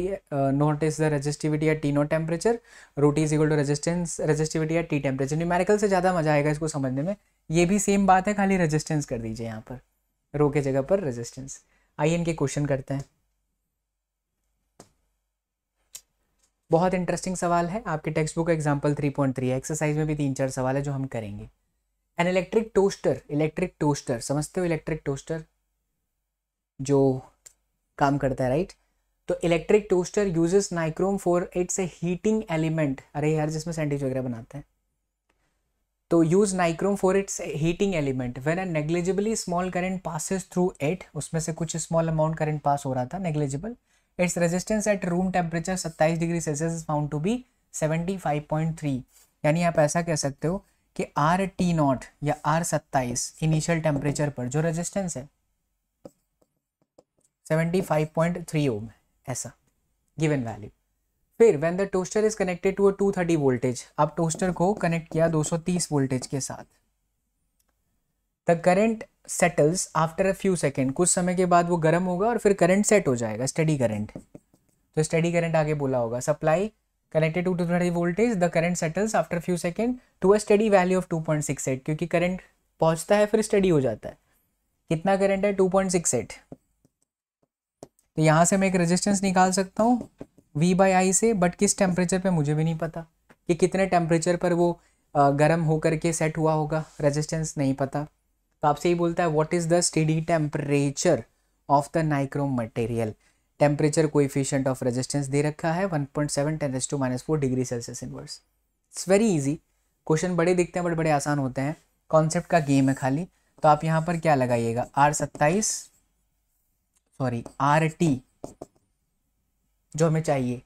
naught is the resistivity T naught temperature root is equal to resistance resistivity या टी टेम्परेचर न्यूमेरिकल से ज्यादा मजा आएगा इसको समझने में ये भी सेम बात है खाली रेजिस्टेंस कर दीजिए यहाँ पर रो के जगह पर रेजिस्टेंस आइए इनके क्वेश्चन करते हैं बहुत इंटरेस्टिंग सवाल है आपके टेक्स्ट बुक का एग्जाम्पल थ्री पॉइंट थ्री है एक्सरसाइज में भी तीन चार सवाल है जो हम करेंगे an electric toaster electric toaster समझते हो इलेक्ट्रिक टोस्टर जो काम करता है राइट तो electric toaster uses nichrome for its a heating element अरे यार जिसमें सैंडविच वगैरह बनाते हैं तो use nichrome for its heating element when a negligibly small current passes through it उसमें से कुछ स्मॉल अमाउंट करेंट पास हो रहा था negligible Its resistance at room temperature 27 degree Celsius is found to be 75.3 यानी आप ऐसा कह सकते हो कि आर टी नॉट या आर सत्ताईस इनिशियल टेम्परेचर पर जो रेजिस्टेंस है 75.3 ओम है ऐसा गिवन वैल्यू फिर when the toaster is connected to a 230 voltage आप टोस्टर को कनेक्ट किया 230 वोल्टेज के साथ the current settles after a few second कुछ समय के बाद वो गर्म होगा और फिर करंट सेट हो जाएगा स्टडी करंट तो स्टडी करंट आगे बोला होगा supply voltage the current settles after few second to a steady value of two point six eight क्योंकि करंट पहुंचता है फिर स्टडी हो जाता है कितना करंट है टू पॉइंट सिक्स एट तो यहाँ से मैं एक रजिस्टेंस निकाल सकता हूँ वी बाई आई से बट किस टेम्परेचर पर मुझे भी नहीं पता कि कितने टेम्परेचर पर वो गर्म होकर के सेट हुआ होगा रेजिस्टेंस नहीं पता तो आपसे ये बोलता है what is the steady temperature of the nichrome material temperature coefficient of resistance दे रखा है 1.7 point seven ten s to minus four degree Celsius inverse its very easy question बड़े दिखते हैं बट बड़े आसान होते हैं कॉन्सेप्ट का गेम है खाली तो आप यहाँ पर क्या लगाइएगा आर सत्ताईस सॉरी आर टी जो हमें चाहिए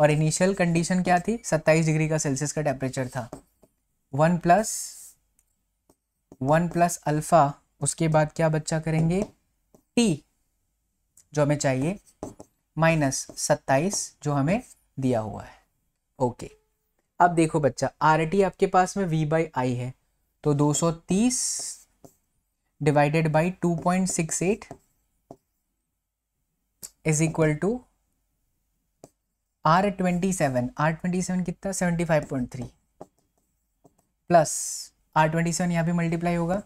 और इनिशियल कंडीशन क्या थी सत्ताईस डिग्री का सेल्सियस का टेम्परेचर था one plus one plus alpha उसके बाद क्या बच्चा करेंगे टी जो हमें चाहिए माइनस सत्ताईस जो हमें दिया हुआ है ओके अब देखो बच्चा आर टी आपके पास में वी बाई आई है तो 230 divided by 2.68 is equal to R twenty seven R twenty seven कितना seventy five point three plus R twenty seven यहाँ भी मल्टीप्लाई होगा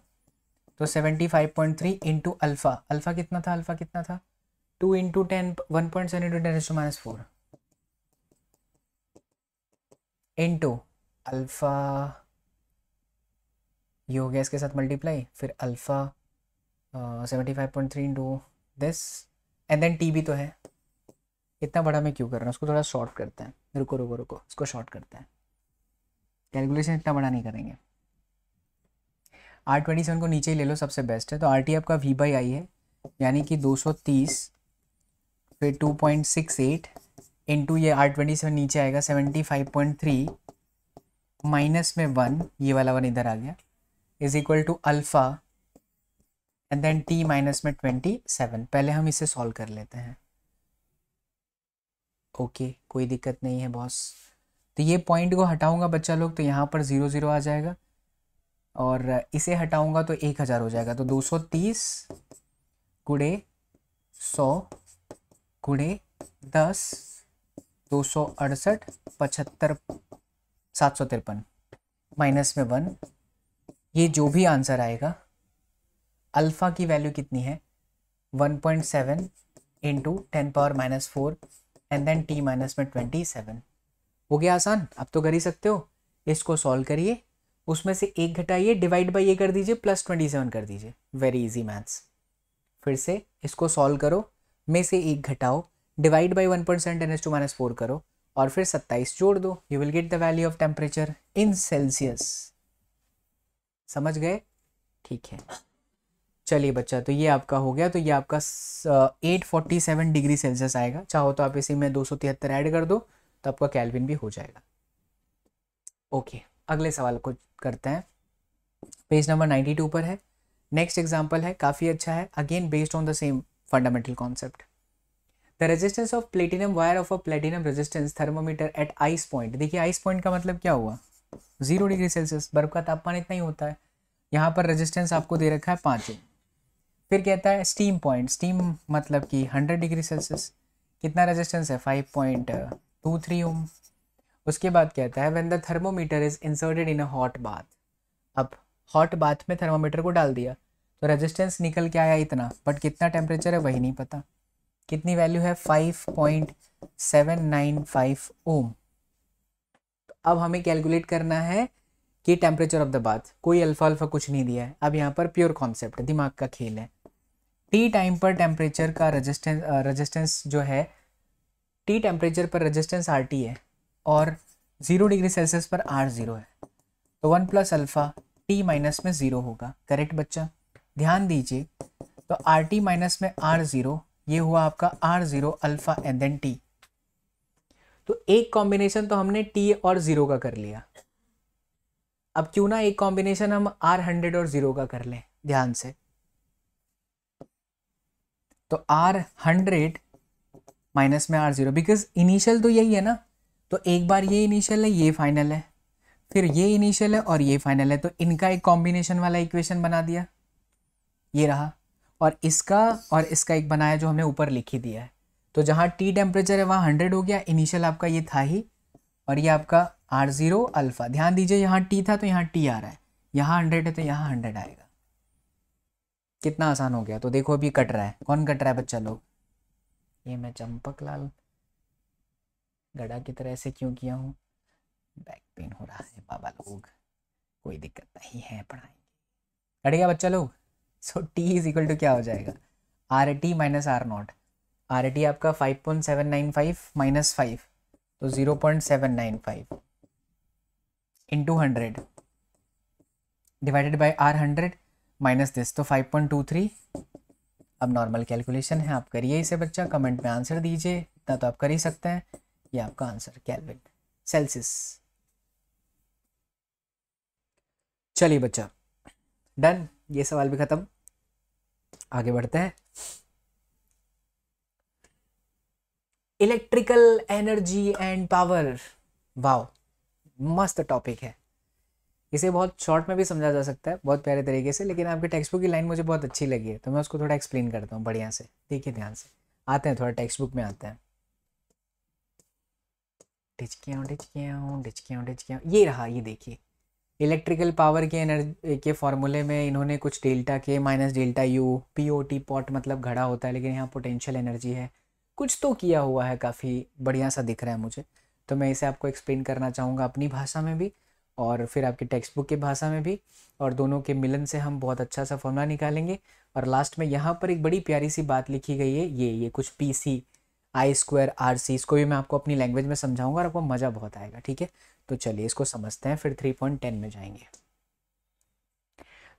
तो seventy five point three into alpha alpha कितना था अल्फ़ा कितना था two into ten one point seven into ten to minus four into alpha ये हो गया इसके साथ मल्टीप्लाई फिर alpha seventy five point three into this and then T भी तो है इतना बड़ा मैं क्यों कर रहा हूँ उसको थोड़ा शॉर्ट करते हैं रुको रुको रुको इसको शॉर्ट करते हैं कैलकुलेशन इतना बड़ा नहीं करेंगे आर ट्वेंटी सेवन को नीचे ही ले लो सबसे बेस्ट है तो आर टी आपका वी बाई आई है यानी कि दो सौ तीस फिर two point six eight into ये आर ट्वेंटी सेवन नीचे आएगा seventy five point three minus में वन ये वाला वन इधर आ गया is equal to alpha and then T minus में ट्वेंटी सेवन पहले हम इसे सॉल्व कर लेते हैं ओके okay, कोई दिक्कत नहीं है बॉस तो ये पॉइंट को हटाऊंगा बच्चा लोग तो यहाँ पर ज़ीरो ज़ीरो आ जाएगा और इसे हटाऊंगा तो एक हज़ार हो जाएगा तो दो सौ तीस गुड़े सौ गुड़े दस दो सौ अड़सठ पचहत्तर सात सौ तिरपन माइनस में वन ये जो भी आंसर आएगा अल्फ़ा की वैल्यू कितनी है one point seven into ten power minus four and then T minus में ट्वेंटी सेवन हो गया आसान अब तो कर ही सकते हो इसको सॉल्व करिए उसमें से एक घटाइए डिवाइड बाई ये कर दीजिए प्लस ट्वेंटी सेवन कर दीजिए वेरी इजी मैथ्स फिर से इसको सॉल्व करो में से एक घटाओ divide by one percent N S to minus four करो और फिर सत्ताईस जोड़ दो you will get the value of temperature in Celsius समझ गए ठीक है चलिए बच्चा तो ये आपका हो गया तो ये आपका eight forty seven degree Celsius आएगा चाहो तो आप इसी में दो सौ तिहत्तर ऐड कर दो तो आपका कैलविन भी हो जाएगा ओके अगले सवाल को करते हैं पेज नंबर नाइन्टी टू पर है नेक्स्ट एग्जाम्पल है काफ़ी अच्छा है again based on the same fundamental concept the resistance of platinum wire of a platinum resistance thermometer at ice point देखिए आइस पॉइंट का मतलब क्या हुआ जीरो डिग्री सेल्सियस बर्फ का तापमान इतना ही होता है यहाँ पर रेजिस्टेंस आपको दे रखा है पाँच फिर कहता है स्टीम पॉइंट स्टीम मतलब कि हंड्रेड डिग्री सेल्सियस कितना रेजिस्टेंस है five point two three ohm उसके बाद कहता है when the thermometer is inserted in a hot bath अब हॉट बाथ में थर्मोमीटर को डाल दिया तो रेजिस्टेंस निकल के आया इतना बट कितना टेम्परेचर है वही नहीं पता कितनी वैल्यू है five point seven nine five ohm अब हमें कैलकुलेट करना है कि टेम्परेचर ऑफ द बाथ कोई अल्फा अल्फा कुछ नहीं दिया है अब यहाँ पर प्योर कॉन्सेप्ट दिमाग का खेल है टी टाइम पर टेम्परेचर का रजिस्टेंस रजिस्टेंस जो है टी टेम्परेचर पर रजिस्टेंस आर टी है और ज़ीरो डिग्री सेल्सियस पर आर ज़ीरो है तो one plus alpha T minus में ज़ीरो होगा करेक्ट बच्चा ध्यान दीजिए तो आर टी माइनस में आर ज़ीरो ये हुआ आपका R zero alpha and then T तो एक कॉम्बिनेशन तो हमने टी और ज़ीरो का कर लिया अब क्यों ना एक कॉम्बिनेशन हम आर हंड्रेड और ज़ीरो का कर लें ध्यान से तो आर हंड्रेड माइनस में आर ज़ीरो बिकॉज इनिशियल तो यही है ना तो एक बार ये इनिशियल है ये फाइनल है फिर ये इनिशियल है और ये फाइनल है तो इनका एक कॉम्बिनेशन वाला इक्वेशन बना दिया ये रहा और इसका और इसका एक बनाया जो हमने ऊपर लिखी दिया है तो जहाँ टी टेम्परेचर है वहाँ हंड्रेड हो गया इनिशियल आपका ये था ही और ये आपका आर ज़ीरो अल्फ़ा ध्यान दीजिए यहाँ टी था तो यहाँ टी आ रहा है यहाँ हंड्रेड है तो यहाँ हंड्रेड आएगा कितना आसान हो गया तो देखो अभी कट रहा है कौन कट रहा है बच्चा लोग ये मैं चंपक लाल गड़ा की तरह से क्यों किया हूँ बैक पेन हो रहा है बाबा लोग कोई दिक्कत नहीं है पढ़ाएंगे गड़ेगा बच्चा लोग so T is equal to क्या हो जाएगा R A T minus R naught R A T आपका five point seven nine five minus five तो zero point seven nine five into hundred divided by R hundred minus this तो फाइव पॉइंट टू थ्री अब नॉर्मल कैलकुलेशन है आप करिए इसे बच्चा कमेंट में आंसर दीजिए इतना तो आप कर ही सकते हैं ये आपका आंसर कैलविन सेल्सियस चलिए बच्चा डन ये सवाल भी खत्म आगे बढ़ते हैं electrical energy and power wow मस्त टॉपिक है इसे बहुत शॉर्ट में भी समझा जा सकता है बहुत प्यारे तरीके से लेकिन आपके टेक्स्ट बुक की लाइन मुझे बहुत अच्छी लगी है तो मैं उसको थोड़ा एक्सप्लेन करता हूँ बढ़िया से देखिए ध्यान से आते हैं थोड़ा टेक्स्ट बुक में आते हैं डिचकियाँ डिचकियाँ डिचकियाँ डिचकियाँ ये रहा ये देखिए इलेक्ट्रिकल पावर के एनर्जी के फार्मूले में इन्होंने कुछ डेल्टा के minus delta U P O T pot मतलब घड़ा होता है लेकिन यहाँ पोटेंशियल एनर्जी है कुछ तो किया हुआ है काफ़ी बढ़िया सा दिख रहा है मुझे तो मैं इसे आपको एक्सप्लेन करना चाहूँगा अपनी भाषा में भी और फिर आपकी टेक्स्ट बुक की भाषा में भी और दोनों के मिलन से हम बहुत अच्छा सा फॉर्मूला निकालेंगे और लास्ट में यहाँ पर एक बड़ी प्यारी सी बात लिखी गई है ये ये कुछ P C I square R C इसको भी मैं आपको अपनी लैंग्वेज में समझाऊंगा और आपको मज़ा बहुत आएगा ठीक है तो चलिए इसको समझते हैं फिर थ्री पॉइंट टेन में जाएंगे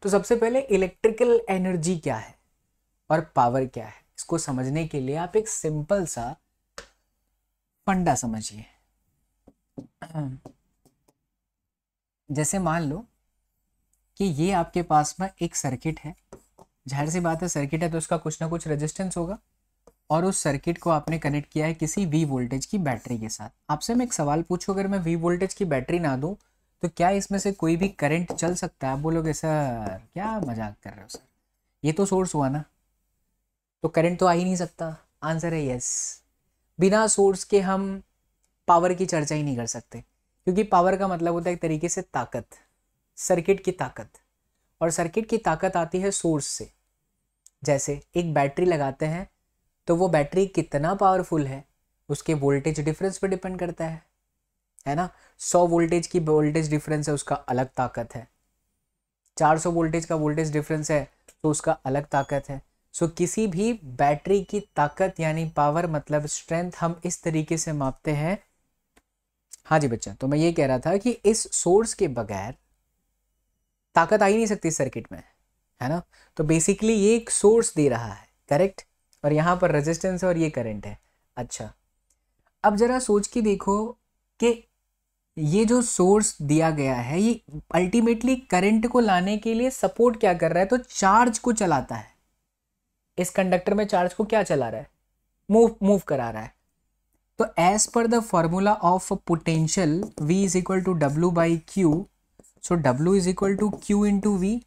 तो सबसे पहले इलेक्ट्रिकल एनर्जी क्या है और पावर क्या है इसको समझने के लिए आप एक सिंपल सा फंडा समझिए जैसे मान लो कि ये आपके पास में एक सर्किट है जाहिर सी बात है सर्किट है तो उसका कुछ ना कुछ रेजिस्टेंस होगा और उस सर्किट को आपने कनेक्ट किया है किसी वी वोल्टेज की बैटरी के साथ आपसे मैं एक सवाल पूछूँ अगर मैं वी वोल्टेज की बैटरी ना दूँ तो क्या इसमें से कोई भी करंट चल सकता है आप बोलोगे सर क्या मजाक कर रहे हो सर ये तो सोर्स हुआ ना तो करंट तो आ ही नहीं सकता आंसर है यस बिना सोर्स के हम पावर की चर्चा ही नहीं कर सकते क्योंकि पावर का मतलब होता है एक तरीके से ताकत सर्किट की ताकत और सर्किट की ताकत आती है सोर्स से जैसे एक बैटरी लगाते हैं तो वो बैटरी कितना पावरफुल है उसके वोल्टेज डिफरेंस पर डिपेंड करता है है ना सौ वोल्टेज की वोल्टेज डिफरेंस है उसका अलग ताकत है चार सौ वोल्टेज का वोल्टेज डिफरेंस है तो उसका अलग ताकत है सो so, किसी भी बैटरी की ताकत यानी पावर मतलब स्ट्रेंथ हम इस तरीके से मापते हैं हाँ जी बच्चा तो मैं ये कह रहा था कि इस सोर्स के बगैर ताकत आ ही नहीं सकती सर्किट में है ना तो बेसिकली ये एक सोर्स दे रहा है करेक्ट और यहाँ पर रेजिस्टेंस है और ये करंट है अच्छा अब ज़रा सोच के देखो कि ये जो सोर्स दिया गया है ये अल्टीमेटली करंट को लाने के लिए सपोर्ट क्या कर रहा है तो चार्ज को चलाता है इस कंडक्टर में चार्ज को क्या चला रहा है मूव मूव करा रहा है तो एज पर the formula of potential V is equal to W by Q so W is equal to Q into V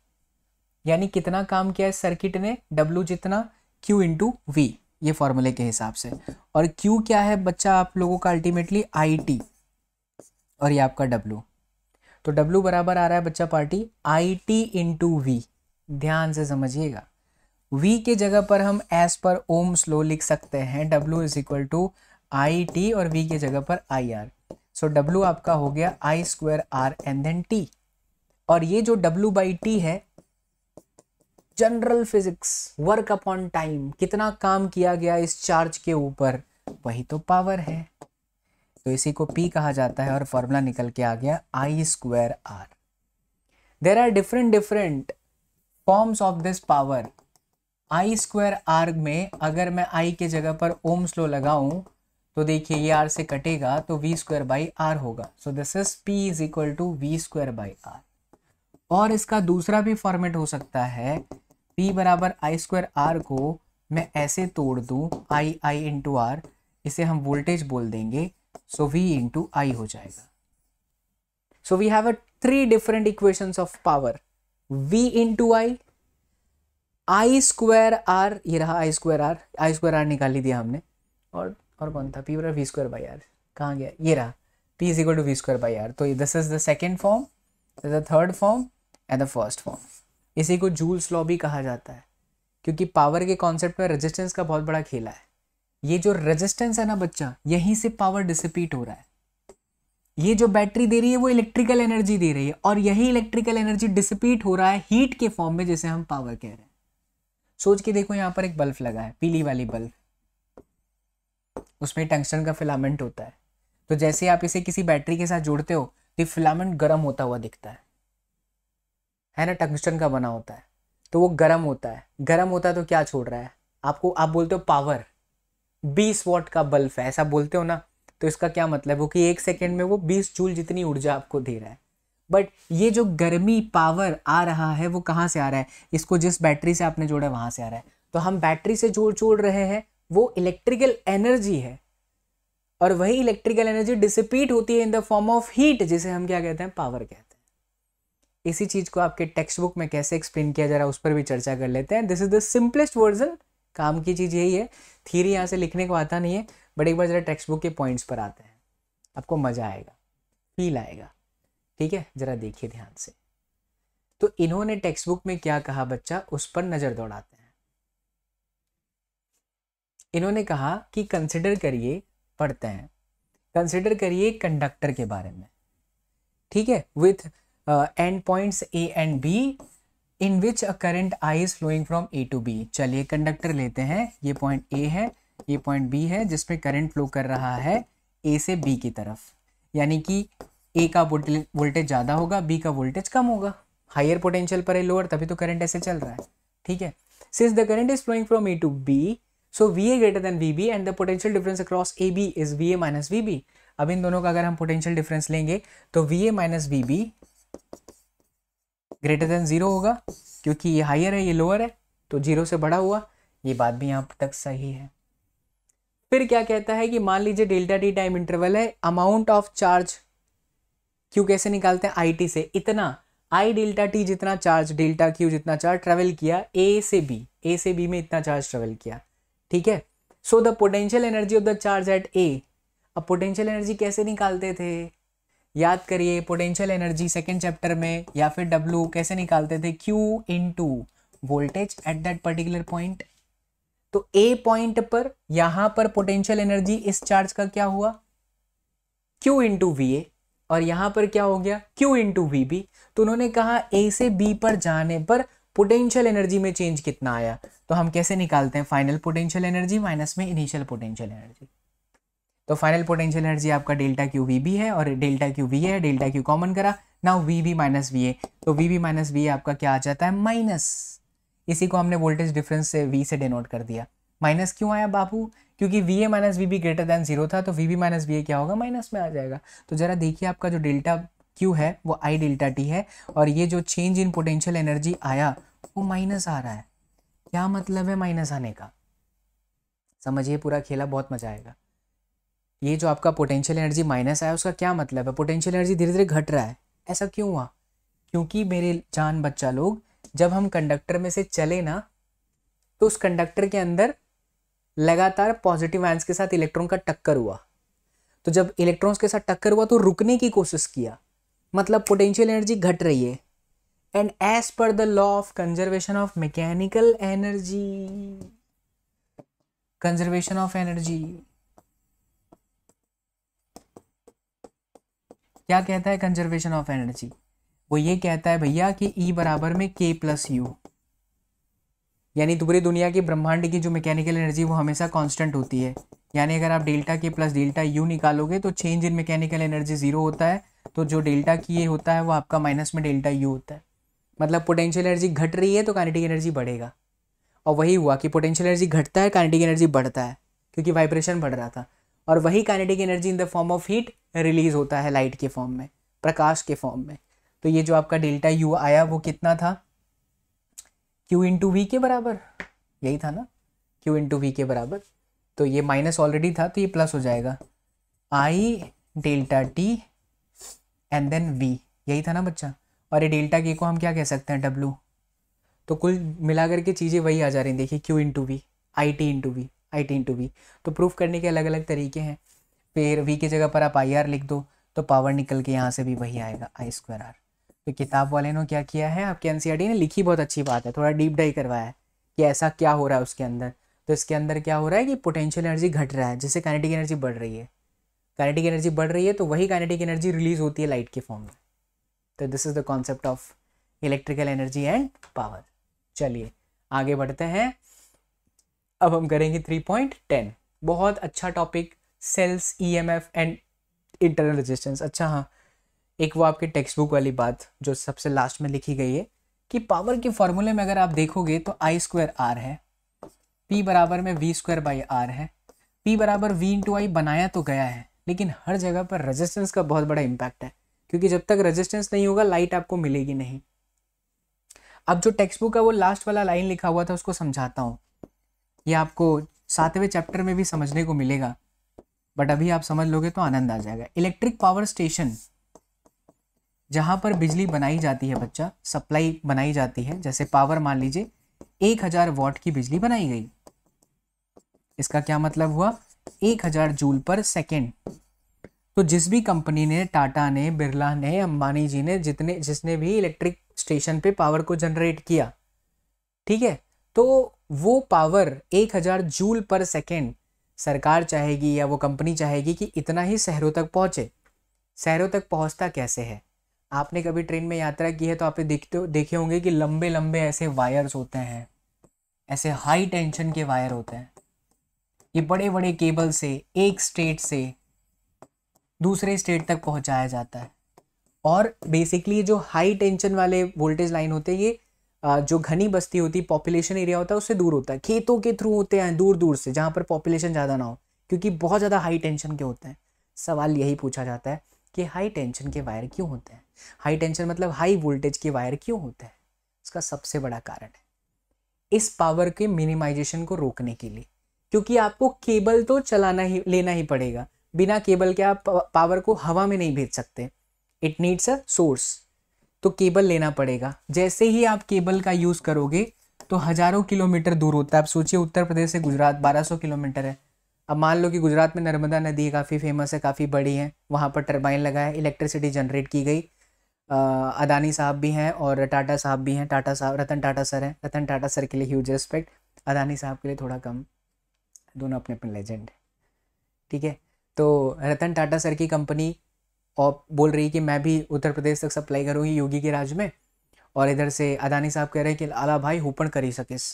यानी कितना काम किया है सर्किट ने डब्ल्यू जितना क्यू इंटू वी ये फॉर्मूले के हिसाब से और क्यू क्या है बच्चा आप लोगों का अल्टीमेटली आई टी और ये आपका डब्ल्यू तो डब्ल्यू बराबर आ रहा है बच्चा party I T into V ध्यान से समझिएगा V के जगह पर हम एस पर ओम स्लो लिख सकते हैं W is equal to I T और V के जगह पर आई आर सो डब्लू आपका हो गया I square R and then T और ये जो डब्ल्यू बाई टी है general physics work upon time कितना काम किया गया इस चार्ज के ऊपर वही तो पावर है तो इसी को पी कहा जाता है और फॉर्मूला निकल के आ गया I square R there are different different forms of this power I square R में अगर मैं आई के जगह पर ओम स्लो लगाऊं तो देखिए ये आर से कटेगा तो वी स्क्वायर बाई आर होगा so this is P is equal to V square by R और इसका दूसरा भी फॉर्मेट हो सकता है पी बराबर आई स्क्वायर आर को मैं ऐसे तोड़ दूँ आई आई इंटू आर इसे हम वोल्टेज बोल देंगे सो वी इंटू आई हो जाएगा so we have a three different equations of power V into I I square R ये रहा I square R I square R निकाल ही दिया हमने और और कौन था पी बराबर वी स्क्वायर बाई आर कहाँ गया ये रहा p is equal to V square by R तो this is the second form the third form and the first form इसी को जूल्स लॉ भी कहा जाता है क्योंकि पावर के कॉन्सेप्ट में रेजिस्टेंस का बहुत बड़ा खेला है ये जो रेजिस्टेंस है ना बच्चा यहीं से पावर डिसिपीट हो रहा है ये जो बैटरी दे रही है वो इलेक्ट्रिकल एनर्जी दे रही है और यही इलेक्ट्रिकल एनर्जी डिसिपीट हो रहा है हीट के फॉर्म में जिसे हम पावर कह रहे हैं सोच के देखो यहाँ पर एक बल्ब लगा है पीली वाली बल्ब उसमें टंक्शन का फिलामेंट होता है तो जैसे आप इसे किसी बैटरी के साथ जोड़ते हो तो फिलामेंट गर्म होता हुआ दिखता है है ना टंगस्टन का बना होता है तो वो गर्म होता है गर्म होता है तो क्या छोड़ रहा है आपको आप बोलते हो पावर बीस वॉट का बल्ब है ऐसा बोलते हो ना तो इसका क्या मतलब हो कि एक सेकेंड में वो बीस चूल जितनी ऊर्जा आपको दे रहा है बट ये जो गर्मी पावर आ रहा है वो कहाँ से आ रहा है इसको जिस बैटरी से आपने जोड़ा है वहाँ से आ रहा है तो हम बैटरी से जोड़ जोड़ रहे हैं वो इलेक्ट्रिकल एनर्जी है और वही इलेक्ट्रिकल एनर्जी डिसिपीट होती है in the form of heat जिसे हम क्या कहते हैं पावर कहते हैं इसी चीज़ को आपके टेक्स्ट बुक में कैसे एक्सप्लेन किया जा रहा है उस पर भी चर्चा कर लेते हैं this is the simplest version काम की चीज़ यही है थीरी यहाँ से लिखने को आता नहीं है बट एक बार ज़रा टेक्स्ट बुक के पॉइंट्स पर आते हैं आपको मज़ा आएगा फील आएगा ठीक है ज़रा देखिए ध्यान से तो इन्होंने टेक्स्ट बुक में क्या कहा बच्चा उस पर नज़र दौड़ाते हैं इन्होंने कहा कि कंसिडर करिए पढ़ते हैं कंसिडर करिए कंडक्टर के बारे में ठीक है with uh, endpoints A and B in which a current I is flowing from A to B. चलिए कंडक्टर लेते हैं ये पॉइंट A है ये पॉइंट B है जिसमें करंट फ्लो कर रहा है A से B की तरफ यानी कि ए का वोल्टेज ज़्यादा होगा बी का वोल्टेज कम होगा हायर पोटेंशियल पर है लोअर तभी तो करंट ऐसे चल रहा है ठीक है since the current is flowing from A to B so V A greater than V B and the potential difference across A B is V A minus V B अब इन दोनों का अगर हम पोटेंशियल डिफरेंस लेंगे तो V A minus V B greater than zero होगा क्योंकि ये हायर है ये लोअर है तो ज़ीरो से बड़ा हुआ ये बात भी यहाँ तक सही है फिर क्या कहता है कि मान लीजिए डेल्टा टी टाइम इंटरवल है अमाउंट ऑफ चार्ज क्यू कैसे निकालते हैं आई से इतना आई डेल्टा टी जितना चार्ज डेल्टा क्यू जितना चार्ज ट्रेवल किया ए से बी ए से बी में इतना चार्ज ट्रेवल किया ठीक है so the potential energy of the charge at A अब पोटेंशियल एनर्जी कैसे निकालते थे याद करिए पोटेंशियल एनर्जी सेकेंड चैप्टर में या फिर डब्लू कैसे निकालते थे Q into voltage at that particular point तो ए पॉइंट पर यहां पर पोटेंशियल एनर्जी इस चार्ज का क्या हुआ क्यू इंटू वी ए और यहां पर क्या हो गया क्यू इंटू वी बी तो उन्होंने कहा ए से बी पर जाने पर पोटेंशियल एनर्जी में चेंज कितना आया तो हम कैसे निकालते हैं फाइनल पोटेंशियल एनर्जी माइनस में इनिशियल पोटेंशियल एनर्जी तो फाइनल पोटेंशियल एनर्जी आपका डेल्टा क्यू वी बी है और डेल्टा क्यू वी है डेल्टा क्यू कॉमन करा now V B minus V A तो V B minus V A आपका क्या आ जाता है माइनस इसी को हमने वोल्टेज डिफरेंस से वी से डिनोट कर दिया माइनस क्यों आया बापू क्योंकि V A minus V B greater than zero था तो V B minus V A क्या होगा माइनस में आ जाएगा तो ज़रा देखिए आपका जो डेल्टा क्यू है वो आई डेल्टा टी है और ये जो चेंज इन पोटेंशियल एनर्जी आया वो माइनस आ रहा है क्या मतलब है माइनस आने का समझिए पूरा खेला बहुत मज़ा आएगा ये जो आपका पोटेंशियल एनर्जी माइनस आया उसका क्या मतलब है पोटेंशियल एनर्जी धीरे धीरे घट रहा है ऐसा क्यों हुआ क्योंकि मेरे जान बच्चा लोग जब हम कंडक्टर में से चले ना तो उस कंडक्टर के अंदर लगातार पॉजिटिव आयंस के साथ इलेक्ट्रॉन का टक्कर हुआ तो जब इलेक्ट्रॉन्स के साथ टक्कर हुआ तो रुकने की कोशिश किया मतलब पोटेंशियल एनर्जी घट रही है एंड एज पर the law of conservation of mechanical energy conservation of energy क्या कहता है कंजर्वेशन ऑफ एनर्जी वो ये कहता है भैया कि ई e बराबर में के प्लस यू यानी पूरी दुनिया के ब्रह्मांड की जो मैकेनिकल एनर्जी वो हमेशा कांस्टेंट होती है यानी अगर आप डेल्टा के प्लस डेल्टा यू निकालोगे तो change in mechanical energy zero होता है तो जो डेल्टा की ये होता है वो आपका माइनस में डेल्टा यू होता है मतलब पोटेंशियल एनर्जी घट रही है तो कानिटिक एनर्जी बढ़ेगा और वही हुआ कि पोटेंशियल एनर्जी घटता है कानिटिक एनर्जी बढ़ता है क्योंकि वाइब्रेशन बढ़ रहा था और वही kinetic energy in the form of heat release होता है लाइट के फॉर्म में प्रकाश के फॉर्म में तो ये जो आपका डेल्टा यू आया वो कितना था क्यू इंटू वी के बराबर यही था ना क्यू इंटू वी के बराबर तो ये माइनस ऑलरेडी था तो ये प्लस हो जाएगा I delta T and then V यही था ना बच्चा और ये डेल्टा के को हम क्या कह सकते हैं डब्लू तो कुल मिला करके चीज़ें वही आ जा रही हैं देखिए Q into V I T into V I ten to V तो प्रूफ करने के अलग अलग तरीके हैं फिर वी की जगह पर आप आई आर लिख दो तो पावर निकल के यहाँ से भी वही आएगा आई स्क्वायर आर तो किताब वाले ने क्या किया है आपके एन e ने लिखी बहुत अच्छी बात है थोड़ा डीप डाई करवाया है कि ऐसा क्या हो रहा है उसके अंदर तो इसके अंदर क्या हो रहा है कि पोटेंशियल एनर्जी घट रहा है जिससे कैनेटिक एनर्जी बढ़ रही है कैनेटिक एनर्जी बढ़ रही है तो वही कैनेटिक एनर्जी रिलीज होती है लाइट के फॉर्म में तो this is the concept of electrical energy and power चलिए आगे बढ़ते हैं अब हम करेंगे थ्री पॉइंट टेन बहुत अच्छा topic cells E M F and internal resistance अच्छा हाँ एक वो आपके टेक्स्ट बुक वाली बात जो सबसे लास्ट में लिखी गई है कि पावर के फॉर्मूले में अगर आप देखोगे तो आई स्क्वायर आर है पी बराबर में वी स्क्वायर बाई आर है पी बराबर वी इंटू आई बनाया तो गया है लेकिन हर जगह पर रेजिस्टेंस का बहुत बड़ा इम्पैक्ट है क्योंकि जब तक रेजिस्टेंस नहीं होगा लाइट आपको मिलेगी नहीं अब जो टेक्स्ट बुक है वो लास्ट वाला लाइन लिखा हुआ था उसको समझाता हूँ ये आपको सातवें चैप्टर में भी समझने को मिलेगा बट अभी आप समझ लोगे तो आनंद आ जाएगा इलेक्ट्रिक पावर स्टेशन जहां पर बिजली बनाई जाती है बच्चा सप्लाई बनाई जाती है जैसे पावर मान लीजिए एक हज़ार वॉट की बिजली बनाई गई इसका क्या मतलब हुआ एक हज़ार जूल पर सेकेंड तो जिस भी कंपनी ने टाटा ने बिरला ने अंबानी जी ने जितने जिसने भी इलेक्ट्रिक स्टेशन पे पावर को जनरेट किया ठीक है तो वो पावर एक हजार जूल पर सेकेंड सरकार चाहेगी या वो कंपनी चाहेगी कि इतना ही शहरों तक पहुँचे शहरों तक पहुँचता कैसे है आपने कभी ट्रेन में यात्रा की है तो आपने देखते देखे होंगे कि लंबे लंबे ऐसे वायर्स होते हैं ऐसे हाई टेंशन के वायर होते हैं ये बड़े बड़े केबल से एक स्टेट से दूसरे स्टेट तक पहुंचाया जाता है और बेसिकली जो हाई टेंशन वाले वोल्टेज लाइन होते हैं ये जो घनी बस्ती होती है पॉपुलेशन एरिया होता है उससे दूर होता है खेतों के थ्रू होते हैं दूर दूर से जहाँ पर पॉपुलेशन ज़्यादा ना हो क्योंकि बहुत ज़्यादा हाई टेंशन के होते हैं सवाल यही पूछा जाता है कि हाई टेंशन के वायर क्यों होते हैं हाई टेंशन मतलब हाई वोल्टेज के वायर क्यों होते हैं इसका सबसे बड़ा कारण है इस पावर के मिनिमाइजेशन को रोकने के लिए क्योंकि आपको केबल तो चलाना ही लेना ही पड़ेगा बिना केबल के आप पावर को हवा में नहीं भेज सकते इट नीड्स अ सोर्स तो केबल लेना पड़ेगा जैसे ही आप केबल का यूज़ करोगे तो हज़ारों किलोमीटर दूर होता है आप सोचिए उत्तर प्रदेश से गुजरात 1200 किलोमीटर है अब मान लो कि गुजरात में नर्मदा नदी काफ़ी फेमस है काफ़ी बड़ी है वहाँ पर टर्बाइन लगा है इलेक्ट्रिसिटी जनरेट की गई अदानी साहब भी हैं और टाटा साहब भी हैं टाटा साहब रतन टाटा सर हैं रतन टाटा सर के लिए ह्यूज रिस्पेक्ट अदानी साहब के लिए थोड़ा कम दोनों अपने अपने लेजेंड हैं ठीक है तो रतन टाटा सर की कंपनी और बोल रही है कि मैं भी उत्तर प्रदेश तक सप्लाई करूँगी योगी के राज में और इधर से अदानी साहब कह रहे हैं कि आला भाई हुपण ही सकेस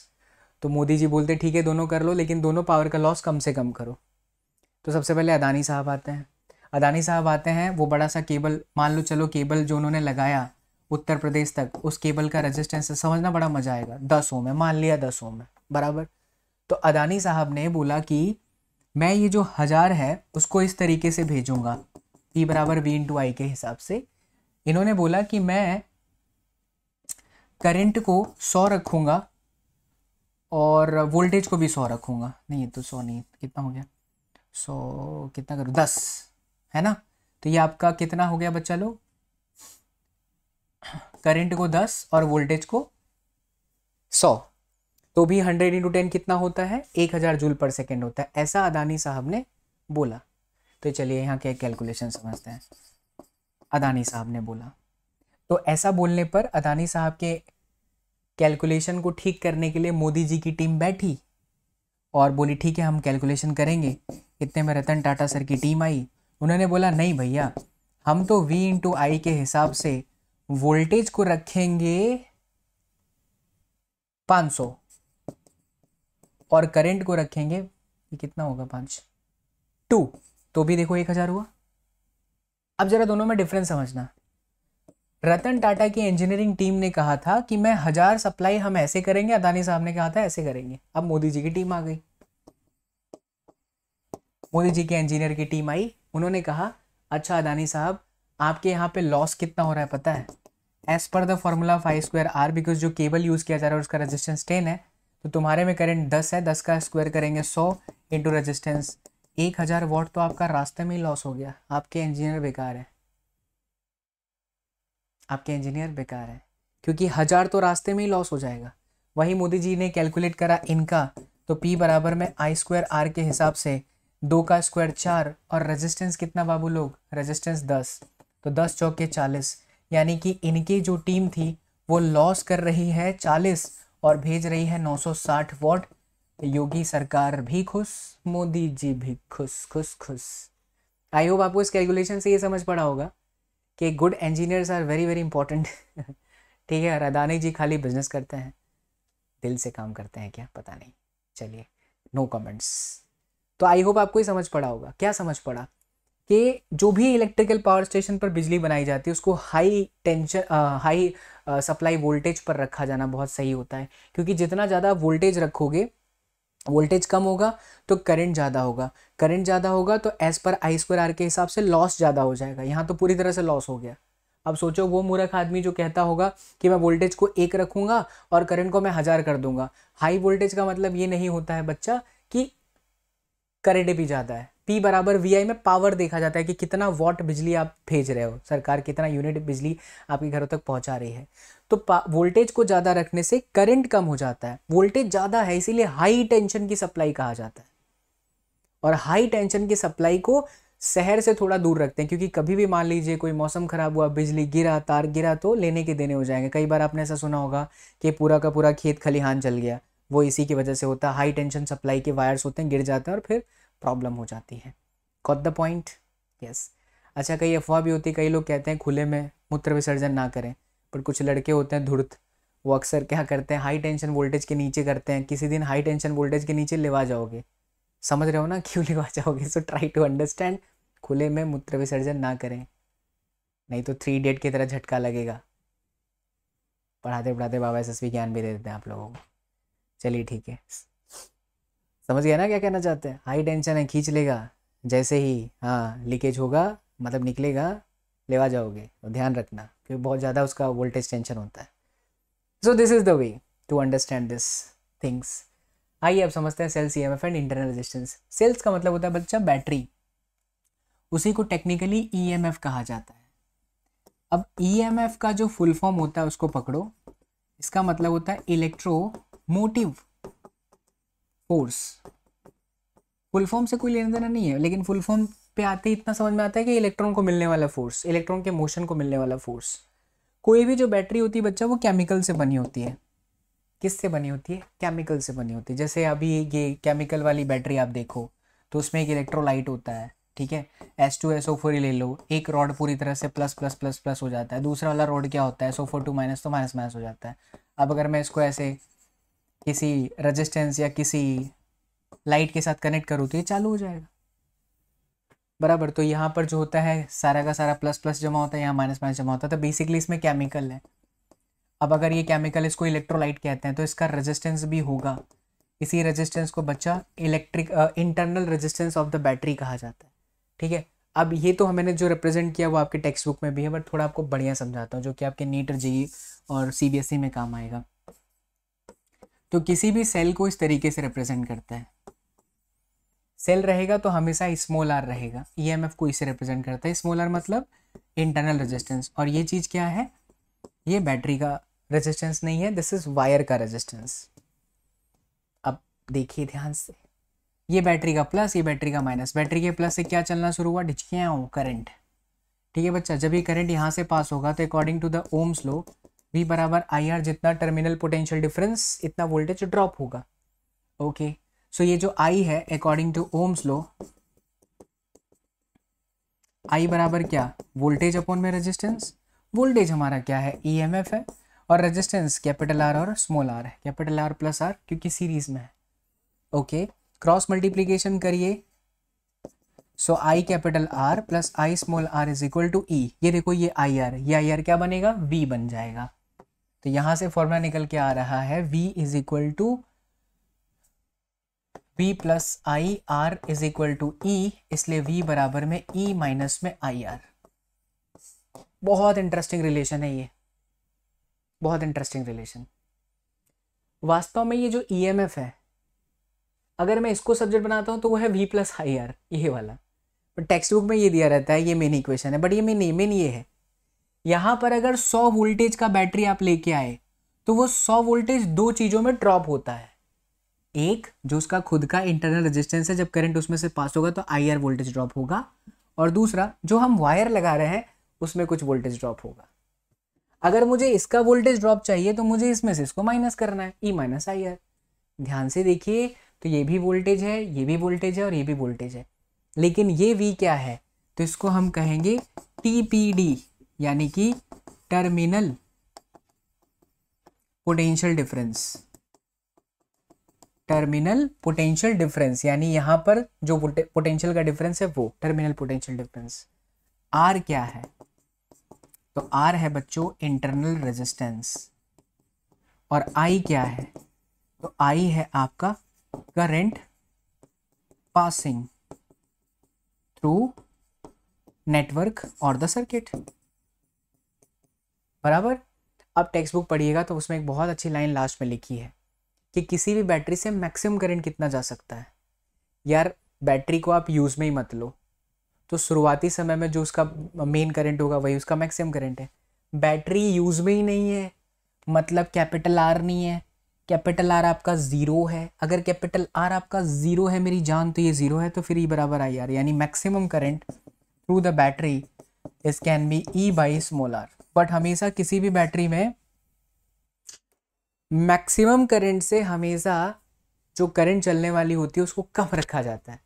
तो मोदी जी बोलते ठीक है दोनों कर लो लेकिन दोनों पावर का लॉस कम से कम करो तो सबसे पहले अदानी साहब आते हैं अदानी साहब आते हैं वो बड़ा सा केबल मान लो चलो केबल जो उन्होंने लगाया उत्तर प्रदेश तक उस केबल का रेजिस्टेंस समझना बड़ा मजा आएगा दस ओम है मान लिया दस ओम है बराबर तो अदानी साहब ने बोला कि मैं ये जो हज़ार है उसको इस तरीके से भेजूँगा ई बराबर वी इंटू आई के हिसाब से इन्होंने बोला कि मैं करंट को सौ रखूंगा और वोल्टेज को भी सौ रखूंगा नहीं तो सौ नहीं कितना हो गया सौ कितना करूँ दस है ना तो ये आपका कितना हो गया बच्चा लोग करंट को दस और वोल्टेज को सौ तो भी हंड्रेड इंटू टेन कितना होता है एक हज़ार जूल पर सेकेंड होता है ऐसा अदानी साहब ने बोला तो चलिए यहाँ के कैलकुलेशन समझते हैं अदानी साहब ने बोला तो ऐसा बोलने पर अदानी साहब के कैलकुलेशन को ठीक करने के लिए मोदी जी की टीम बैठी और बोली ठीक है हम कैलकुलेशन करेंगे इतने में रतन टाटा सर की टीम आई उन्होंने बोला नहीं भैया हम तो वी इंटू आई के हिसाब से वोल्टेज को रखेंगे 500 और करंट को रखेंगे ये कितना होगा पाँच टू तो भी देखो एक हज़ार हुआ अब ज़रा दोनों में डिफरेंस समझना रतन टाटा की इंजीनियरिंग टीम ने कहा था कि मैं हज़ार सप्लाई हम ऐसे करेंगे अदानी साहब ने कहा था ऐसे करेंगे अब मोदी जी की टीम आ गई मोदी जी के इंजीनियर की टीम आई उन्होंने कहा अच्छा अदानी साहब आपके यहाँ पे लॉस कितना हो रहा है पता है एज पर the formula five square R because जो केबल यूज़ किया जा रहा है उसका रजिस्टेंस टेन है तो तुम्हारे में करेंट दस है दस का स्क्वायर करेंगे सौ इंटू रजिस्टेंस एक हज़ार वॉट तो आपका रास्ते में ही लॉस हो गया आपके इंजीनियर बेकार है आपके इंजीनियर बेकार है क्योंकि हज़ार तो रास्ते में ही लॉस हो जाएगा वही मोदी जी ने कैलकुलेट करा इनका तो पी बराबर में आई स्क्वायर आर के हिसाब से दो का स्क्वायर चार और रेजिस्टेंस कितना बाबू लोग रेजिस्टेंस दस तो दस चौके चालीस यानी कि इनकी जो टीम थी वो लॉस कर रही है चालीस और भेज रही है नौ सौ साठ वॉट योगी सरकार भी खुश मोदी जी भी खुश खुश खुश आई होप आपको इस कैलकुलेशन से ये समझ पड़ा होगा कि good engineers are very very important ठीक है अदानी जी खाली बिजनेस करते हैं दिल से काम करते हैं क्या पता नहीं चलिए नो कमेंट्स तो आई होप आपको ये समझ पड़ा होगा क्या समझ पड़ा कि जो भी इलेक्ट्रिकल पावर स्टेशन पर बिजली बनाई जाती है उसको high tension high supply voltage पर रखा जाना बहुत सही होता है क्योंकि जितना ज़्यादा वोल्टेज रखोगे वोल्टेज कम होगा तो करंट ज़्यादा होगा करंट ज़्यादा होगा तो एज पर आई स्क्वायर आर के हिसाब से लॉस ज़्यादा हो जाएगा यहाँ तो पूरी तरह से लॉस हो गया अब सोचो वो मूर्ख आदमी जो कहता होगा कि मैं वोल्टेज को एक रखूँगा और करंट को मैं हज़ार कर दूंगा हाई वोल्टेज का मतलब ये नहीं होता है बच्चा कि करंट भी ज़्यादा है पी बराबर वी में पावर देखा जाता है कि कितना वॉट बिजली आप भेज रहे हो सरकार कितना यूनिट बिजली आपके घरों तक पहुंचा रही है तो वोल्टेज को ज़्यादा रखने से करंट कम हो जाता है वोल्टेज ज़्यादा है इसीलिए हाई टेंशन की सप्लाई कहा जाता है और हाई टेंशन की सप्लाई को शहर से थोड़ा दूर रखते हैं क्योंकि कभी भी मान लीजिए कोई मौसम ख़राब हुआ बिजली गिरा तार गिरा तो लेने के देने हो जाएंगे कई बार आपने ऐसा सुना होगा कि पूरा का पूरा खेत खलिहान चल गया वो इसी की वजह से होता है हाई टेंशन सप्लाई के वायर्स होते हैं गिर जाते हैं और फिर प्रॉब्लम हो जाती है कॉट द पॉइंट यस अच्छा कई अफवाह भी होती है कई लोग कहते हैं खुले में मूत्र विसर्जन ना करें पर कुछ लड़के होते हैं धुर्त वो अक्सर क्या करते हैं हाई टेंशन वोल्टेज के नीचे करते हैं किसी दिन हाई टेंशन वोल्टेज के नीचे लेवा जाओगे समझ रहे हो ना क्यों लेवा जाओगे सो ट्राई टू अंडरस्टैंड खुले में मूत्र विसर्जन ना करें नहीं तो थ्री डेट की तरह झटका लगेगा पढ़ाते पढ़ाते बाबा एस ज्ञान भी दे देते हैं आप लोगों को चलिए ठीक है समझ गया ना क्या कहना चाहते हैं हाई टेंशन है खींच लेगा जैसे ही हाँ लीकेज होगा मतलब निकलेगा लेवा जाओगे तो ध्यान रखना क्योंकि बहुत ज़्यादा उसका वोल्टेज टेंशन होता है so this is the way to understand this things आइए अब समझते हैं cells E and internal resistance cells का मतलब होता है बच्चा बैटरी उसी को टेक्निकली ई एम एफ कहा जाता है अब ई एम एफ का जो फुल फॉर्म होता है उसको पकड़ो इसका मतलब होता है electromotive force full form से कोई लेना देना नहीं है लेकिन फुल फॉर्म पे आते ही इतना समझ में आता है कि इलेक्ट्रॉन को मिलने वाला फोर्स इलेक्ट्रॉन के मोशन को मिलने वाला फोर्स कोई भी जो बैटरी होती है बच्चा वो केमिकल से बनी होती है किससे बनी होती है केमिकल से बनी होती है जैसे अभी ये केमिकल वाली बैटरी आप देखो तो उसमें एक इलेक्ट्रोलाइट होता है ठीक है S two S O four ले लो एक रॉड पूरी तरह से प्लस प्लस प्लस प्लस हो जाता है दूसरा वाला रॉड क्या होता है S O four two minus तो माइनस माइनस हो जाता है अब अगर मैं इसको ऐसे किसी रेजिस्टेंस या किसी लाइट के साथ कनेक्ट करूँ तो ये चालू हो जाएगा बराबर तो यहाँ पर जो होता है सारा का सारा प्लस प्लस जमा होता है यहाँ माइनस माइनस जमा होता है तो बेसिकली इसमें केमिकल है अब अगर ये केमिकल इसको इलेक्ट्रोलाइट कहते हैं तो इसका रेजिस्टेंस भी होगा इसी रेजिस्टेंस को बच्चा electric internal resistance of the battery कहा जाता है ठीक है अब ये तो हमने जो रिप्रेजेंट किया वो आपके टेक्स्ट बुक में भी है बट थोड़ा आपको बढ़िया समझाता हूँ जो कि आपके नीट जी और सी e में काम आएगा तो किसी भी सेल को इस तरीके से रिप्रेजेंट करता है सेल रहेगा तो हमेशा स्मॉल आर रहेगा ई एम एफ को इसे रिप्रेजेंट करता है स्मॉल आर मतलब इंटरनल रेजिस्टेंस और ये चीज़ क्या है ये बैटरी का रेजिस्टेंस नहीं है दिस इज़ वायर का रेजिस्टेंस अब देखिए ध्यान से ये बैटरी का प्लस ये बैटरी का माइनस बैटरी के प्लस से क्या चलना शुरू हुआ डिचकिया करंट ठीक है बच्चा जब ये करंट यहाँ से पास होगा तो according to the Ohm's law V बराबर आई आर जितना टर्मिनल पोटेंशियल डिफरेंस इतना वोल्टेज ड्रॉप होगा ओके सो ये जो आई है according to Ohm's law I बराबर क्या वोल्टेज अपॉन में रेजिस्टेंस वोल्टेज हमारा क्या है ई एम एफ है और रेजिस्टेंस कैपिटल आर और स्मॉल आर है कैपिटल आर प्लस आर क्योंकि सीरीज में है ओके क्रॉस मल्टीप्लीकेशन करिए so I capital R plus I small R is equal to E ये देखो ये आई आर ये आई आर क्या बनेगा वी बन जाएगा तो यहां से फॉर्मूला निकल के आ रहा है v is equal to V plus I R is equal to E इसलिए v बराबर में e माइनस में आई आर बहुत इंटरेस्टिंग रिलेशन है ये बहुत इंटरेस्टिंग रिलेशन वास्तव में ये जो ई एम एफ है अगर मैं इसको सब्जेक्ट बनाता हूं तो वो है वी प्लस आई आर ये वाला टेक्स्ट बुक में ये दिया रहता है ये मेन इक्वेशन है बट ये मेन मेन ये है यहां पर अगर 100 वोल्टेज का बैटरी आप लेके आए तो वो 100 वोल्टेज दो चीज़ों में ड्रॉप होता है एक जो उसका खुद का इंटरनल रेजिस्टेंस है जब करंट उसमें से पास होगा तो आई वोल्टेज ड्रॉप होगा और दूसरा जो हम वायर लगा रहे हैं उसमें कुछ वोल्टेज ड्रॉप होगा अगर मुझे इसका वोल्टेज ड्रॉप चाहिए तो मुझे इसमें से इसको माइनस करना है ई माइनस आई आर ध्यान से देखिए तो ये भी वोल्टेज है ये भी वोल्टेज है और ये भी वोल्टेज है लेकिन ये वी क्या है तो इसको हम कहेंगे टी पी डी यानी कि terminal potential difference terminal potential difference यानी यहां पर जो पोटेंशियल का डिफरेंस है वो टर्मिनल पोटेंशियल डिफरेंस आर क्या है तो आर है बच्चों इंटरनल रेजिस्टेंस और आई क्या है तो आई है आपका करंट पासिंग थ्रू नेटवर्क और द सर्किट बराबर अब टेक्स्ट बुक पढ़िएगा तो उसमें एक बहुत अच्छी लाइन लास्ट में लिखी है कि किसी भी बैटरी से मैक्सिमम करंट कितना जा सकता है यार बैटरी को आप यूज़ में ही मत लो तो शुरुआती समय में जो उसका मेन करंट होगा वही उसका मैक्सिमम करंट है बैटरी यूज़ में ही नहीं है मतलब कैपिटल आर नहीं है कैपिटल आर आपका ज़ीरो है अगर कैपिटल आर आपका ज़ीरो है मेरी जान तो ये ज़ीरो है तो फिर ई बराबर आई आर यानी maximum current through the battery is can be E by small R but हमेशा किसी भी बैटरी में मैक्सिमम करंट से हमेशा जो करंट चलने वाली होती है उसको कम रखा जाता है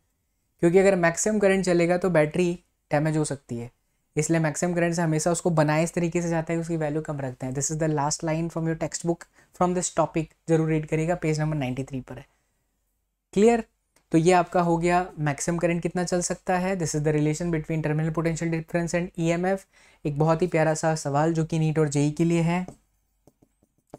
क्योंकि अगर मैक्सिमम करंट चलेगा तो बैटरी डैमेज हो सकती है इसलिए मैक्सिमम करंट से हमेशा उसको बनाए इस तरीके से जाता है उसकी वैल्यू कम रखते हैं this is the last line from your text book from this topic जरूर रीड करिएगा पेज नंबर नाइन्टी थ्री पर है क्लियर तो ये आपका हो गया मैक्सिमम करंट कितना चल सकता है this is the relation between terminal potential difference and EMF एक बहुत ही प्यारा सा सवाल जो कि नीट और जेई के लिए है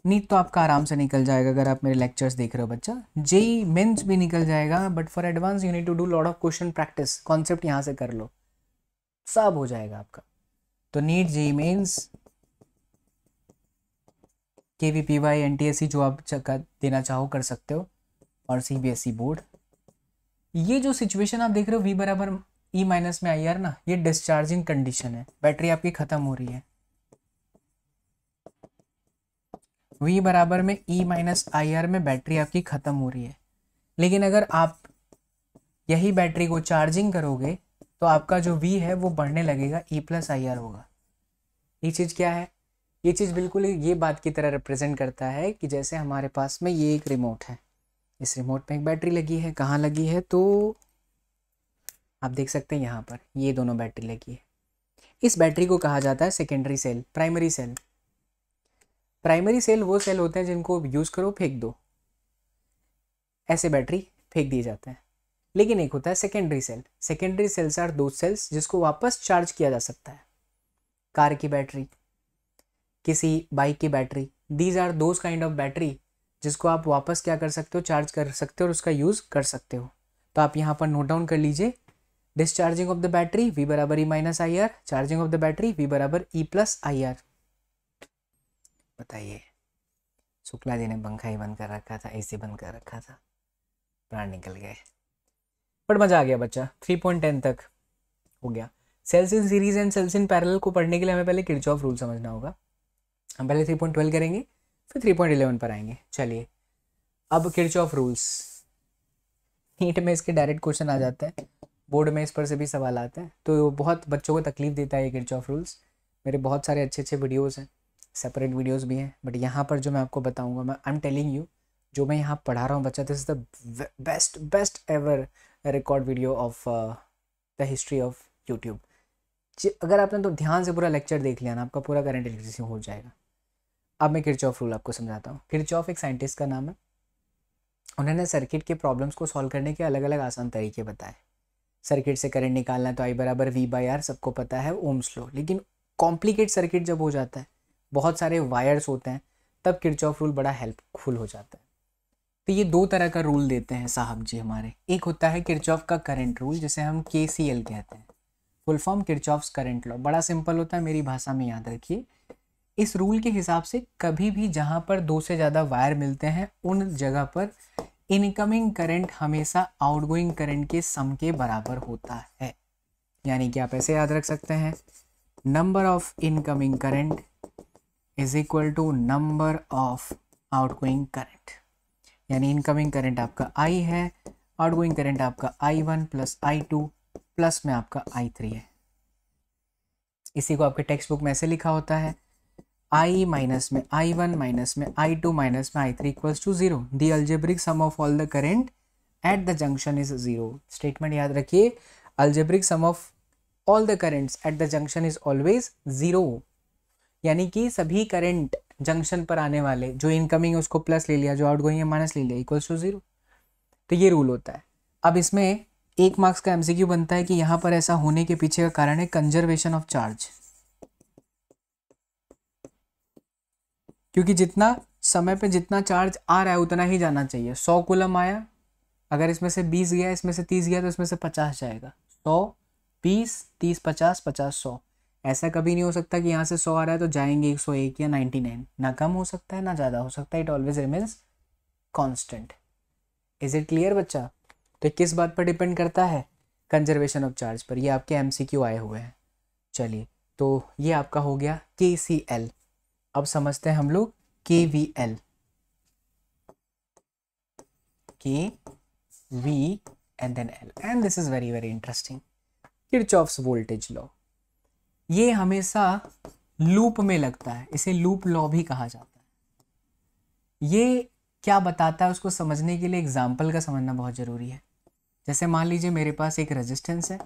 नीट तो आपका आराम से निकल जाएगा अगर आप मेरे लेक्चर्स देख रहे हो बच्चा जेई मेन्स भी निकल जाएगा but for advance you need to do load of question practice concept यहाँ से कर लो सब हो जाएगा आपका तो NEET JEE mains K V P Y N T S C जो आप देना चाहो कर सकते हो और C B S E board ये जो सिचुएशन आप देख रहे हो वी बराबर ई e माइनस में आई आर ना ये डिस्चार्जिंग कंडीशन है बैटरी आपकी खत्म हो रही है वी बराबर में ई माइनस आई आर में बैटरी आपकी खत्म हो रही है लेकिन अगर आप यही बैटरी को चार्जिंग करोगे तो आपका जो वी है वो बढ़ने लगेगा ई प्लस आई आर होगा ये चीज़ क्या है ये चीज़ बिल्कुल ये बात की तरह रिप्रेजेंट करता है कि जैसे हमारे पास में ये एक रिमोट है इस रिमोट में एक बैटरी लगी है कहाँ लगी है तो आप देख सकते हैं यहाँ पर ये दोनों बैटरी लगी है इस बैटरी को कहा जाता है secondary cell primary cell primary cell वो सेल होते हैं जिनको यूज़ करो फेंक दो ऐसे बैटरी फेंक दिए जाते हैं लेकिन एक होता है secondary cell secondary cells are those cells जिसको वापस चार्ज किया जा सकता है कार की बैटरी किसी बाइक की battery these are those kind of battery जिसको आप वापस क्या कर सकते हो चार्ज कर सकते हो और उसका यूज़ कर सकते हो तो आप यहाँ पर नोट डाउन कर लीजिए discharging of the battery V बराबर E minus I R charging of the battery V बराबर ई प्लस आई आर बताइए शुक्ला जी ने पंखा ही बंद कर रखा था सी बंद कर रखा था प्राण निकल गए बट मज़ा आ गया बच्चा थ्री पॉइंट टेन तक हो गया cells in series and cells in parallel को पढ़ने के लिए हमें पहले किरचॉफ रूल समझना होगा हम पहले थ्री पॉइंट ट्वेल्व करेंगे फिर थ्री पॉइंट इलेवन पर आएंगे चलिए अब किर्च ऑफ रूल्स नीट में इसके डायरेक्ट क्वेश्चन आ जाते हैं बोर्ड में इस पर से भी सवाल आते हैं तो बहुत बच्चों को तकलीफ देता है ये किर्च ऑफ रूल्स मेरे बहुत सारे अच्छे अच्छे वीडियोज़ हैं सेपरेट वीडियोज भी हैं बट यहाँ पर जो मैं आपको बताऊँगा मैं आई एम टेलिंग यू जो मैं यहाँ पढ़ा रहा हूँ बच्चा this is the best best ever record video of the history of YouTube अगर आपने तो ध्यान से पूरा लेक्चर देख लिया ना आपका पूरा करंट इलेक्ट्रिसिटी हो जाएगा अब मैं किरचॉफ रूल आपको समझाता हूँ किरचॉफ एक साइंटिस्ट का नाम है उन्होंने सर्किट के प्रॉब्लम्स को सॉल्व करने के अलग अलग आसान तरीके बताए सर्किट से करंट निकालना तो आई बराबर वी बाई आर सबको पता है ओम स्लो लेकिन कॉम्प्लिकेट सर्किट जब हो जाता है बहुत सारे वायर्स होते हैं तब किरचॉफ रूल बड़ा हेल्पफुल हो जाता है तो ये दो तरह का रूल देते हैं साहब जी हमारे एक होता है किरचॉफ का करंट रूल जिसे हम के सी एल कहते हैं full form Kirchhoff's current law बड़ा सिंपल होता है मेरी भाषा में याद रखिए इस रूल के हिसाब से कभी भी जहाँ पर दो से ज़्यादा वायर मिलते हैं उन जगह पर इनकमिंग करंट हमेशा आउटगोइंग करंट के सम के बराबर होता है यानी कि आप ऐसे याद रख सकते हैं number of incoming current is equal to number of outgoing current यानी इनकमिंग करंट आपका आई है आउटगोइंग करंट आपका I one plus I two plus में आपका आई थ्री है इसी को आपके टेक्स्ट बुक में ऐसे लिखा होता है आई माइनस में आई वन माइनस में आई टू माइनस में I three equals to zero the algebraic sum of all the current at the junction is zero statement याद रखिए algebraic sum of all the currents at the junction is always zero यानी कि सभी करेंट जंक्शन पर आने वाले जो इनकमिंग है उसको प्लस ले लिया जो आउट गोइंग है माइनस ले लिया इक्वल्स टू जीरो तो ये रूल होता है अब इसमें एक मार्क्स का एमसीक्यू बनता है कि यहाँ पर ऐसा होने के पीछे का कारण है कंजर्वेशन ऑफ चार्ज क्योंकि जितना समय पे जितना चार्ज आ रहा है उतना ही जाना चाहिए सौ कुलम आया अगर इसमें से बीस गया इसमें से तीस गया तो इसमें से पचास जाएगा सौ बीस तीस पचास पचास सौ ऐसा कभी नहीं हो सकता कि यहाँ से सौ आ रहा है तो जाएंगे एक सौ एक या नाइन्टी नाइन ना कम हो सकता है ना ज़्यादा हो सकता है it always remains constant is it clear बच्चा तो किस बात पर डिपेंड करता है कंजर्वेशन ऑफ चार्ज पर ये आपके एम आए हुए हैं चलिए तो ये आपका हो गया के सी एल अब समझते हैं हम लोग K V L K V and then L and this is very very interesting Kirchhoff's voltage law ये हमेशा लूप में लगता है इसे लूप लॉ भी कहा जाता है ये क्या बताता है उसको समझने के लिए एग्जाम्पल का समझना बहुत ज़रूरी है जैसे मान लीजिए मेरे पास एक रेजिस्टेंस है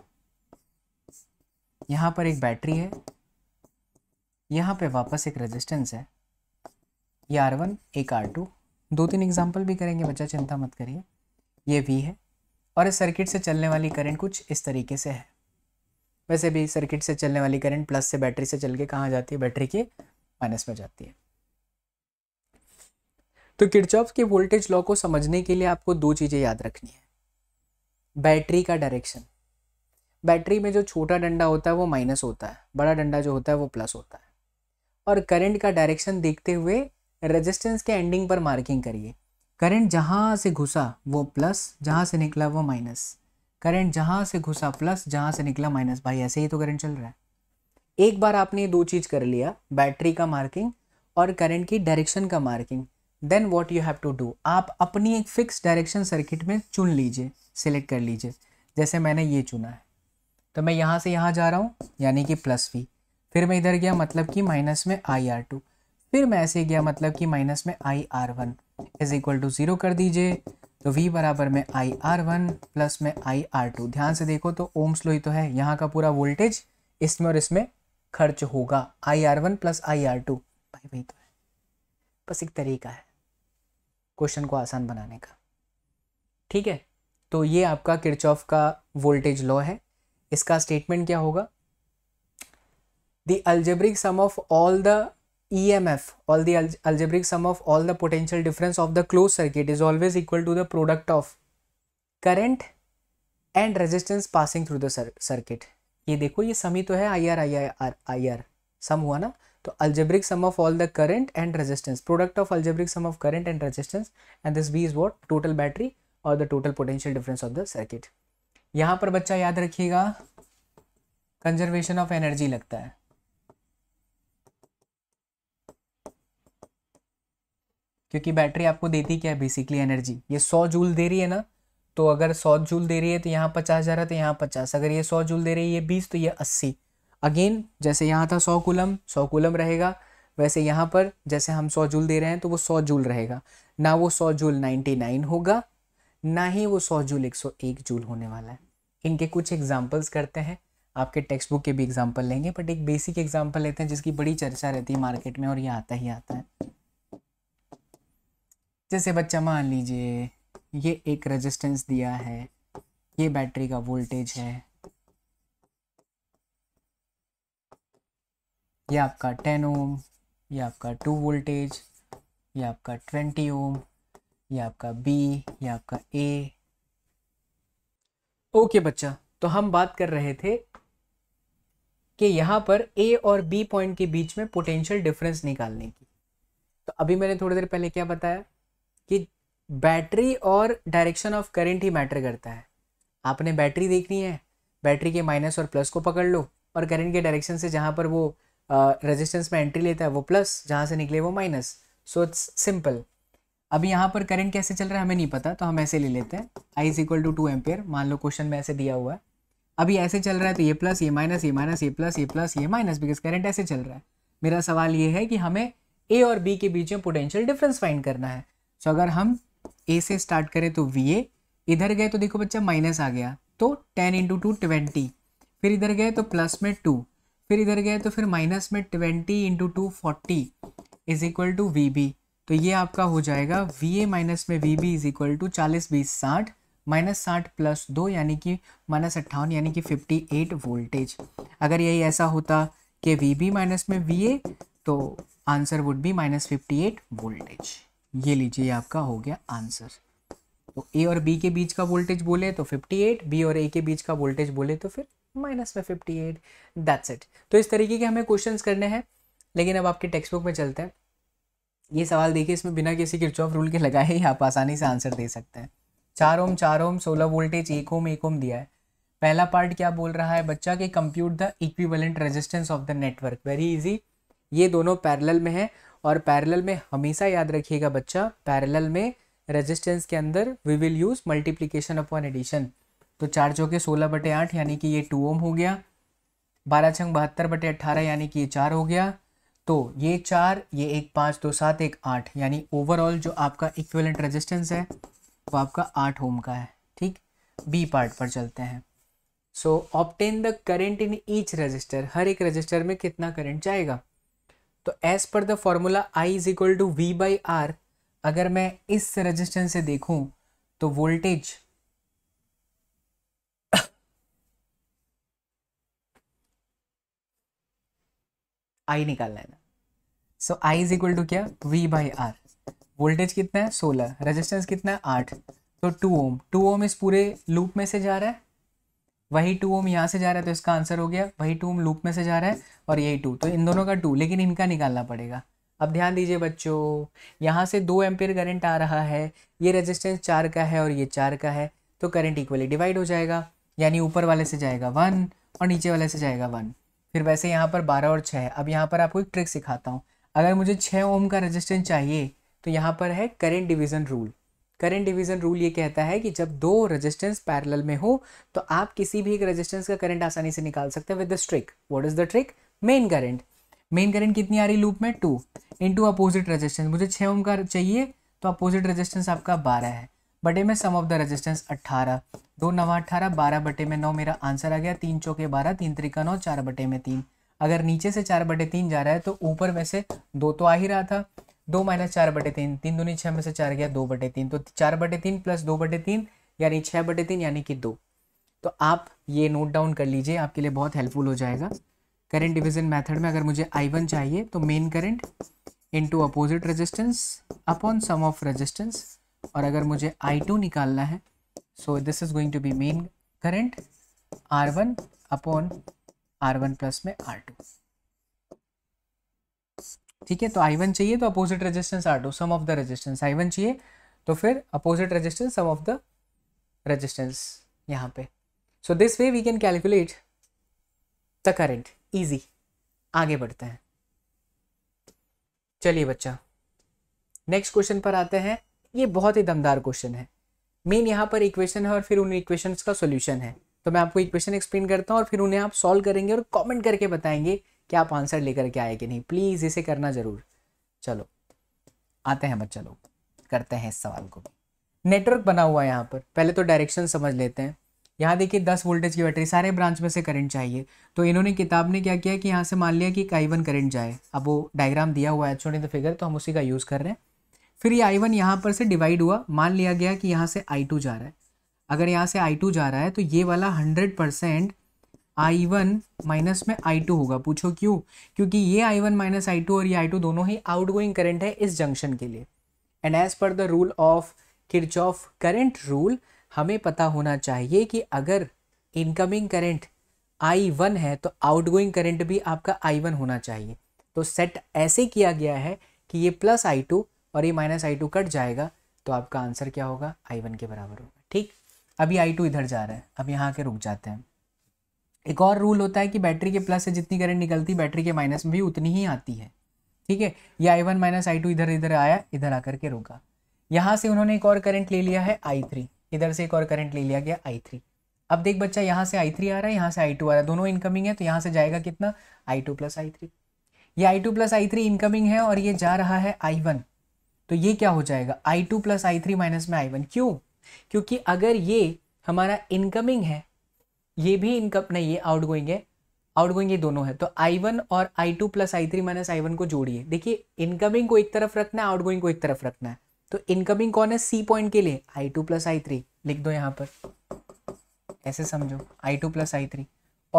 यहाँ पर एक बैटरी है यहाँ पे वापस एक रेजिस्टेंस है ये आर वन एक आर टू दो तीन एग्जाम्पल भी करेंगे बच्चा चिंता मत करिए ये वी है और इस सर्किट से चलने वाली करंट कुछ इस तरीके से है वैसे भी सर्किट से चलने वाली करंट प्लस से बैटरी से चल के कहाँ जाती है बैटरी के माइनस में जाती है तो किरचॉफ के वोल्टेज लॉ को समझने के लिए आपको दो चीज़ें याद रखनी है बैटरी का डायरेक्शन बैटरी में जो छोटा डंडा होता है वो माइनस होता है बड़ा डंडा जो होता है वो प्लस होता है और करंट का डायरेक्शन देखते हुए रेजिस्टेंस के एंडिंग पर मार्किंग करिए करंट जहाँ से घुसा वो प्लस जहाँ से निकला वो माइनस करंट जहाँ से घुसा प्लस जहाँ से निकला माइनस भाई ऐसे ही तो करंट चल रहा है एक बार आपने दो चीज़ कर लिया बैटरी का मार्किंग और करंट की डायरेक्शन का marking then what you have to do आप अपनी एक फिक्स डायरेक्शन सर्किट में चुन लीजिए सिलेक्ट कर लीजिए जैसे मैंने ये चुना है तो मैं यहाँ से यहाँ जा रहा हूँ यानी कि प्लस वी फिर मैं इधर गया मतलब कि माइनस में आई आर टू फिर मैं ऐसे गया मतलब कि माइनस में I R one is equal to zero कर दीजिए तो v बराबर में आई आर वन प्लस में आई आर टू ध्यान से देखो तो ओम्स लो ही तो है यहाँ का पूरा वोल्टेज इसमें और इसमें खर्च होगा I R one plus I R two भाई वही तो है बस एक तरीका है क्वेश्चन को आसान बनाने का ठीक है तो ये आपका किरचॉफ का वोल्टेज लॉ है इसका स्टेटमेंट क्या होगा the algebraic sum of all the EMF, all the algebraic sum of all the potential difference of the closed circuit is always equal to the product of current and resistance passing through the circuit. ये देखो ये सम ही तो है I R I R I R sum हुआ ना तो algebraic sum of all the current and resistance product of algebraic sum of current and resistance and this be is what total battery और the total potential difference of the circuit यहाँ पर बच्चा याद रखिएगा कंजर्वेशन ऑफ एनर्जी लगता है क्योंकि बैटरी आपको देती क्या है बेसिकली एनर्जी ये सौ जूल दे रही है ना तो अगर सौ जूल दे रही है तो यहाँ पचास जा रहा है तो यहाँ पचास अगर ये सौ जूल दे रही है ये बीस तो ये अस्सी अगेन जैसे यहाँ था सौ कुलम सौ कुलम रहेगा वैसे यहाँ पर जैसे हम सौ जूल दे रहे हैं तो वो सौ जूल रहेगा ना वो सौ जूल नाइन्टी नाइन होगा ना ही वो सौ जूल एक सौ एक जूल होने वाला है इनके कुछ एग्जाम्पल्स करते हैं आपके टेक्स्ट बुक के भी एग्जाम्पल लेंगे बट एक बेसिक एग्जाम्पल लेते हैं जिसकी बड़ी चर्चा रहती है मार्केट में और ये आता ही आता है जैसे बच्चा मान लीजिए ये एक रेजिस्टेंस दिया है ये बैटरी का वोल्टेज है ये आपका टेन ओम ये आपका टू वोल्टेज ये आपका ट्वेंटी ओम ये आपका बी ये आपका ए ओके बच्चा तो हम बात कर रहे थे कि यहां पर ए और बी पॉइंट के बीच में पोटेंशियल डिफरेंस निकालने की तो अभी मैंने थोड़ी देर पहले क्या बताया कि बैटरी और डायरेक्शन ऑफ करंट ही मैटर करता है आपने बैटरी देखनी है बैटरी के माइनस और प्लस को पकड़ लो और करंट के डायरेक्शन से जहाँ पर वो रेजिस्टेंस uh, में एंट्री लेता है वो प्लस जहाँ से निकले वो माइनस सो इट्स सिंपल अब यहाँ पर करंट कैसे चल रहा है हमें नहीं पता तो हम ऐसे ले लेते हैं I is equal to two ampere मान लो क्वेश्चन में ऐसे दिया हुआ है अभी ऐसे चल रहा है तो ये प्लस ये माइनस ये माइनस ये प्लस ये प्लस ये माइनस बिकॉज करंट ऐसे चल रहा है मेरा सवाल ये है कि हमें ए और बी के बीच में पोटेंशियल डिफरेंस फाइंड करना है सो अगर हम ए से स्टार्ट करें तो वी ए इधर गए तो देखो बच्चा माइनस आ गया तो टेन इंटू टू ट्वेंटी फिर इधर गए तो प्लस में टू फिर इधर गए तो फिर माइनस में twenty into two forty is equal to V B तो ये आपका हो जाएगा वी ए माइनस में V B is equal to चालीस बीस साठ माइनस साठ प्लस दो यानी कि माइनस अट्ठावन यानी कि फिफ्टी एट वोल्टेज अगर यही ऐसा होता कि वी बी माइनस में वी ए तो answer would be minus fifty eight voltage ये लीजिए आपका हो गया आंसर तो ए और बी के बीच का वोल्टेज बोले तो 58 बी और ए के बीच का वोल्टेज बोले तो फिर माइनस में 58 एट दैट्स इट तो इस तरीके के हमें क्वेश्चंस करने हैं लेकिन अब आपके टेक्स्ट बुक में चलते हैं ये सवाल देखिए इसमें बिना किसी किरचॉफ रूल के लगाए ही आप आसानी से आंसर दे सकते हैं चार ओम चार ओम सोलह वोल्टेज एक ओम एक ओम दिया है पहला पार्ट क्या बोल रहा है बच्चा के compute the equivalent resistance of the network very easy ये दोनों पैरेलल में है और पैरेलल में हमेशा याद रखिएगा बच्चा पैरेलल में रेजिस्टेंस के अंदर we will use multiplication upon addition तो चार चौके सोलह बटे आठ यानी कि ये टू ओम हो गया बारह छंग बहत्तर बटे अट्ठारह यानी कि ये चार हो गया तो ये चार ये एक पाँच दो सात एक आठ यानी ओवरऑल जो आपका इक्वलेंट रजिस्टेंस है वो आपका आठ ओम का है ठीक बी पार्ट पर चलते हैं so obtain the current in each resistor हर एक रजिस्टर में कितना करेंट जाएगा तो एज पर the formula I is equal to V by R अगर मैं इस रजिस्टेंस से देखूं तो वोल्टेज आई निकालना है ना so I is equal to क्या वी बाई आर वोल्टेज कितना है सोलह रेजिस्टेंस कितना है आठ तो टू ओम टू ओम इस पूरे लूप में से जा रहा है वही टू ओम यहाँ से जा रहा है तो इसका आंसर हो गया वही टू ओम लूप में से जा रहा है और यही टू तो इन दोनों का टू लेकिन इनका निकालना पड़ेगा अब ध्यान दीजिए बच्चों यहाँ से दो एम्पियर करंट आ रहा है ये रेजिस्टेंस चार का है और ये चार का है तो करंट इक्वली डिवाइड हो जाएगा यानी ऊपर वाले से जाएगा वन और नीचे वाले से जाएगा वन फिर वैसे यहाँ पर बारह और छः अब यहाँ पर आपको एक ट्रिक सिखाता हूँ अगर मुझे छः ओम का रजिस्टेंस चाहिए तो यहाँ पर है current division rule current division rule ये कहता है कि जब दो रेजिस्टेंस पैरेलल में हो तो आप किसी भी एक रेजिस्टेंस का करंट आसानी से निकाल सकते हैं with the trick what is the trick main current main current कितनी आ रही लूप में टू इंटू अपोजिट रजिस्टेंस मुझे छः ओम का चाहिए तो अपोजिट रजिस्टेंस आपका बारह है बटे में सम ऑफ द रजिस्टेंस अट्ठारह दो नवा अट्ठारह बारह बटे में नौ मेरा आंसर आ गया तीन चौके बारह तीन त्रिका नौ चार बटे में तीन अगर नीचे से चार बटे तीन जा रहा है तो ऊपर वैसे दो तो आ ही रहा था दो माइनस चार बटे तीन तीन दूनी छः में से चार गया दो बटे तीन तो चार बटे तीन प्लस दो बटे तीन यानी छः बटे तीन यानी कि दो तो आप ये नोट डाउन कर लीजिए आपके लिए बहुत हेल्पफुल हो जाएगा करंट डिवीजन मेथड में अगर मुझे आई वन चाहिए तो main current into opposite resistance upon sum of resistance और अगर मुझे आई टू निकालना है so this is going to be main current R one upon R one plus में आर टू ठीक है तो आई वन चाहिए तो opposite resistance R two sum of the resistance I one चाहिए तो फिर opposite resistance sum of the resistance यहाँ पे so this way we can calculate the current easy आगे बढ़ते हैं चलिए बच्चा नेक्स्ट क्वेश्चन पर आते हैं ये बहुत ही दमदार क्वेश्चन है मेन यहाँ पर इक्वेशन है और फिर उन इक्वेशंस का सोल्यूशन है तो मैं आपको इक्वेशन एक्सप्लेन करता हूँ और फिर उन्हें आप सॉल्व करेंगे और कमेंट करके बताएंगे कि आप आंसर लेकर के आए कि नहीं प्लीज़ इसे करना ज़रूर चलो आते हैं बच्चा लोग करते हैं इस सवाल को नेटवर्क बना हुआ है यहाँ पर पहले तो डायरेक्शन समझ लेते हैं यहाँ देखिए दस वोल्टेज की बैटरी सारे ब्रांच में से करंट चाहिए तो इन्होंने किताब ने क्या किया कि यहाँ से मान लिया कि आई वन करेंट जाए अब वो डायग्राम दिया हुआ है छोड़ द फिगर तो हम उसी का यूज़ कर रहे हैं फिर ये आई वन यहाँ पर से डिवाइड हुआ मान लिया गया कि यहाँ से आई टू जा रहा है अगर यहाँ से आई टू जा रहा है तो ये वाला hundred percent I one minus में आई टू होगा पूछो क्यों क्योंकि ये I one minus I two और ये आई टू दोनों ही आउट गोइंग करेंट है इस जंक्शन के लिए एंड एज पर the rule of Kirchhoff current rule हमें पता होना चाहिए कि अगर इनकमिंग करेंट आई वन है तो आउट गोइंग करेंट भी आपका आई वन होना चाहिए तो सेट ऐसे किया गया है कि ये प्लस आई टू और ये माइनस आई टू कट जाएगा तो आपका आंसर क्या होगा आई वन के बराबर होगा ठीक अभी आई टू इधर जा रहा है अब यहाँ के रुक जाते हैं एक और रूल होता है कि बैटरी के प्लस से जितनी करंट निकलती बैटरी के माइनस में भी उतनी ही आती है ठीक है ये I one minus I two इधर इधर आया इधर आकर के रोका यहाँ से उन्होंने एक और करंट ले लिया है आई थ्री इधर से एक और करंट ले लिया गया आई थ्री अब देख बच्चा यहाँ से आई थ्री आ रहा है यहाँ से आई टू आ रहा है दोनों इनकमिंग है तो यहाँ से जाएगा कितना I two plus I three ये I two plus I three incoming है और ये जा रहा है आई वन तो ये क्या हो जाएगा I two plus I three minus में आई वन क्यों क्योंकि अगर ये हमारा इनकमिंग है ये भी इनकम नहीं ये आउट गोइंग है आउट गोइंग ये दोनों है तो आई वन और I two plus I three minus I one को जोड़िए देखिए इनकमिंग को एक तरफ रखना है आउट गोइंग को एक तरफ रखना है तो इनकमिंग कौन है सी पॉइंट के लिए I two plus I three लिख दो यहाँ पर ऐसे समझो I two plus I three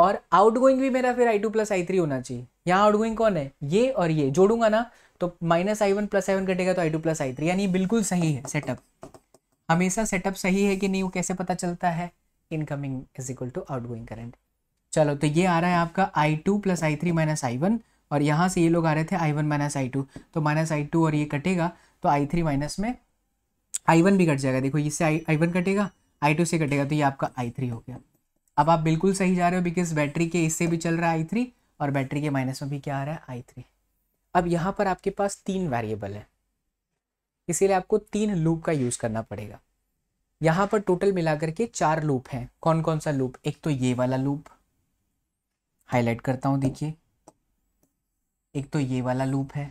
और आउट गोइंग भी मेरा फिर I two plus I three होना चाहिए यहाँ आउट गोइंग कौन है ये और ये जोड़ूंगा ना तो minus I one plus I one कटेगा तो I two plus I three यानी बिल्कुल सही है सेटअप हमेशा सेटअप सही है कि नहीं वो कैसे पता चलता है incoming is equal to out going current चलो तो ये आ रहा है आपका I two plus I three minus I one और यहाँ से ये लोग आ रहे थे I one minus I two तो माइनस आई टू और ये कटेगा तो आई थ्री माइनस में आई वन भी कट जाएगा देखो इससे आई आई वन कटेगा आई टू से कटेगा तो ये आपका आई थ्री हो गया अब आप बिल्कुल सही जा रहे हो बिकॉज बैटरी के इससे भी चल रहा है आई थ्री और बैटरी के माइनस में भी क्या आ रहा है आई थ्री अब यहाँ पर आपके पास तीन वेरिएबल है इसीलिए आपको तीन लूप का यूज़ करना पड़ेगा यहां पर टोटल मिलाकर के चार लूप हैं कौन कौन सा लूप एक तो ये वाला लूप हाईलाइट करता हूं देखिए एक तो ये वाला लूप है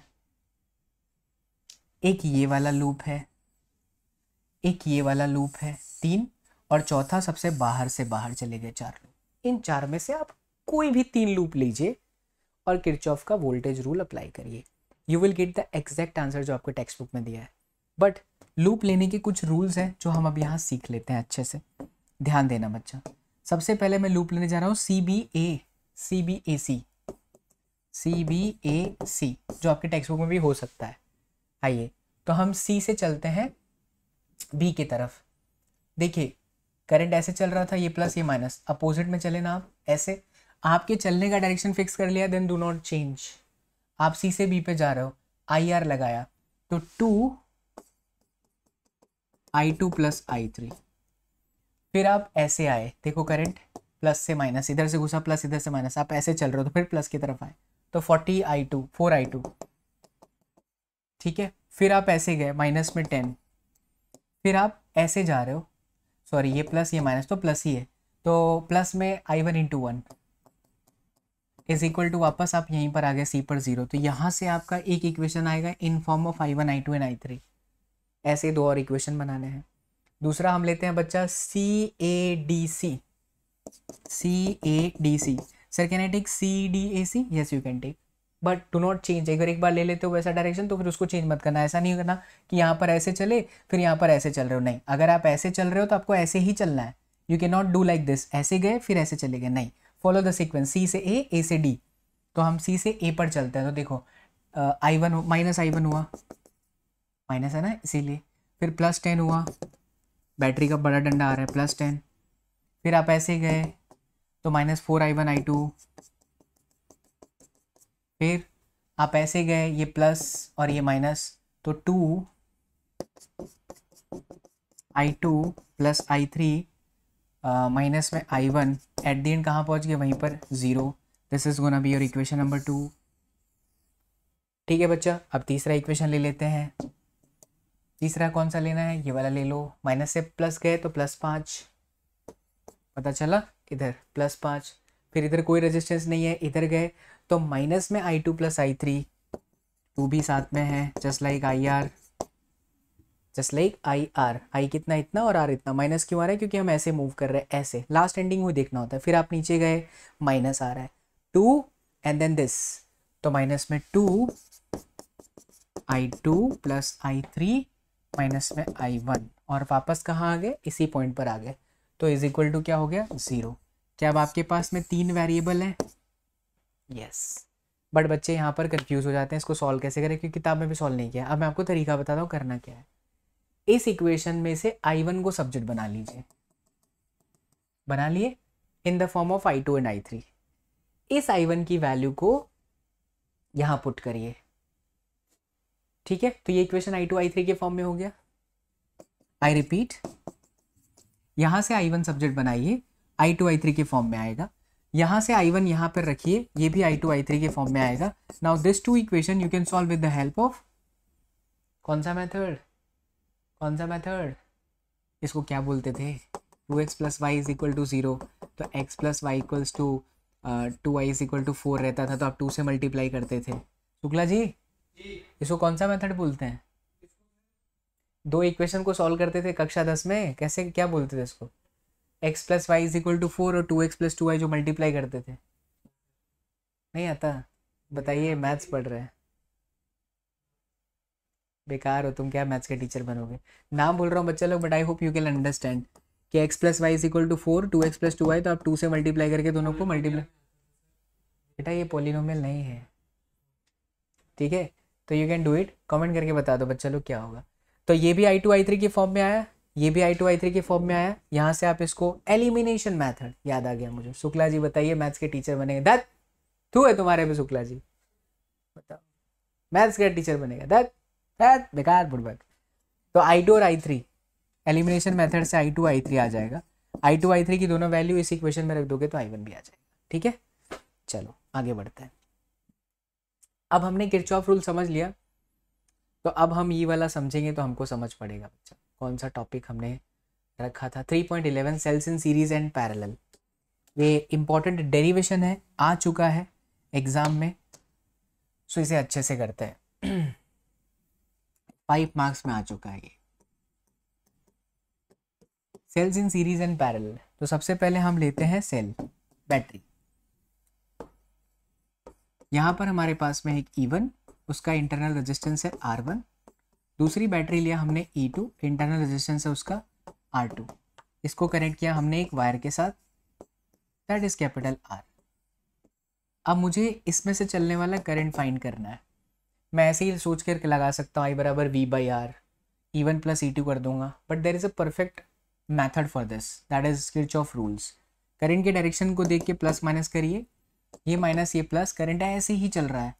एक ये वाला लूप है एक ये वाला लूप है तीन और चौथा सबसे बाहर से बाहर चले गए चार लूप इन चार में से आप कोई भी तीन लूप लीजिए और किरचॉफ का वोल्टेज रूल अप्लाई करिए you will get the exact answer जो आपको टेक्स्ट बुक में दिया है बट लूप लेने के कुछ रूल्स हैं जो हम अब यहाँ सीख लेते हैं अच्छे से ध्यान देना बच्चा सबसे पहले मैं लूप लेने जा रहा हूँ C B A C B A C C B A C जो आपके टेक्स्ट बुक में भी हो सकता है आइए तो हम सी से चलते हैं बी की तरफ देखिए करंट ऐसे चल रहा था ये प्लस ये माइनस अपोजिट में चले ना आप ऐसे आपके चलने का डायरेक्शन फिक्स कर लिया देन डू नॉट चेंज आप सी से बी पे जा रहे हो आई आर लगाया तो two I two plus I three फिर आप ऐसे आए देखो करंट प्लस से माइनस इधर से घुसा प्लस इधर से माइनस आप ऐसे चल रहे हो तो फिर प्लस की तरफ आए तो forty I two four I two ठीक है फिर आप ऐसे गए माइनस में टेन फिर आप ऐसे जा रहे हो सॉरी ये प्लस ये माइनस तो प्लस ही है तो प्लस में I one into one is equal to वापस आप यहीं पर आ गए सी पर जीरो तो यहाँ से आपका एक इक्वेशन आएगा in form of I one I two and I three ऐसे दो और इक्वेशन बनाने हैं दूसरा हम लेते हैं बच्चा C A D C C A D C sir can I take C D A C yes you can take but do not change अगर एक बार ले लेते हो वैसा डायरेक्शन तो फिर उसको चेंज मत करना ऐसा नहीं करना कि यहाँ पर ऐसे चले फिर यहाँ पर ऐसे चल रहे हो नहीं अगर आप ऐसे चल रहे हो तो आपको ऐसे ही चलना है you can not do like this ऐसे गए फिर ऐसे चले गए नहीं फॉलो द सिक्वेंस सी से ए ए से डी तो हम सी से ए पर चलते हैं तो देखो I one minus I one हुआ माइनस है ना इसीलिए फिर प्लस टेन हुआ बैटरी का बड़ा डंडा आ रहा है प्लस टेन फिर आप ऐसे गए तो minus four I one I two फिर आप ऐसे गए ये प्लस और ये माइनस तो two I two plus I three minus में I one at the end कहाँ पहुँच गए वहीं पर zero this is gonna be your equation number two ठीक है बच्चा अब तीसरा इक्वेशन ले लेते हैं तीसरा कौन सा लेना है ये वाला ले लो माइनस से प्लस गए तो प्लस पाँच पता चला इधर प्लस पाँच फिर इधर कोई रेजिस्टेंस नहीं है इधर गए तो माइनस में I two plus I three two भी साथ में है just like I R just like I R I कितना इतना और आर इतना माइनस क्यों आ रहा है क्योंकि हम ऐसे मूव कर रहे हैं ऐसे लास्ट एंडिंग हुई देखना होता है फिर आप नीचे गए माइनस आ रहा है टू एंड देन दिस तो माइनस में two I two plus I three minus में आई वन और वापस कहाँ आ गए इसी पॉइंट पर आ गए तो इज इक्वल टू क्या हो गया ज़ीरो क्या अब आपके पास में तीन वेरिएबल हैं यस बट बच्चे यहाँ पर कंफ्यूज हो जाते हैं इसको सॉल्व कैसे करें क्योंकि किताब में भी सॉल्व नहीं किया अब मैं आपको तरीका बताता हूँ करना क्या है इस इक्वेशन में से आई वन को सब्जेक्ट बना लीजिए बना लिए in the form of I two and I three इस आई वन की वैल्यू को यहाँ पुट करिए ठीक है तो ये equation I two I three के फॉर्म में हो गया आई रिपीट यहां से आई वन सब्जेक्ट बनाइए आई टू आई थ्री के फॉर्म में आएगा यहां से आई वन यहां पर रखिए ये भी आई टू आई थ्री के फॉर्म में आएगा now this two equation you can solve with the help of कौन सा मेथड कौन सा मेथड इसको क्या बोलते थे two x plus y is equal to zero तो x plus y equals to two I is equal to four रहता था तो आप टू से मल्टीप्लाई करते थे शुक्ला जी इसको कौन सा मेथड बोलते हैं दो इक्वेशन को सॉल्व करते थे कक्षा दस में कैसे क्या बोलते थे इसको x plus y is equal to four और two x plus two y जो मल्टीप्लाई करते थे नहीं आता बताइए मैथ्स पढ़ रहे हैं बेकार हो तुम क्या मैथ्स के टीचर बनोगे नाम बोल रहा हूँ बच्चा लोग but I hope you can understand कि x plus y is equal to four two x plus two y तो आप टू से मल्टीप्लाई करके दोनों को मल्टीप्लाई बेटा ये पोलिनोमियल नहीं है ठीक है तो you can do it comment करके बता दो बच्चा लोग क्या होगा तो ये भी आई टू आई थ्री के फॉर्म में आया ये भी आई टू आई थ्री के फॉर्म में आया यहाँ से आप इसको एलिमिनेशन मैथड याद आ गया मुझे शुक्ला जी बताइए मैथ्स के टीचर बनेगा दत्त तू है तुम्हारे पे शुक्ला जी बताओ मैथ्स का टीचर बनेगा दत्त दत्त बेकार बुढ़बक तो आई टू और आई थ्री एलिमिनेशन मैथड से आई टू आई थ्री आ जाएगा आई टू आई थ्री की दोनों वैल्यू इस इक्वेशन में रख दोगे तो आई वन भी आ जाएगा ठीक है चलो आगे बढ़ते हैं अब हमने किरचॉफ रूल समझ लिया तो अब हम ये वाला समझेंगे तो हमको समझ पड़ेगा बच्चा कौन सा टॉपिक हमने रखा था 3.11 cells in series and parallel ये इंपॉर्टेंट डेरिवेशन है आ चुका है एग्ज़ाम में सो इसे अच्छे से करते हैं फाइव मार्क्स में आ चुका है ये cells in series and parallel तो सबसे पहले हम लेते हैं सेल बैटरी यहाँ पर हमारे पास में एक ई e वन उसका इंटरनल रेजिस्टेंस है आर वन दूसरी बैटरी लिया हमने ई टू इंटरनल रेजिस्टेंस है उसका आर टू इसको कनेक्ट किया हमने एक वायर के साथ दैट इज़ कैपिटल आर अब मुझे इसमें से चलने वाला करंट फाइंड करना है मैं ऐसे ही सोच करके लगा सकता हूँ आई बराबर V by R E one plus E two कर दूंगा but there is a perfect method for this that is Kirchhoff rules current के डायरेक्शन को देख के प्लस माइनस करिए ये माइनस ये प्लस करंट है ऐसे ही चल रहा है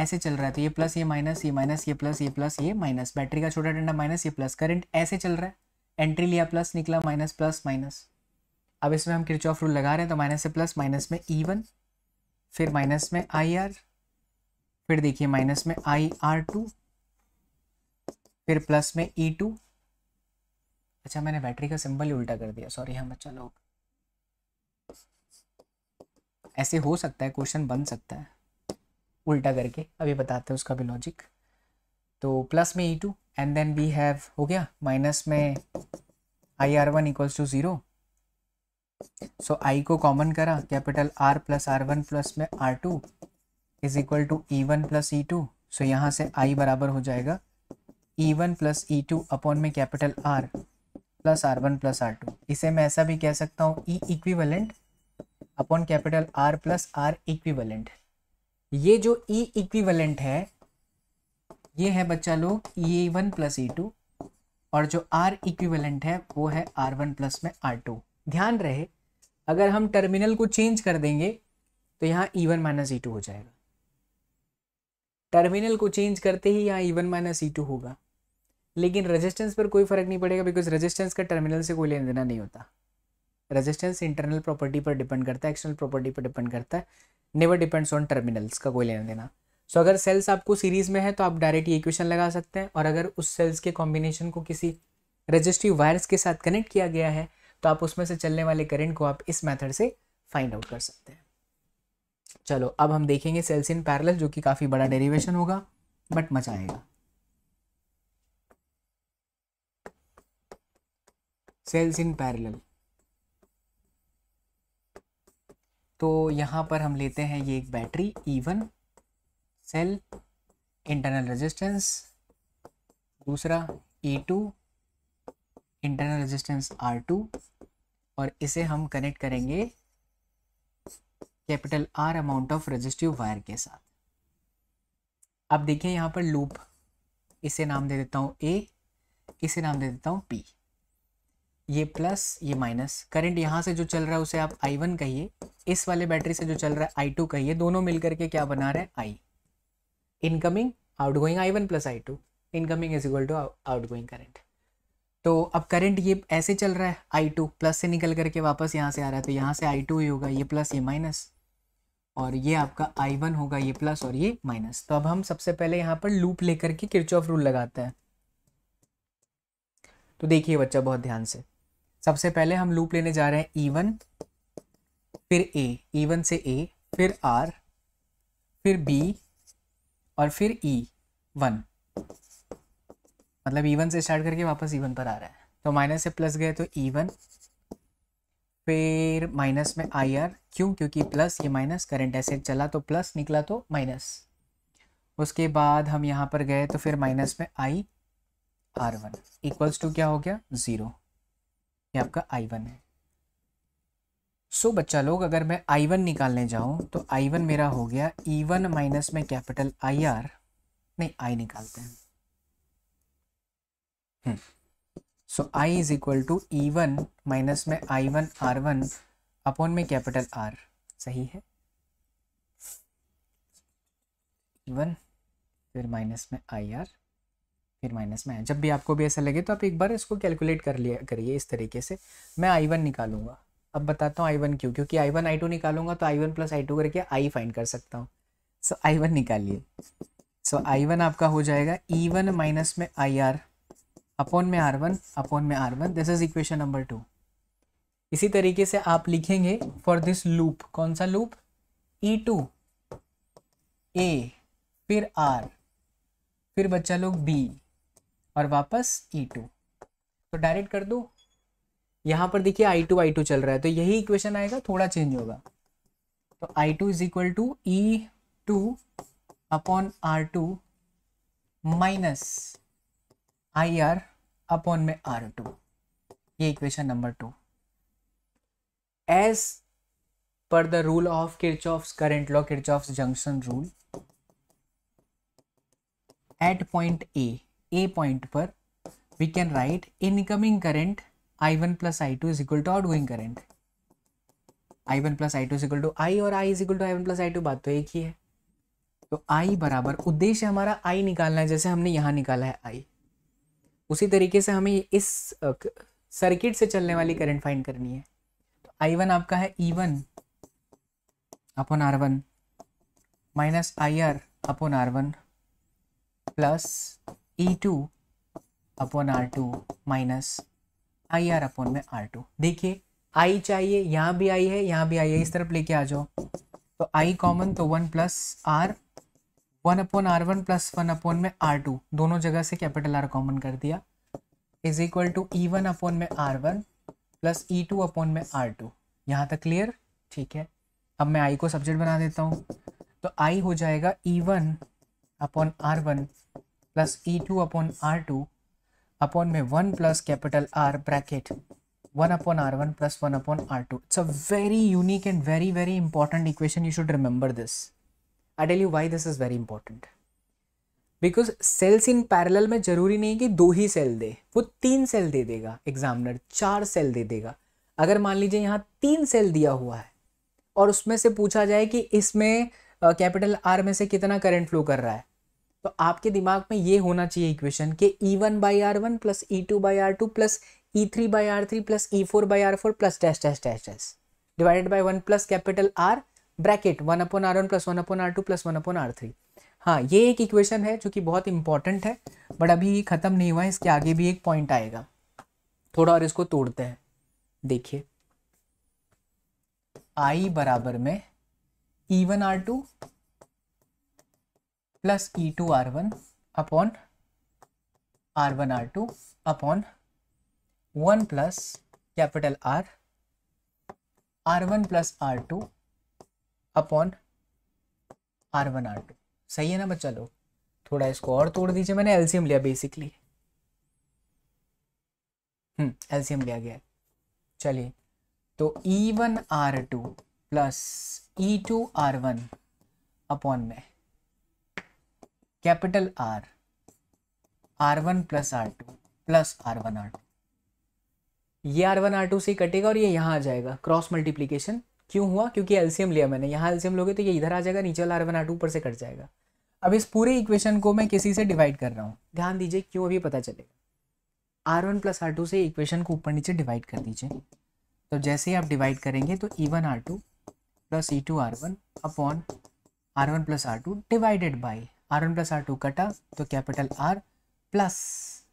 ऐसे चल रहा है तो ये प्लस ये माइनस ये माइनस ये प्लस ये प्लस ये माइनस बैटरी का छोटा डंडा माइनस ये प्लस करंट ऐसे चल रहा है एंट्री लिया प्लस निकला माइनस प्लस माइनस अब इसमें हम किर्च रूल लगा रहे हैं तो माइनस से प्लस माइनस में ई e वन फिर माइनस में आई आर फिर देखिए माइनस में आई आर टू फिर प्लस में ई e टू अच्छा मैंने बैटरी का सिंबल ही उल्टा कर दिया सॉरी हम अच्छा लोग ऐसे हो सकता है क्वेश्चन बन सकता है उल्टा करके अभी बताते हैं उसका भी लॉजिक तो प्लस में E two and then we have हो गया माइनस में I R one equals to zero so I को कॉमन करा capital R plus R one plus में R two is equal to E one plus E two so यहाँ से आई बराबर हो जाएगा E one plus E two upon में capital R plus R one plus R two इसे मैं ऐसा भी कह सकता हूँ E e equivalent upon capital R plus R equivalent ये जो ई e इक्विवेलेंट है ये है बच्चा लोग E e one plus E e two और जो आर इक्विवेलेंट है वो है आर वन प्लस में आर टू ध्यान रहे अगर हम टर्मिनल को चेंज कर देंगे तो यहाँ E e one minus E two हो जाएगा टर्मिनल को चेंज करते ही यहाँ E one minus E two होगा लेकिन रेजिस्टेंस पर कोई फर्क नहीं पड़ेगा बिकॉज रेजिस्टेंस का टर्मिनल से कोई लेन देना नहीं होता रेजिस्टेंस इंटरनल प्रॉपर्टी पर डिपेंड करता है एक्सटर्नल प्रॉपर्टी पर डिपेंड करता है नेवर डिपेंड्स ऑन टर्मिनल्स का कोई लेना देना सो so, अगर सेल्स आपको सीरीज में है तो आप डायरेक्ट ये इक्वेशन लगा सकते हैं और अगर उस सेल्स के कॉम्बिनेशन को किसी रजिस्ट्री वायर्स के साथ कनेक्ट किया गया है तो आप उसमें से चलने वाले करेंट को आप इस मैथड से फाइंड आउट कर सकते हैं चलो अब हम देखेंगे सेल्स इन पैरल जो कि काफ़ी बड़ा डेरिवेशन होगा बट आएगा सेल्स इन पैरेलल तो यहाँ पर हम लेते हैं ये एक battery one cell internal resistance दूसरा टू इंटरनल रेजिस्टेंस टू और इसे हम कनेक्ट करेंगे capital R amount of resistive wire के साथ अब देखिए यहाँ पर लूप इसे नाम दे देता हूँ ए इसे नाम दे देता हूँ पी ये प्लस ये माइनस करंट यहाँ से जो चल रहा है उसे आप आई वन कहिए इस वाले बैटरी से जो चल रहा है आई टू कहिए दोनों मिलकर के क्या बना रहे हैं I incoming outgoing I one plus I two incoming is equal to out going current तो अब करंट ये ऐसे चल रहा है आई टू प्लस से निकल करके वापस यहाँ से आ रहा है तो यहाँ से आई टू ही होगा ये प्लस ये माइनस और ये आपका आई वन होगा ये प्लस और ये माइनस तो अब हम सबसे पहले यहाँ पर लूप लेकर के किरचॉफ रूल लगाते हैं तो देखिए बच्चा बहुत ध्यान से सबसे पहले हम लूप लेने जा रहे हैं ई e वन फिर ए ई वन से ए फिर आर फिर बी और फिर ई e वन मतलब ई e वन से स्टार्ट करके वापस ई वन पर आ रहा है तो माइनस से प्लस गए तो ई वन फिर माइनस में आई आर क्यों क्योंकि प्लस ये माइनस करंट ऐसे चला तो प्लस निकला तो माइनस उसके बाद हम यहाँ पर गए तो फिर माइनस में I R one equals to क्या हो गया ज़ीरो ये आपका आई वन है सो so, बच्चा लोग अगर मैं आई वन निकालने जाऊं तो आई वन मेरा हो गया ई वन माइनस में कैपिटल आई आर नहीं आई निकालते हैं so I is equal to E one minus में I one R one upon में कैपिटल आर सही है ई e वन फिर माइनस में आई आर फिर माइनस में है जब भी आपको भी ऐसा लगे तो आप एक बार इसको कैलकुलेट कर लिया करिए इस तरीके से मैं आई वन निकालूंगा अब बताता हूँ आई वन क्यों क्योंकि आई वन आई टू निकालूंगा तो I one plus I two करके आई फाइंड कर सकता हूँ सो आई वन निकालिए सो आई वन आपका हो जाएगा ई वन माइनस में आई आर अपॉन में आर वन अपॉन में R one this is equation number two इसी तरीके से आप लिखेंगे फॉर दिस लूप कौन सा लूप ई टू ए फिर आर फिर बच्चा लोग बी और वापस ई e टू तो डायरेक्ट कर दो यहाँ पर देखिए आई टू आई टू चल रहा है तो यही इक्वेशन आएगा थोड़ा चेंज होगा तो I two is equal to E two upon R two minus I R upon में आर टू ये इक्वेशन नंबर टू एज पर the rule of off current law of junction rule at point A A point पर we can write incoming current I one plus I two is equal to outgoing current I one plus I two is equal to I और I is equal to I one plus I two बात तो एक ही है तो आई बराबर उद्देश्य हमारा आई निकालना है जैसे हमने यहाँ निकाला है आई उसी तरीके से हमें इस सर्किट से चलने वाली करंट फाइंड करनी है तो आई वन आपका है E one upon R one minus I R upon R one plus E2 upon R two minus I R upon में आर टू देखिए आई चाहिए यहाँ भी आई है यहाँ भी आई है इस तरफ लेके आ जाओ तो आई कॉमन तो one plus R one upon R one plus one upon में आर टू दोनों जगह से कैपिटल आर कॉमन कर दिया is equal to E one upon में R one plus E two upon में आर टू यहाँ तक क्लियर ठीक है अब मैं आई को सब्जेक्ट बना देता हूँ तो आई हो जाएगा E one upon R one plus E two upon R two upon में one plus capital R bracket one upon R one plus one upon R two it's a very unique and very very important equation you should remember this I tell you why this is very important because cells in parallel में जरूरी नहीं कि दो ही सेल दे वो तीन सेल दे देगा एग्जामिनर चार सेल दे देगा अगर मान लीजिए यहाँ तीन सेल दिया हुआ है और उसमें से पूछा जाए कि इसमें कैपिटल आर में से कितना करंट फ्लो कर रहा है तो आपके दिमाग में ये होना चाहिए इक्वेशन कि E one by R one plus E two by R two plus E three by R three plus E four by R four plus dash dash dash dash divided by one plus capital R bracket one upon R one plus one upon R two plus one upon R three हाँ ये एक इक्वेशन है जो कि बहुत इंपॉर्टेंट है बट अभी ये ख़त्म नहीं हुआ है इसके आगे भी एक पॉइंट आएगा थोड़ा और इसको तोड़ते हैं देखिए आई बराबर में E one R two plus E two R one upon R one R two upon one plus capital R R one plus R two upon R one R two सही है ना बच्चा लोग थोड़ा इसको और तोड़ दीजिए मैंने एलसीएम लिया बेसिकली हम्म एलसीएम लिया गया चलिए तो E one R two plus E two R one upon में capital R R one plus R two plus R one R two ये आर वन आर टू से कटेगा और ये यहाँ आ जाएगा क्रॉस मल्टीप्लीकेशन क्यों हुआ क्योंकि एलसीएम लिया मैंने यहाँ एलसीएम लोगे तो ये इधर आ जाएगा नीचे वाला आर वन आर टू ऊपर से कट जाएगा अब इस पूरे इक्वेशन को मैं किसी से डिवाइड कर रहा हूँ ध्यान दीजिए क्यों अभी पता चलेगा R one plus R two से इक्वेशन को ऊपर नीचे डिवाइड कर दीजिए तो जैसे ही आप डिवाइड करेंगे तो E e one R two plus E two R one upon R one plus R two divided by R one plus R two कटा तो capital R plus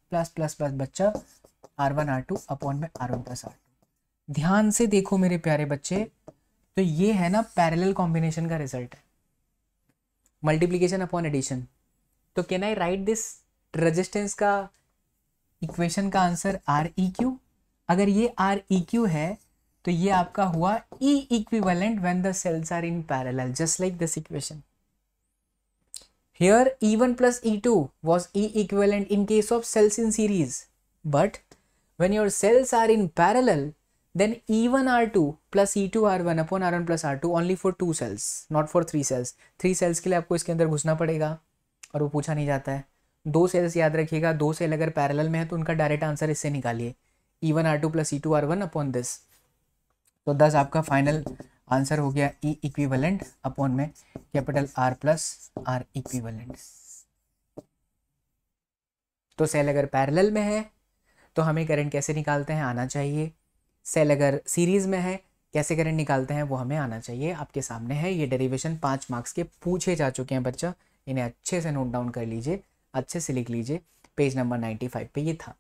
plus plus plus बच्चा R one R two upon में R one plus R two ध्यान से देखो मेरे प्यारे बच्चे तो ये है ना पैरेलल कॉम्बिनेशन का रिजल्ट है मल्टीप्लीकेशन अपॉन एडिशन तो can I write this resistance का इक्वेशन का आंसर आर ई क्यू अगर ये आर ई क्यू है तो ये आपका हुआ E equivalent when the cells are in parallel just like this equation Here E1 plus E2 was E equivalent in case of cells in series. But when your cells are in parallel, then e1 r2 plus e2 r1 upon R1 plus R2 only for two cells, not for three cells. three cells ke liye aapko iske andar ghusna padega aur wo pucha nahi jata hai दो सेल्स याद रखिएगा दो सेल अगर पैरेलल में है तो उनका डायरेक्ट आंसर इससे निकालिए E one R two plus E two R one upon this तो दस आपका फाइनल आंसर हो गया ई इक्विवेलेंट अपॉन में capital R plus R equivalent तो सेल अगर पैरेलल में है तो हमें करंट कैसे निकालते हैं आना चाहिए सेल अगर सीरीज़ में है कैसे करंट निकालते हैं वो हमें आना चाहिए आपके सामने है ये डेरिवेशन पाँच मार्क्स के पूछे जा चुके हैं बच्चा इन्हें अच्छे से नोट डाउन कर लीजिए अच्छे से लिख लीजिए पेज नंबर नाइन्टी फाइव पे ये था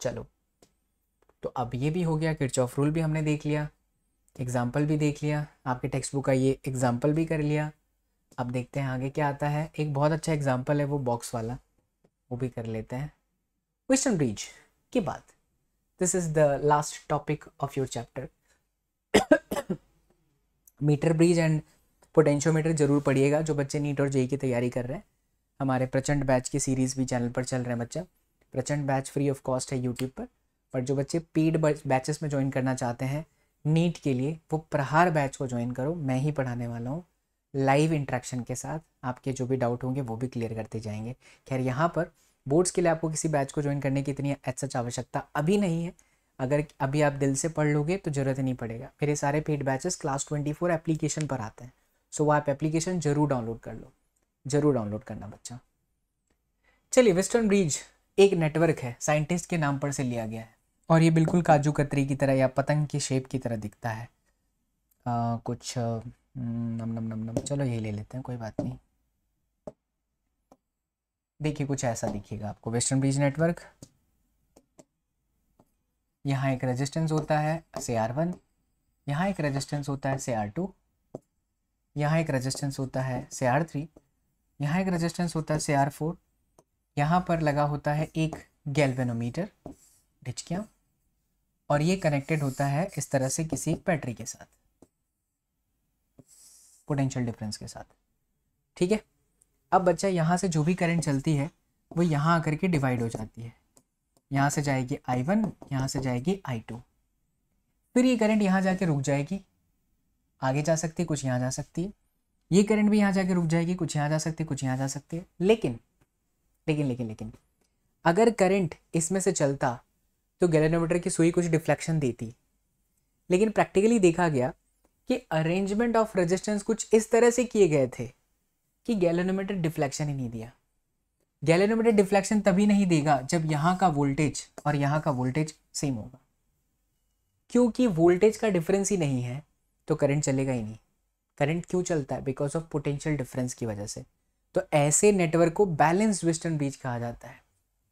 चलो तो अब ये भी हो गया किर्च ऑफ रूल भी हमने देख लिया एग्ज़ाम्पल भी देख लिया आपके टेक्स्ट बुक का ये एग्ज़ाम्पल भी कर लिया अब देखते हैं आगे क्या आता है एक बहुत अच्छा एग्ज़ाम्पल है वो बॉक्स वाला वो भी कर लेते हैं क्वेश्चन ब्रिज के बाद this is the last topic of your chapter meter bridge and potentiometer जरूर पढ़िएगा जो बच्चे नीट और जेई की तैयारी कर रहे हैं हमारे प्रचंड बैच की सीरीज़ भी चैनल पर चल रहे हैं बच्चा Prachand batch free of cost है यूट्यूब पर पर जो बच्चे पेड बैचेस में ज्वाइन करना चाहते हैं नीट के लिए वो प्रहार बैच को ज्वाइन करो मैं ही पढ़ाने वाला हूँ लाइव इंट्रैक्शन के साथ आपके जो भी डाउट होंगे वो भी क्लियर करते जाएंगे खैर यहाँ पर बोर्ड्स के लिए आपको किसी बैच को ज्वाइन करने की इतनी सच आवश्यकता अभी नहीं है अगर अभी आप दिल से पढ़ लोगे तो ज़रूरत नहीं पड़ेगा मेरे सारे paid batches class twenty four application पर आते हैं सो वो आप एप्लीकेशन ज़रूर डाउनलोड कर लो ज़रूर डाउनलोड करना बच्चा चलिए वेस्टर्न ब्रिज एक नेटवर्क है साइंटिस्ट के नाम पर से लिया गया है और ये बिल्कुल काजू कतरी की तरह या पतंग की शेप की तरह दिखता है आ, कुछ हम्म, नम नम नम नम चलो ये ले लेते हैं कोई बात नहीं देखिए कुछ ऐसा दिखेगा आपको वेस्टर्न ब्रिज नेटवर्क यहाँ एक रेजिस्टेंस होता है से आर वन यहाँ एक रेजिस्टेंस होता है से आर टू यहाँ एक रेजिस्टेंस होता है से आर थ्री यहाँ एक रेजिस्टेंस होता है से आर फोर यहाँ पर लगा होता है एक गैल्वेनोमीटर ढिचकियाँ और ये कनेक्टेड होता है इस तरह से किसी बैटरी के साथ पोटेंशियल डिफरेंस के साथ ठीक है अब बच्चा यहाँ से जो भी करंट चलती है वो यहाँ आकर के डिवाइड हो जाती है यहाँ से जाएगी आई वन यहाँ से जाएगी आई टू फिर ये करंट यहाँ जाके रुक जाएगी आगे जा सकती है कुछ यहाँ जा सकती है ये करंट भी यहाँ जाके रुक जाएगी कुछ यहाँ जा सकती है कुछ यहाँ जा सकती है लेकिन लेकिन लेकिन लेकिन अगर करंट इसमें से चलता तो गैलेनोमीटर की सुई कुछ डिफ्लेक्शन देती लेकिन प्रैक्टिकली देखा गया कि अरेंजमेंट ऑफ रेजिस्टेंस कुछ इस तरह से किए गए थे कि गैलेनोमीटर डिफ्लेक्शन ही नहीं दिया गैलेनोमीटर डिफ्लेक्शन तभी नहीं देगा जब यहाँ का वोल्टेज और यहाँ का वोल्टेज सेम होगा क्योंकि वोल्टेज का डिफरेंस ही नहीं है तो करंट चलेगा ही नहीं करंट क्यों चलता है बिकॉज ऑफ पोटेंशियल डिफरेंस की वजह से तो ऐसे नेटवर्क को बैलेंस वेस्टर्न ब्रिज कहा जाता है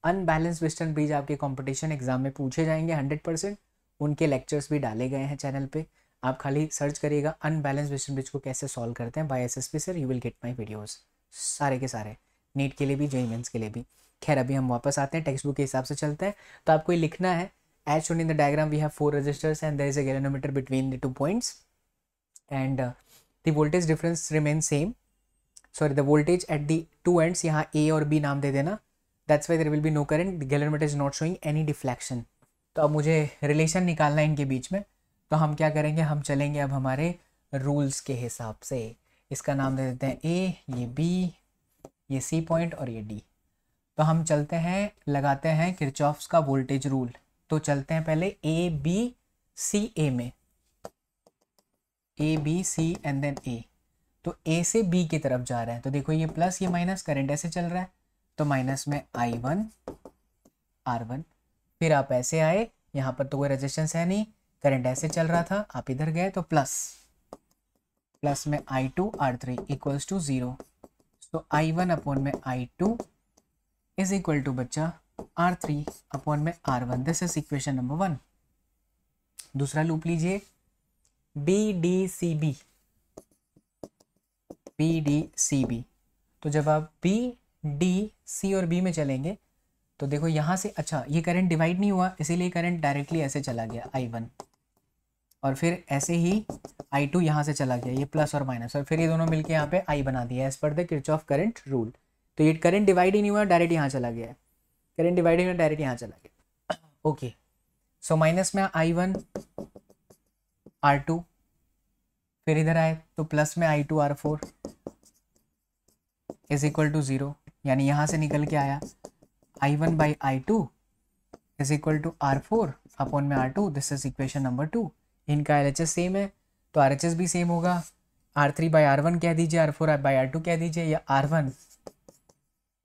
अनबैलेंस वेस्टर्न ब्रिज आपके कंपटीशन एग्जाम में पूछे जाएंगे हंड्रेड परसेंट उनके लेक्चर्स भी डाले गए हैं चैनल पे आप खाली सर्च करिएगा अनबैलेंस वेस्टर्न ब्रिज को कैसे सॉल्व करते हैं by S S P sir you will get my videos सारे के सारे नीट के लिए भी जेई मेन्स e e के लिए भी खैर अभी हम वापस आते हैं टेक्स्ट बुक के हिसाब से चलते हैं तो आपको ये लिखना है as shown in the diagram we have four resistors and there is a galvanometer between the two points and the voltage difference remain same sorry the voltage at the two ends यहाँ ए और बी नाम दे देना that's why there will be no current the galvanometer is not showing any deflection तो अब मुझे रिलेशन निकालना है इनके बीच में तो हम क्या करेंगे हम चलेंगे अब हमारे रूल्स के हिसाब से इसका नाम दे देते हैं ए ये बी ये सी पॉइंट और ये डी तो हम चलते हैं लगाते हैं किरचॉफ्स का वोल्टेज रूल तो चलते हैं पहले ए बी सी ए में A B C and then A तो ए से बी की तरफ जा रहा है तो देखो ये प्लस ये माइनस करंट ऐसे चल रहा है तो माइनस में आई वन आर वन फिर आप ऐसे आए यहां पर तो कोई रेजिस्टेंस है नहीं करंट ऐसे चल रहा था आप इधर गए तो प्लस प्लस में I two R three equals to zero तो आई वन अपॉन में I two is equal to बच्चा आर थ्री अपॉन में R one this is equation number one दूसरा लूप लीजिए B D C B B D C B तो जब आप बी डी सी और बी में चलेंगे तो देखो यहाँ से अच्छा ये करंट डिवाइड नहीं हुआ इसीलिए करंट डायरेक्टली ऐसे चला गया आई वन और फिर ऐसे ही आई टू यहाँ से चला गया ये प्लस और माइनस और फिर ये दोनों मिलके यहाँ पे आई बना दिया एज पर the Kirchhoff current rule तो ये करंट डिवाइड ही नहीं हुआ डायरेक्ट यहाँ चला गया है करंट डिवाइड हुआ डायरेक्ट यहाँ चला गया ओके सो माइनस में आई वन आर टू फिर इधर आए तो प्लस में I two R four is equal to zero यानी यहाँ से निकल के आया I one by I two is equal to R four upon में R two this is equation number two इनका एल एच एस सेम है तो आर एच एस भी सेम होगा R three by R one कह दीजिए R four by R two कह दीजिए या R one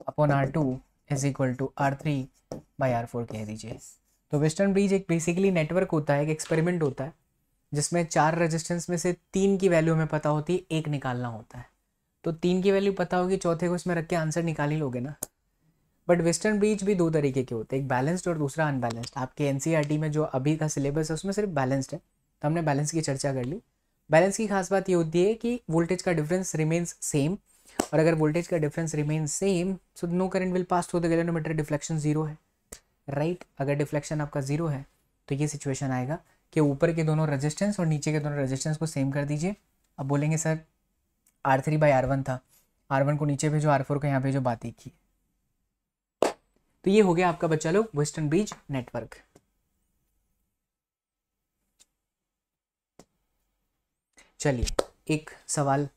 upon R two is equal to R three by R four कह दीजिए तो वेस्टर्न ब्रिज एक बेसिकली नेटवर्क होता है एक एक्सपेरिमेंट होता है जिसमें चार रेजिस्टेंस में से तीन की वैल्यू हमें पता होती है एक निकालना होता है तो तीन की वैल्यू पता होगी चौथे को इसमें रख के आंसर निकाल ही लोगे ना बट वेस्टर्न ब्रीच भी दो तरीके के होते हैं एक बैलेंस्ड और दूसरा अनबैलेंस्ड आपके एन e में जो अभी का सिलेबस है उसमें सिर्फ बैलेंस्ड है तो हमने बैलेंस की चर्चा कर ली बैलेंस की खास बात ये होती है कि वोल्टेज का डिफरेंस रिमेन्स सेम और अगर वोल्टेज का difference remains same so no current will pass through the galvanometer deflection zero है राइट right? अगर डिफ्लेक्शन आपका जीरो है तो ये सिचुएशन आएगा कि ऊपर के दोनों रेजिस्टेंस और नीचे के दोनों रेजिस्टेंस को सेम कर दीजिए अब बोलेंगे sir R three by R one था आर वन को नीचे भेजो आर फोर को यहाँ भेजो बात एक ही तो ये हो गया आपका बच्चा लोग वेस्टर्न ब्रिज नेटवर्क चलिए एक सवाल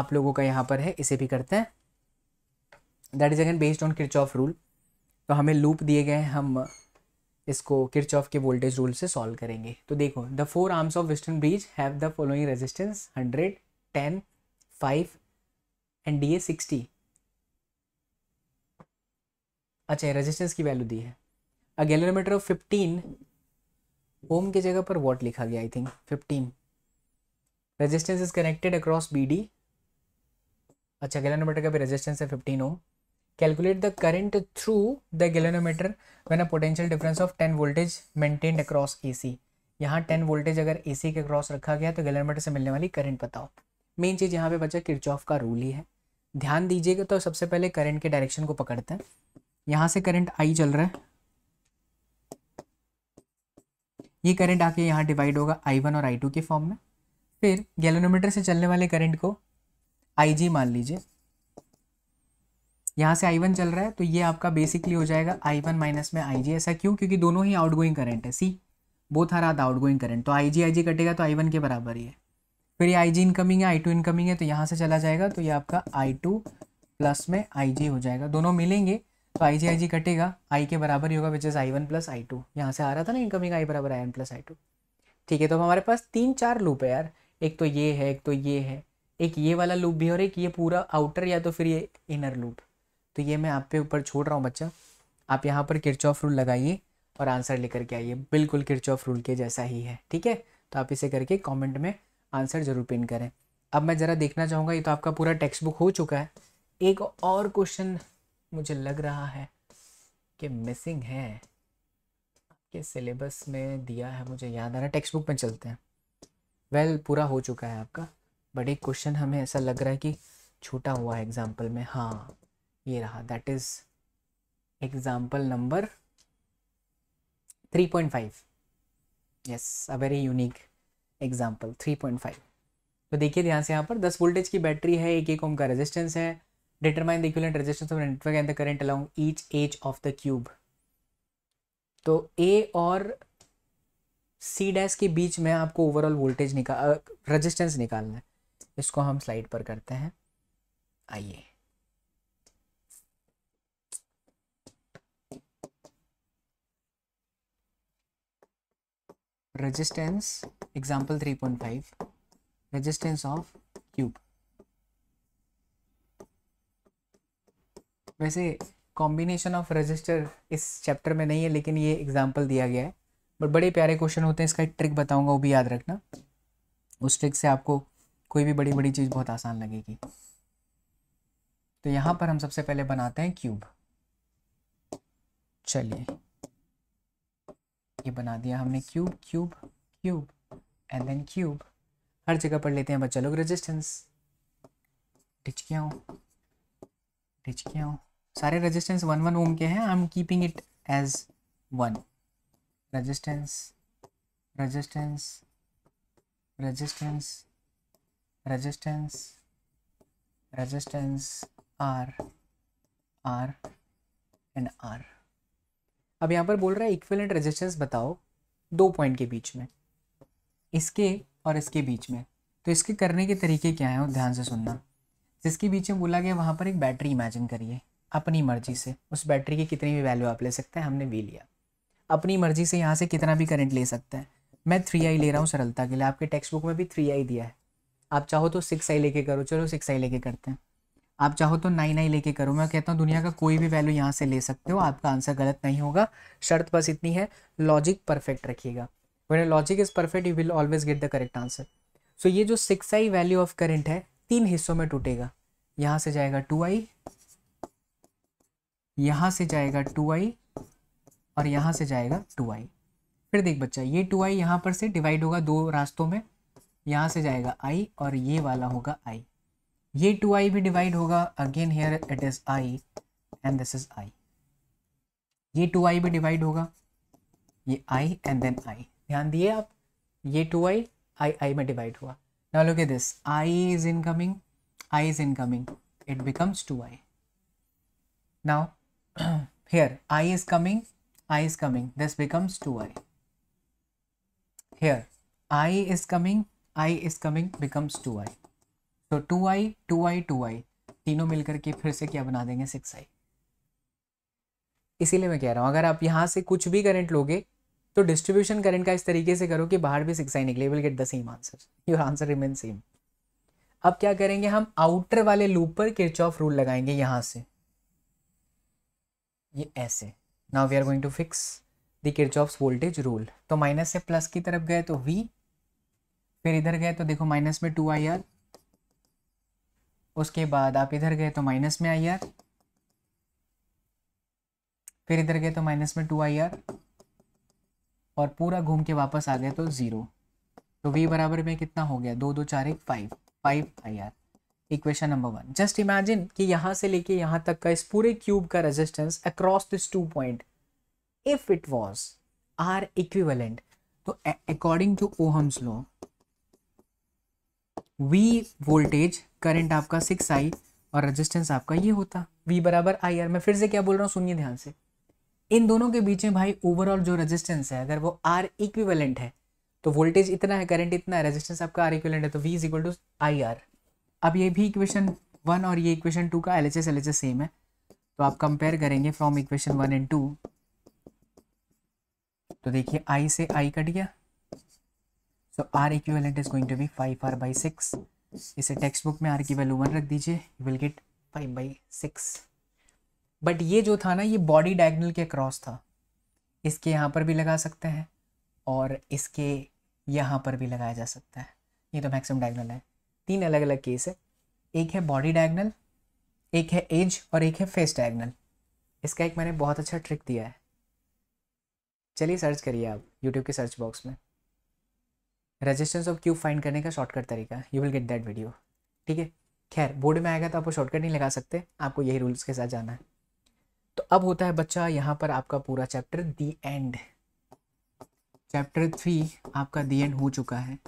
आप लोगों का यहाँ पर है इसे भी करते हैं that is again based on Kirchhoff rule तो हमें लूप दिए गए हैं हम इसको किर्च ऑफ के वोल्टेज रूल से सॉल्व करेंगे तो देखो the four arms of Wheatstone bridge have the following resistance hundred ten 5 and D A sixty अच्छा रेजिस्टेंस की वैल्यू दी है अ गैलोमीटर ऑफ 15 ओम के जगह पर वॉट लिखा गया I think 15 resistance is connected across B D अच्छा गैलोमीटर का भी रेजिस्टेंस है 15 ohm calculate the current through the galvanometer when a potential difference of ten voltage maintained across AC यहाँ टेन वोल्टेज अगर एसी के क्रॉस रखा गया तो गैलोमीटर से मिलने वाली करंट बताओ मेन चीज़ यहाँ पे बच्चा किरचॉफ का रूल ही है ध्यान दीजिएगा तो सबसे पहले करंट के डायरेक्शन को पकड़ते हैं यहाँ से करंट आई चल रहा है ये करंट आके यहाँ डिवाइड होगा आई वन और आई टू के फॉर्म में फिर गैलोनोमीटर से चलने वाले करंट को आई जी मान लीजिए यहाँ से आई वन चल रहा है तो ये आपका बेसिकली हो जाएगा आई वन माइनस में आई जी ऐसा क्यों क्योंकि दोनों ही आउट गोइंग करंट है see both here are out going current तो आई जी आई जी कटेगा तो आई वन के बराबर ही है फिर ये आई जी इनकमिंग है आई टू इनकमिंग है तो यहाँ से चला जाएगा तो ये आपका आई टू प्लस में आई जी हो जाएगा दोनों मिलेंगे तो आई जी आई जी कटेगा आई के बराबर ही होगा which is I one plus I two यहाँ से आ रहा था ना इनकमिंग आई बराबर I one plus I two ठीक है तो हमारे पास तीन चार लूप है यार एक तो ये है एक तो ये है एक ये वाला लूप भी और एक ये पूरा आउटर या तो फिर ये इनर लूप तो ये मैं आप पे ऊपर छोड़ रहा हूँ बच्चा आप यहाँ पर किरचॉफ रूल लगाइए और आंसर लेकर के आइए बिल्कुल किरचॉफ रूल के जैसा ही है ठीक है तो आप इसे करके कमेंट में आंसर ज़रूर पिन करें अब मैं ज़रा देखना चाहूँगा ये तो आपका पूरा टेक्स्ट बुक हो चुका है एक और क्वेश्चन मुझे लग रहा है कि मिसिंग है आपके सिलेबस में दिया है मुझे याद आ रहा है टेक्स्ट बुक में चलते हैं वेल well, पूरा हो चुका है आपका बट एक क्वेश्चन हमें ऐसा लग रहा है कि छूटा हुआ है एग्ज़ाम्पल में हाँ ये रहा that is example number three point five yes a very unique example three point five तो देखिए ध्यान से यहाँ पर दस वोल्टेज की बैटरी है एक एक ओम का रेजिस्टेंस है determine the equivalent resistance of network and the current along each edge of the cube तो ए और सी डैश के बीच में आपको ओवरऑल वोल्टेज निकाल रेजिस्टेंस निकालना है इसको हम स्लाइड पर करते हैं आइए resistance example 3.5 resistance of cube वैसे कॉम्बिनेशन ऑफ रजिस्टर इस चैप्टर में नहीं है लेकिन ये एग्जाम्पल दिया गया है बट बड़े प्यारे क्वेश्चन होते हैं इसका एक ट्रिक बताऊंगा वो भी याद रखना उस ट्रिक से आपको कोई भी बड़ी बड़ी चीज़ बहुत आसान लगेगी तो यहाँ पर हम सबसे पहले बनाते हैं क्यूब चलिए ये बना दिया हमने cube cube cube and then cube हर जगह पर लेते हैं बच्चा लोग रेजिस्टेंस डिचकियाँ डिचकियाँ सारे रेजिस्टेंस वन वन ओम के हैं I am keeping it as one resistance resistance resistance resistance resistance R R and R अब यहाँ पर बोल रहा है इक्विलेंट रेजिस्टेंस बताओ दो पॉइंट के बीच में इसके और इसके बीच में तो इसके करने के तरीके क्या हैं ध्यान से सुनना जिसके बीच में बोला गया वहाँ पर एक बैटरी इमेजिन करिए अपनी मर्जी से उस बैटरी की कितनी भी वैल्यू आप ले सकते हैं हमने वी लिया अपनी मर्जी से यहाँ से कितना भी करंट ले सकते हैं मैं थ्री आई ले रहा हूँ सरलता के लिए आपके टेक्स्ट बुक में भी थ्री आई दिया है आप चाहो तो सिक्स आई लेके करो चलो सिक्स आई लेके करते हैं आप चाहो तो नाई नाई लेके करो मैं कहता हूँ दुनिया का कोई भी वैल्यू यहाँ से ले सकते हो आपका आंसर गलत नहीं होगा शर्त बस इतनी है लॉजिक परफेक्ट रखिएगा when logic is perfect you will always get the correct answer so ये जो six I value of current है तीन हिस्सों में टूटेगा यहाँ से जाएगा टू आई यहाँ से जाएगा टू आई और यहाँ से जाएगा टू आई फिर देख बच्चा ये टू आई यहाँ पर से डिवाइड होगा दो रास्तों में यहाँ से जाएगा आई और ये वाला होगा आई ये टू आई भी डिवाइड होगा again here it is I and this is I ये टू आई भी डिवाइड होगा ये आई एंड देन आई ध्यान दिए आप ये टू आई आई आई में डिवाइड हुआ now look this I is incoming I is incoming it becomes two I now here I is coming I is coming this becomes two I here I is coming I is coming becomes two I तो two I two I two I तीनों मिलकर के फिर से क्या बना देंगे सिक्स आई इसीलिए मैं कह रहा हूँ अगर आप यहाँ से कुछ भी करंट लोगे तो डिस्ट्रीब्यूशन करंट का इस तरीके से करो कि बाहर भी सिक्स आई निकले will get the same answer your answer remain same अब क्या करेंगे हम आउटर वाले लूप पर किरच ऑफ रूल लगाएंगे यहाँ से ये ऐसे now we are going to fix the Kirchhoff voltage rule तो माइनस से प्लस की तरफ गए तो वी फिर इधर गए तो देखो माइनस में टू आई आर उसके बाद आप इधर गए तो माइनस में आई आर फिर इधर गए तो माइनस में टू आई आर और पूरा घूम के वापस आ गए तो ज़ीरो तो वी बराबर में कितना हो गया दो दो चार एक five five I R equation number one just imagine कि यहां से लेके यहां तक का इस पूरे क्यूब का resistance across this two point if it was R equivalent तो according to Ohm's law V voltage current आपका सिक्स आई और रेजिस्टेंस आपका ये होता वी बराबर आई आर मैं फिर से क्या बोल रहा हूँ सुनिए ध्यान से इन दोनों के बीच में भाई ओवरऑल जो रेजिस्टेंस है अगर वो आर इक्विवेलेंट है तो वोल्टेज इतना है करंट इतना है रेजिस्टेंस आपका आर इक्विवेलेंट है तो V is equal to I R अब ये भी इक्वेशन वन और ये इक्वेशन टू का L H S L H S same है तो आप कंपेयर करेंगे from equation one and two तो देखिए आई से आई कट गया so R equivalent is going to be five R by six इसे टेक्स्ट बुक में आर की वैल्यू वन रख दीजिए you will get five by six but ये जो था ना ये बॉडी डायगनल के क्रॉस था इसके यहाँ पर भी लगा सकते हैं और इसके यहाँ पर भी लगाया जा सकता है ये तो मैक्सिमम डायगनल है तीन अलग अलग केस है एक है बॉडी डायगनल एक है एज और एक है फेस डायगनल इसका एक मैंने बहुत अच्छा ट्रिक दिया है चलिए सर्च करिए आप यूट्यूब के सर्च बॉक्स में रेजिस्टेंस ऑफ क्यूब फाइंड करने का शॉर्टकट तरीका you will get that video ठीक है खैर बोर्ड में आएगा तो आपको शॉर्टकट नहीं लगा सकते आपको यही रूल्स के साथ जाना है तो अब होता है बच्चा यहाँ पर आपका पूरा chapter the end chapter three आपका दी एंड हो चुका है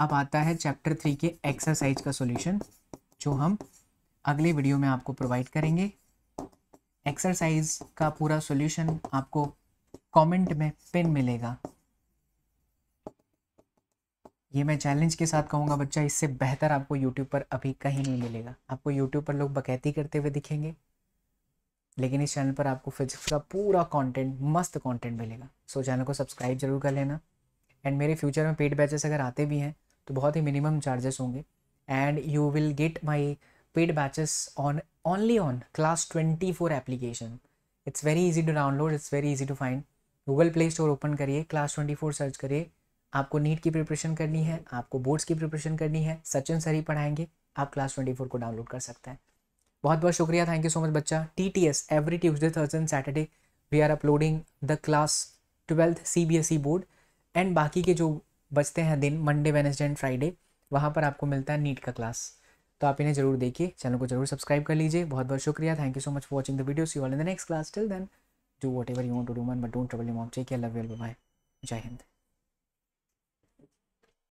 अब आता है चैप्टर थ्री के एक्सरसाइज का सॉल्यूशन जो हम अगले वीडियो में आपको प्रोवाइड करेंगे एक्सरसाइज का पूरा सॉल्यूशन आपको कमेंट में पिन मिलेगा ये मैं चैलेंज के साथ कहूँगा बच्चा इससे बेहतर आपको यूट्यूब पर अभी कहीं नहीं मिलेगा आपको यूट्यूब पर लोग बकैती करते हुए दिखेंगे लेकिन इस चैनल पर आपको फिजिक्स का पूरा कंटेंट मस्त कंटेंट मिलेगा सो चैनल को सब्सक्राइब जरूर कर लेना एंड मेरे फ्यूचर में पेड बैचेस अगर आते भी हैं तो बहुत ही मिनिमम चार्जेस होंगे and you will get my paid batches on only on class twenty four application it's very easy to download it's very easy to find Google Play Store open करिए क्लास ट्वेंटी फोर सर्च करिए आपको नीट की प्रिपरेशन करनी है आपको बोर्ड्स की प्रिपरेशन करनी है सचिन सर ही पढ़ाएंगे आप क्लास ट्वेंटी फोर को डाउनलोड कर सकते हैं बहुत बहुत शुक्रिया थैंक यू सो मच बच्चा T T S every Tuesday Thursday and Saturday we are uploading the class twelfth C B S E board and बाकी के जो बचते हैं दिन मंडे वेनसडे एंड फ्राइडे वहाँ पर आपको मिलता है नीट का क्लास तो आप इन्हें जरूर देखिए चैनल को जरूर सब्सक्राइब कर लीजिए बहुत बहुत शुक्रिया thank you so much for watching the video see all in the next class till then do whatever you want to do man but don't trouble you mom take care love you bye जय हिंद